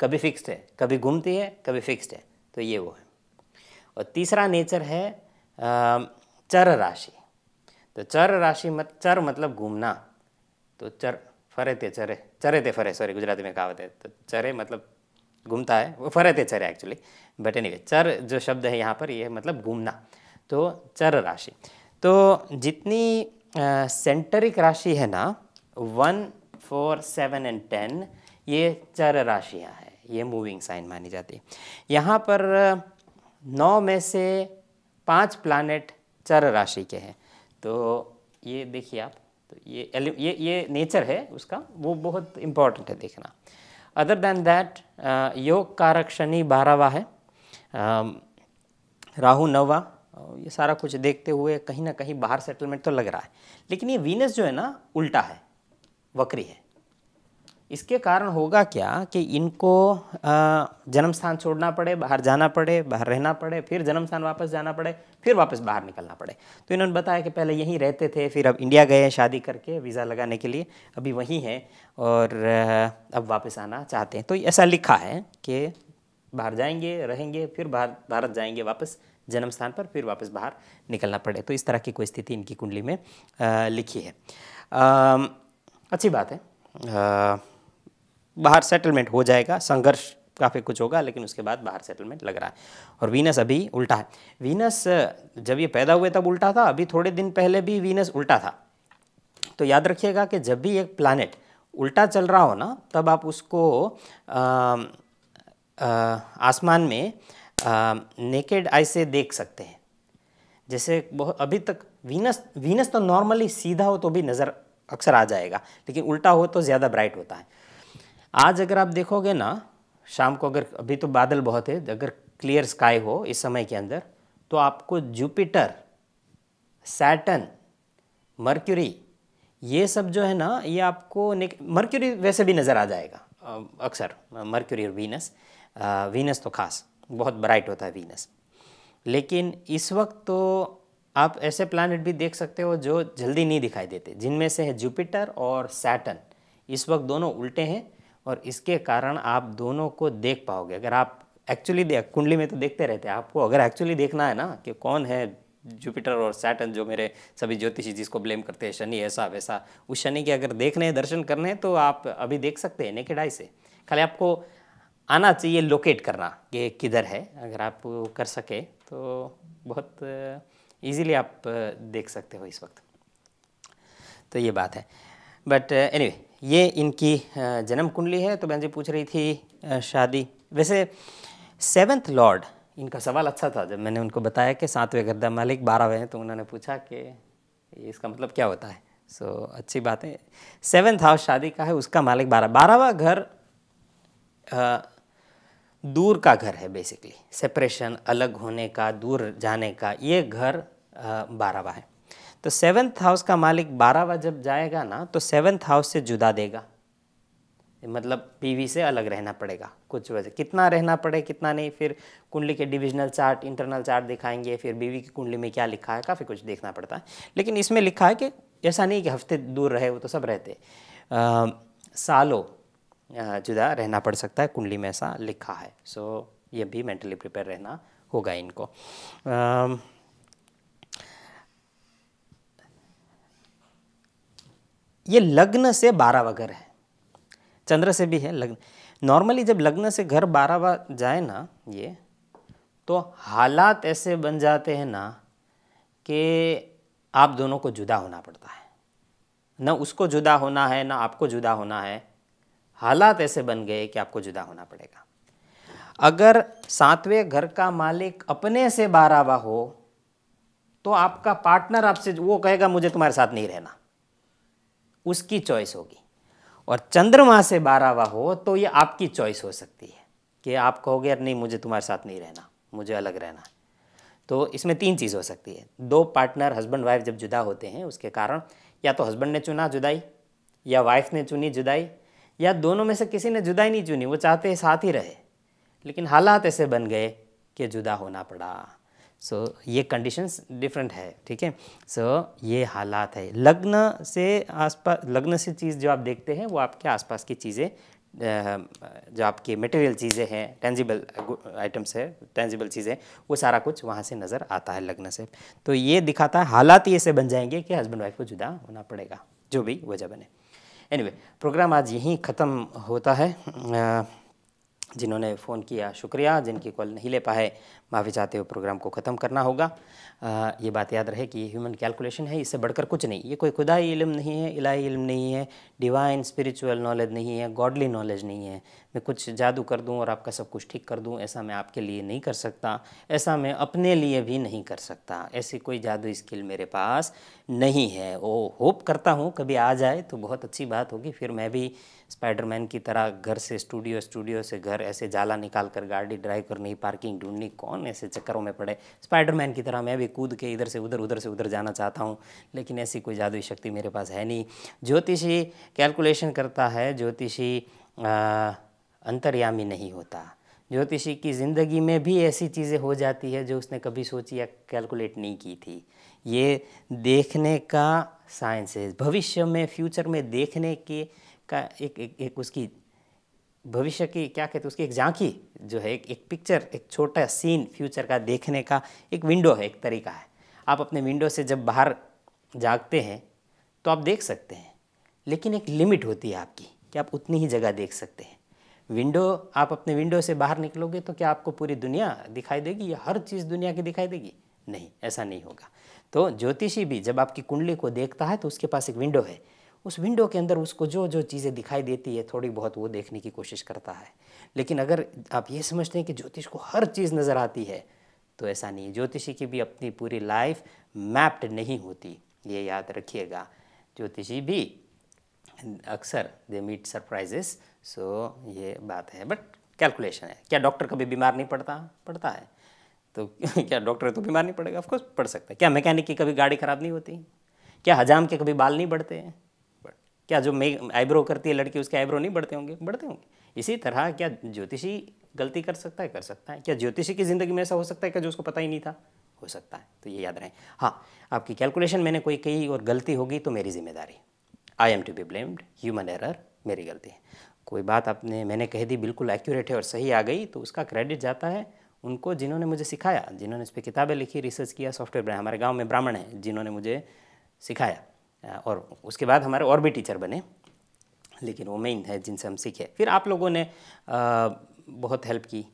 कभी फिक्स्ड है कभी घूमती है कभी फिक्स्ड है तो ये वो है और तीसरा नेचर है चर राशि तो चर राशि मत चर मतलब घूमना तो चर फरे ते चरे चरे ते फरे सॉरी गुजराती में कहावत है तो चरे मतलब घूमता है वो फरे ते चरे एक्चुअली बट एनीवे चर जो शब्द है यहाँ पर ये मतलब घूमना तो चर राशि तो जितनी सेंटरिक राशि है ना one four seven and ten ये चर राशियाँ हैं ये मूविंग साइन मानी जाती है यहाँ पर नौ में से पांच प्लानट चर राशि के हैं तो ये देखिए आप तो ये ये ये नेचर है उसका वो बहुत इम्पॉर्टेंट है देखना अदर देन दैट योग कारक शनि बारहवा है राहु नवा ये सारा कुछ देखते हुए कहीं ना कहीं बाहर सेटलमेंट तो लग रहा है लेकिन ये वीनस जो है ना उल्टा है वक्री है इसके कारण होगा क्या कि इनको जन्म स्थान छोड़ना पड़े बाहर जाना पड़े बाहर रहना पड़े फिर जन्म स्थान वापस जाना पड़े फिर वापस बाहर निकलना पड़े तो इन्होंने बताया कि पहले यहीं रहते थे फिर अब इंडिया गए शादी करके वीज़ा लगाने के लिए अभी वहीं हैं और अब वापस आना चाहते हैं तो ऐसा लिखा है कि बाहर जाएंगे रहेंगे फिर बाहर भारत जाएंगे वापस जन्म स्थान पर फिर वापस बाहर निकलना पड़े तो इस तरह की कोई स्थिति इनकी कुंडली में आ, लिखी है आ, अच्छी बात है आ, बाहर सेटलमेंट हो जाएगा संघर्ष काफ़ी कुछ होगा लेकिन उसके बाद बाहर सेटलमेंट लग रहा है और वीनस अभी उल्टा है वीनस जब ये पैदा हुए तब उल्टा था अभी थोड़े दिन पहले भी वीनस उल्टा था तो याद रखिएगा कि जब भी एक प्लानट उल्टा चल रहा हो ना तब आप उसको आसमान में नेकेड आई से देख सकते हैं जैसे बहुत अभी तक वीनस वीनस तो नॉर्मली सीधा हो तो भी नज़र अक्सर आ जाएगा लेकिन उल्टा हो तो ज़्यादा ब्राइट होता है आज अगर आप देखोगे ना शाम को अगर अभी तो बादल बहुत है अगर क्लियर स्काई हो इस समय के अंदर तो आपको जुपिटर सैटन मर्क्यूरी ये सब जो है ना ये आपको मर्क्यूरी वैसे भी नज़र आ जाएगा अक्सर मर्क्यूरी और वीनस वीनस तो खास बहुत ब्राइट होता है वीनस लेकिन इस वक्त तो आप ऐसे प्लानट भी देख सकते हो जो जल्दी नहीं दिखाई देते जिनमें से है जुपिटर और सैटन इस वक्त दोनों उल्टे हैं और इसके कारण आप दोनों को देख पाओगे अगर आप एक्चुअली देख कुंडली में तो देखते रहते हैं आपको अगर एक्चुअली देखना है ना कि कौन है जुपिटर और सैटन जो मेरे सभी ज्योतिषी जिसको ब्लेम करते हैं शनि ऐसा वैसा उस शनि के अगर देखने हैं दर्शन करने हैं तो आप अभी देख सकते हैं नेकेडाई से खाली आपको आना चाहिए लोकेट करना कि किधर है अगर आप कर सके तो बहुत इजीली uh, आप uh, देख सकते हो इस वक्त तो ये बात है बट एनीवे uh, anyway, ये इनकी जन्म कुंडली है तो बहन जी पूछ रही थी शादी वैसे सेवन्थ लॉर्ड इनका सवाल अच्छा था जब मैंने उनको बताया कि सातवें गद्दा मालिक बारहवें हैं तो उन्होंने पूछा कि इसका मतलब क्या होता है सो so, अच्छी बात है सेवन्थ हाउस शादी का है उसका मालिक बारह बारहवा घर दूर का घर है बेसिकली सेपरेशन अलग होने का दूर जाने का ये घर बारहवा है तो सेवन्थ हाउस का मालिक बारहवा जब जाएगा ना तो सेवन्थ हाउस से जुदा देगा मतलब पीवी से अलग रहना पड़ेगा कुछ वजह कितना रहना पड़े कितना नहीं फिर कुंडली के डिविजनल चार्ट इंटरनल चार्ट दिखाएंगे फिर बीवी की कुंडली में क्या लिखा है काफ़ी कुछ देखना पड़ता है लेकिन इसमें लिखा है कि ऐसा नहीं कि हफ्ते दूर रहे वो तो सब रहते आ, सालों जुदा रहना पड़ सकता है कुंडली में ऐसा लिखा है सो ये भी मेंटली प्रिपेयर रहना होगा इनको आ, ये लग्न से बारह वगैरह है चंद्र से भी है लग्न नॉर्मली जब लग्न से घर बारह जाए ना ये तो हालात ऐसे बन जाते हैं ना कि आप दोनों को जुदा होना पड़ता है ना उसको जुदा होना है ना आपको जुदा होना है हालात ऐसे बन गए कि आपको जुदा होना पड़ेगा अगर सातवें घर का मालिक अपने से बारावा हो तो आपका पार्टनर आपसे वो कहेगा मुझे तुम्हारे साथ नहीं रहना उसकी चॉइस होगी और चंद्रमा से बारावा हो तो ये आपकी चॉइस हो सकती है कि आप कहोगे यार नहीं मुझे तुम्हारे साथ नहीं रहना मुझे अलग रहना तो इसमें तीन चीज़ हो सकती है दो पार्टनर हस्बैंड वाइफ जब जुदा होते हैं उसके कारण या तो हस्बैंड ने चुना जुदाई या वाइफ ने चुनी जुदाई या दोनों में से किसी ने जुदाई नहीं चुनी वो चाहते साथ ही रहे लेकिन हालात ऐसे बन गए कि जुदा होना पड़ा सो so, ये कंडीशंस डिफरेंट है ठीक है सो ये हालात है लग्न से आसपास लग्न से चीज़ जो आप देखते हैं वो आपके आसपास की चीज़ें जो आपकी मटेरियल चीज़ें हैं टेंजिबल आइटम्स है टेंजिबल चीज़ें वो सारा कुछ वहाँ से नज़र आता है लग्न से तो ये दिखाता है हालात ही ऐसे बन जाएंगे कि हस्बैंड वाइफ को जुदा होना पड़ेगा जो भी वजह बने एनीवे anyway, प्रोग्राम आज यहीं ख़त्म होता है जिन्होंने फ़ोन किया शुक्रिया जिनकी कॉल नहीं ले पाए माफ़ी चाहते हुए प्रोग्राम को ख़त्म करना होगा आ, ये बात याद रहे कि ये ह्यूमन कैलकुलेशन है इससे बढ़कर कुछ नहीं ये कोई खुदाई इलम नहीं है इलाही इलम नहीं है डिवाइन स्पिरिचुअल नॉलेज नहीं है गॉडली नॉलेज नहीं है मैं कुछ जादू कर दूँ और आपका सब कुछ ठीक कर दूँ ऐसा मैं आपके लिए नहीं कर सकता ऐसा मैं अपने लिए भी नहीं कर सकता ऐसी कोई जादू स्किल मेरे पास नहीं है वो होप करता हूँ कभी आ जाए तो बहुत अच्छी बात होगी फिर मैं भी स्पाइडरमैन की तरह घर से स्टूडियो स्टूडियो से घर ऐसे जाला निकाल कर गाड़ी ड्राइव करनी पार्किंग ढूंढनी कौन ऐसे चक्करों में पड़े स्पाइडरमैन की तरह मैं भी कूद के इधर से उधर उधर से उधर जाना चाहता हूँ लेकिन ऐसी कोई जादुई शक्ति मेरे पास है नहीं ज्योतिषी कैलकुलेशन करता है ज्योतिषी अंतर्यामी नहीं होता ज्योतिषी की ज़िंदगी में भी ऐसी चीज़ें हो जाती है जो उसने कभी सोची या कैलकुलेट नहीं की थी ये देखने का साइंस है भविष्य में फ्यूचर में देखने के का एक एक, एक उसकी भविष्य की क्या कहते हैं उसकी एक झांकी जो है एक, एक पिक्चर एक छोटा सीन फ्यूचर का देखने का एक विंडो है एक तरीका है आप अपने विंडो से जब बाहर जागते हैं तो आप देख सकते हैं लेकिन एक लिमिट होती है आपकी कि आप उतनी ही जगह देख सकते हैं विंडो आप अपने विंडो से बाहर निकलोगे तो क्या आपको पूरी दुनिया दिखाई देगी या हर चीज़ दुनिया की दिखाई देगी नहीं ऐसा नहीं होगा तो ज्योतिषी भी जब आपकी कुंडली को देखता है तो उसके पास एक विंडो है उस विंडो के अंदर उसको जो जो चीज़ें दिखाई देती है थोड़ी बहुत वो देखने की कोशिश करता है लेकिन अगर आप ये समझते हैं कि ज्योतिष को हर चीज़ नज़र आती है तो ऐसा नहीं है ज्योतिषी की भी अपनी पूरी लाइफ मैप्ड नहीं होती ये याद रखिएगा ज्योतिषी भी अक्सर दे मीट सरप्राइजेस सो ये बात है बट कैलकुलेशन है क्या डॉक्टर कभी बीमार नहीं पड़ता पड़ता है तो क्या डॉक्टर तो बीमार नहीं पड़ेगा ऑफकोर्स पड़ सकता है क्या मैकेनिक की कभी गाड़ी ख़राब नहीं होती क्या हजाम के कभी बाल नहीं बढ़ते हैं क्या जो मे आईब्रो करती है लड़की उसके आईब्रो नहीं बढ़ते होंगे बढ़ते होंगे इसी तरह क्या ज्योतिषी गलती कर सकता है कर सकता है क्या ज्योतिषी की ज़िंदगी में ऐसा हो सकता है क्या जो उसको पता ही नहीं था हो सकता है तो ये याद रहे हाँ आपकी कैलकुलेशन मैंने कोई कही और गलती होगी तो मेरी जिम्मेदारी I am to be blamed human error मेरी गलती है कोई बात आपने मैंने कह दी बिल्कुल एक्यूरेट है और सही आ गई तो उसका क्रेडिट जाता है उनको जिन्होंने मुझे सिखाया जिन्होंने इस पर किताबें लिखी रिसर्च किया सॉफ्टवेयर बनाया हमारे गाँव में ब्राह्मण हैं जिन्होंने मुझे सिखाया और उसके बाद हमारे और भी टीचर बने लेकिन वो मेन है जिनसे हम सीखे फिर आप लोगों ने बहुत हेल्प की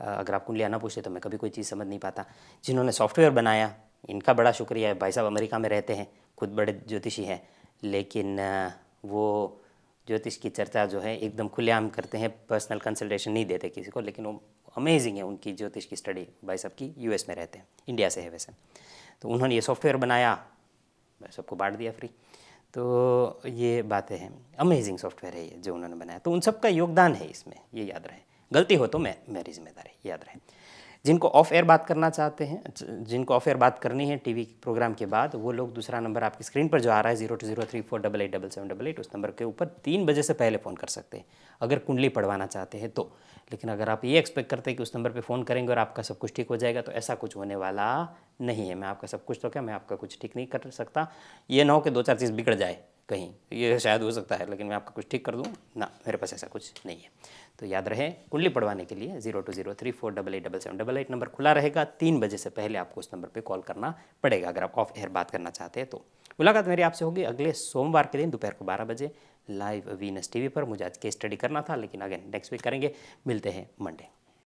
अगर आप कुंडली आना पूछे तो मैं कभी कोई चीज़ समझ नहीं पाता जिन्होंने सॉफ्टवेयर बनाया इनका बड़ा शुक्रिया है भाई साहब अमेरिका में रहते हैं खुद बड़े ज्योतिषी हैं लेकिन वो ज्योतिष की चर्चा जो है एकदम खुलेआम करते हैं पर्सनल कंसल्टेशन नहीं देते किसी को लेकिन वो अमेजिंग है उनकी ज्योतिष की स्टडी भाई साहब की यूएस में रहते हैं इंडिया से है वैसे तो उन्होंने ये सॉफ्टवेयर बनाया सबको बांट दिया फ्री तो ये बातें हैं अमेजिंग सॉफ्टवेयर है ये जो उन्होंने बनाया तो उन सबका योगदान है इसमें ये याद रहे गलती हो तो मैं मेरी जिम्मेदारी याद रहे जिनको ऑफ एयर बात करना चाहते हैं जिनको ऑफ एयर बात करनी है टीवी प्रोग्राम के बाद वो लोग दूसरा नंबर आपकी स्क्रीन पर जो आ रहा है zero two zero three four double eight double seven double eight उस नंबर के ऊपर तीन बजे से पहले फ़ोन कर सकते हैं अगर कुंडली पढ़वाना चाहते हैं तो लेकिन अगर आप ये एक्सपेक्ट करते हैं कि उस नंबर पर फ़ोन करेंगे और आपका सब कुछ ठीक हो जाएगा तो ऐसा कुछ होने वाला नहीं है मैं आपका सब कुछ तो क्या मैं आपका कुछ ठीक नहीं कर सकता ये ना हो कि दो चार चीज़ बिगड़ जाए कहीं ये शायद हो सकता है लेकिन मैं आपका कुछ ठीक कर दूँ ना मेरे पास ऐसा कुछ नहीं है तो याद रहे कुंडली पढ़वाने के लिए zero two zero three four double eight double seven double eight number खुला रहेगा तीन बजे से पहले आपको उस नंबर पे कॉल करना पड़ेगा अगर आप ऑफ एयर बात करना चाहते हैं तो मुलाकात मेरी आपसे होगी अगले सोमवार के दिन दोपहर को बारह बजे लाइव वीनस टी पर मुझे आज के स्टडी करना था लेकिन अगेन नेक्स्ट वीक करेंगे मिलते हैं मंडे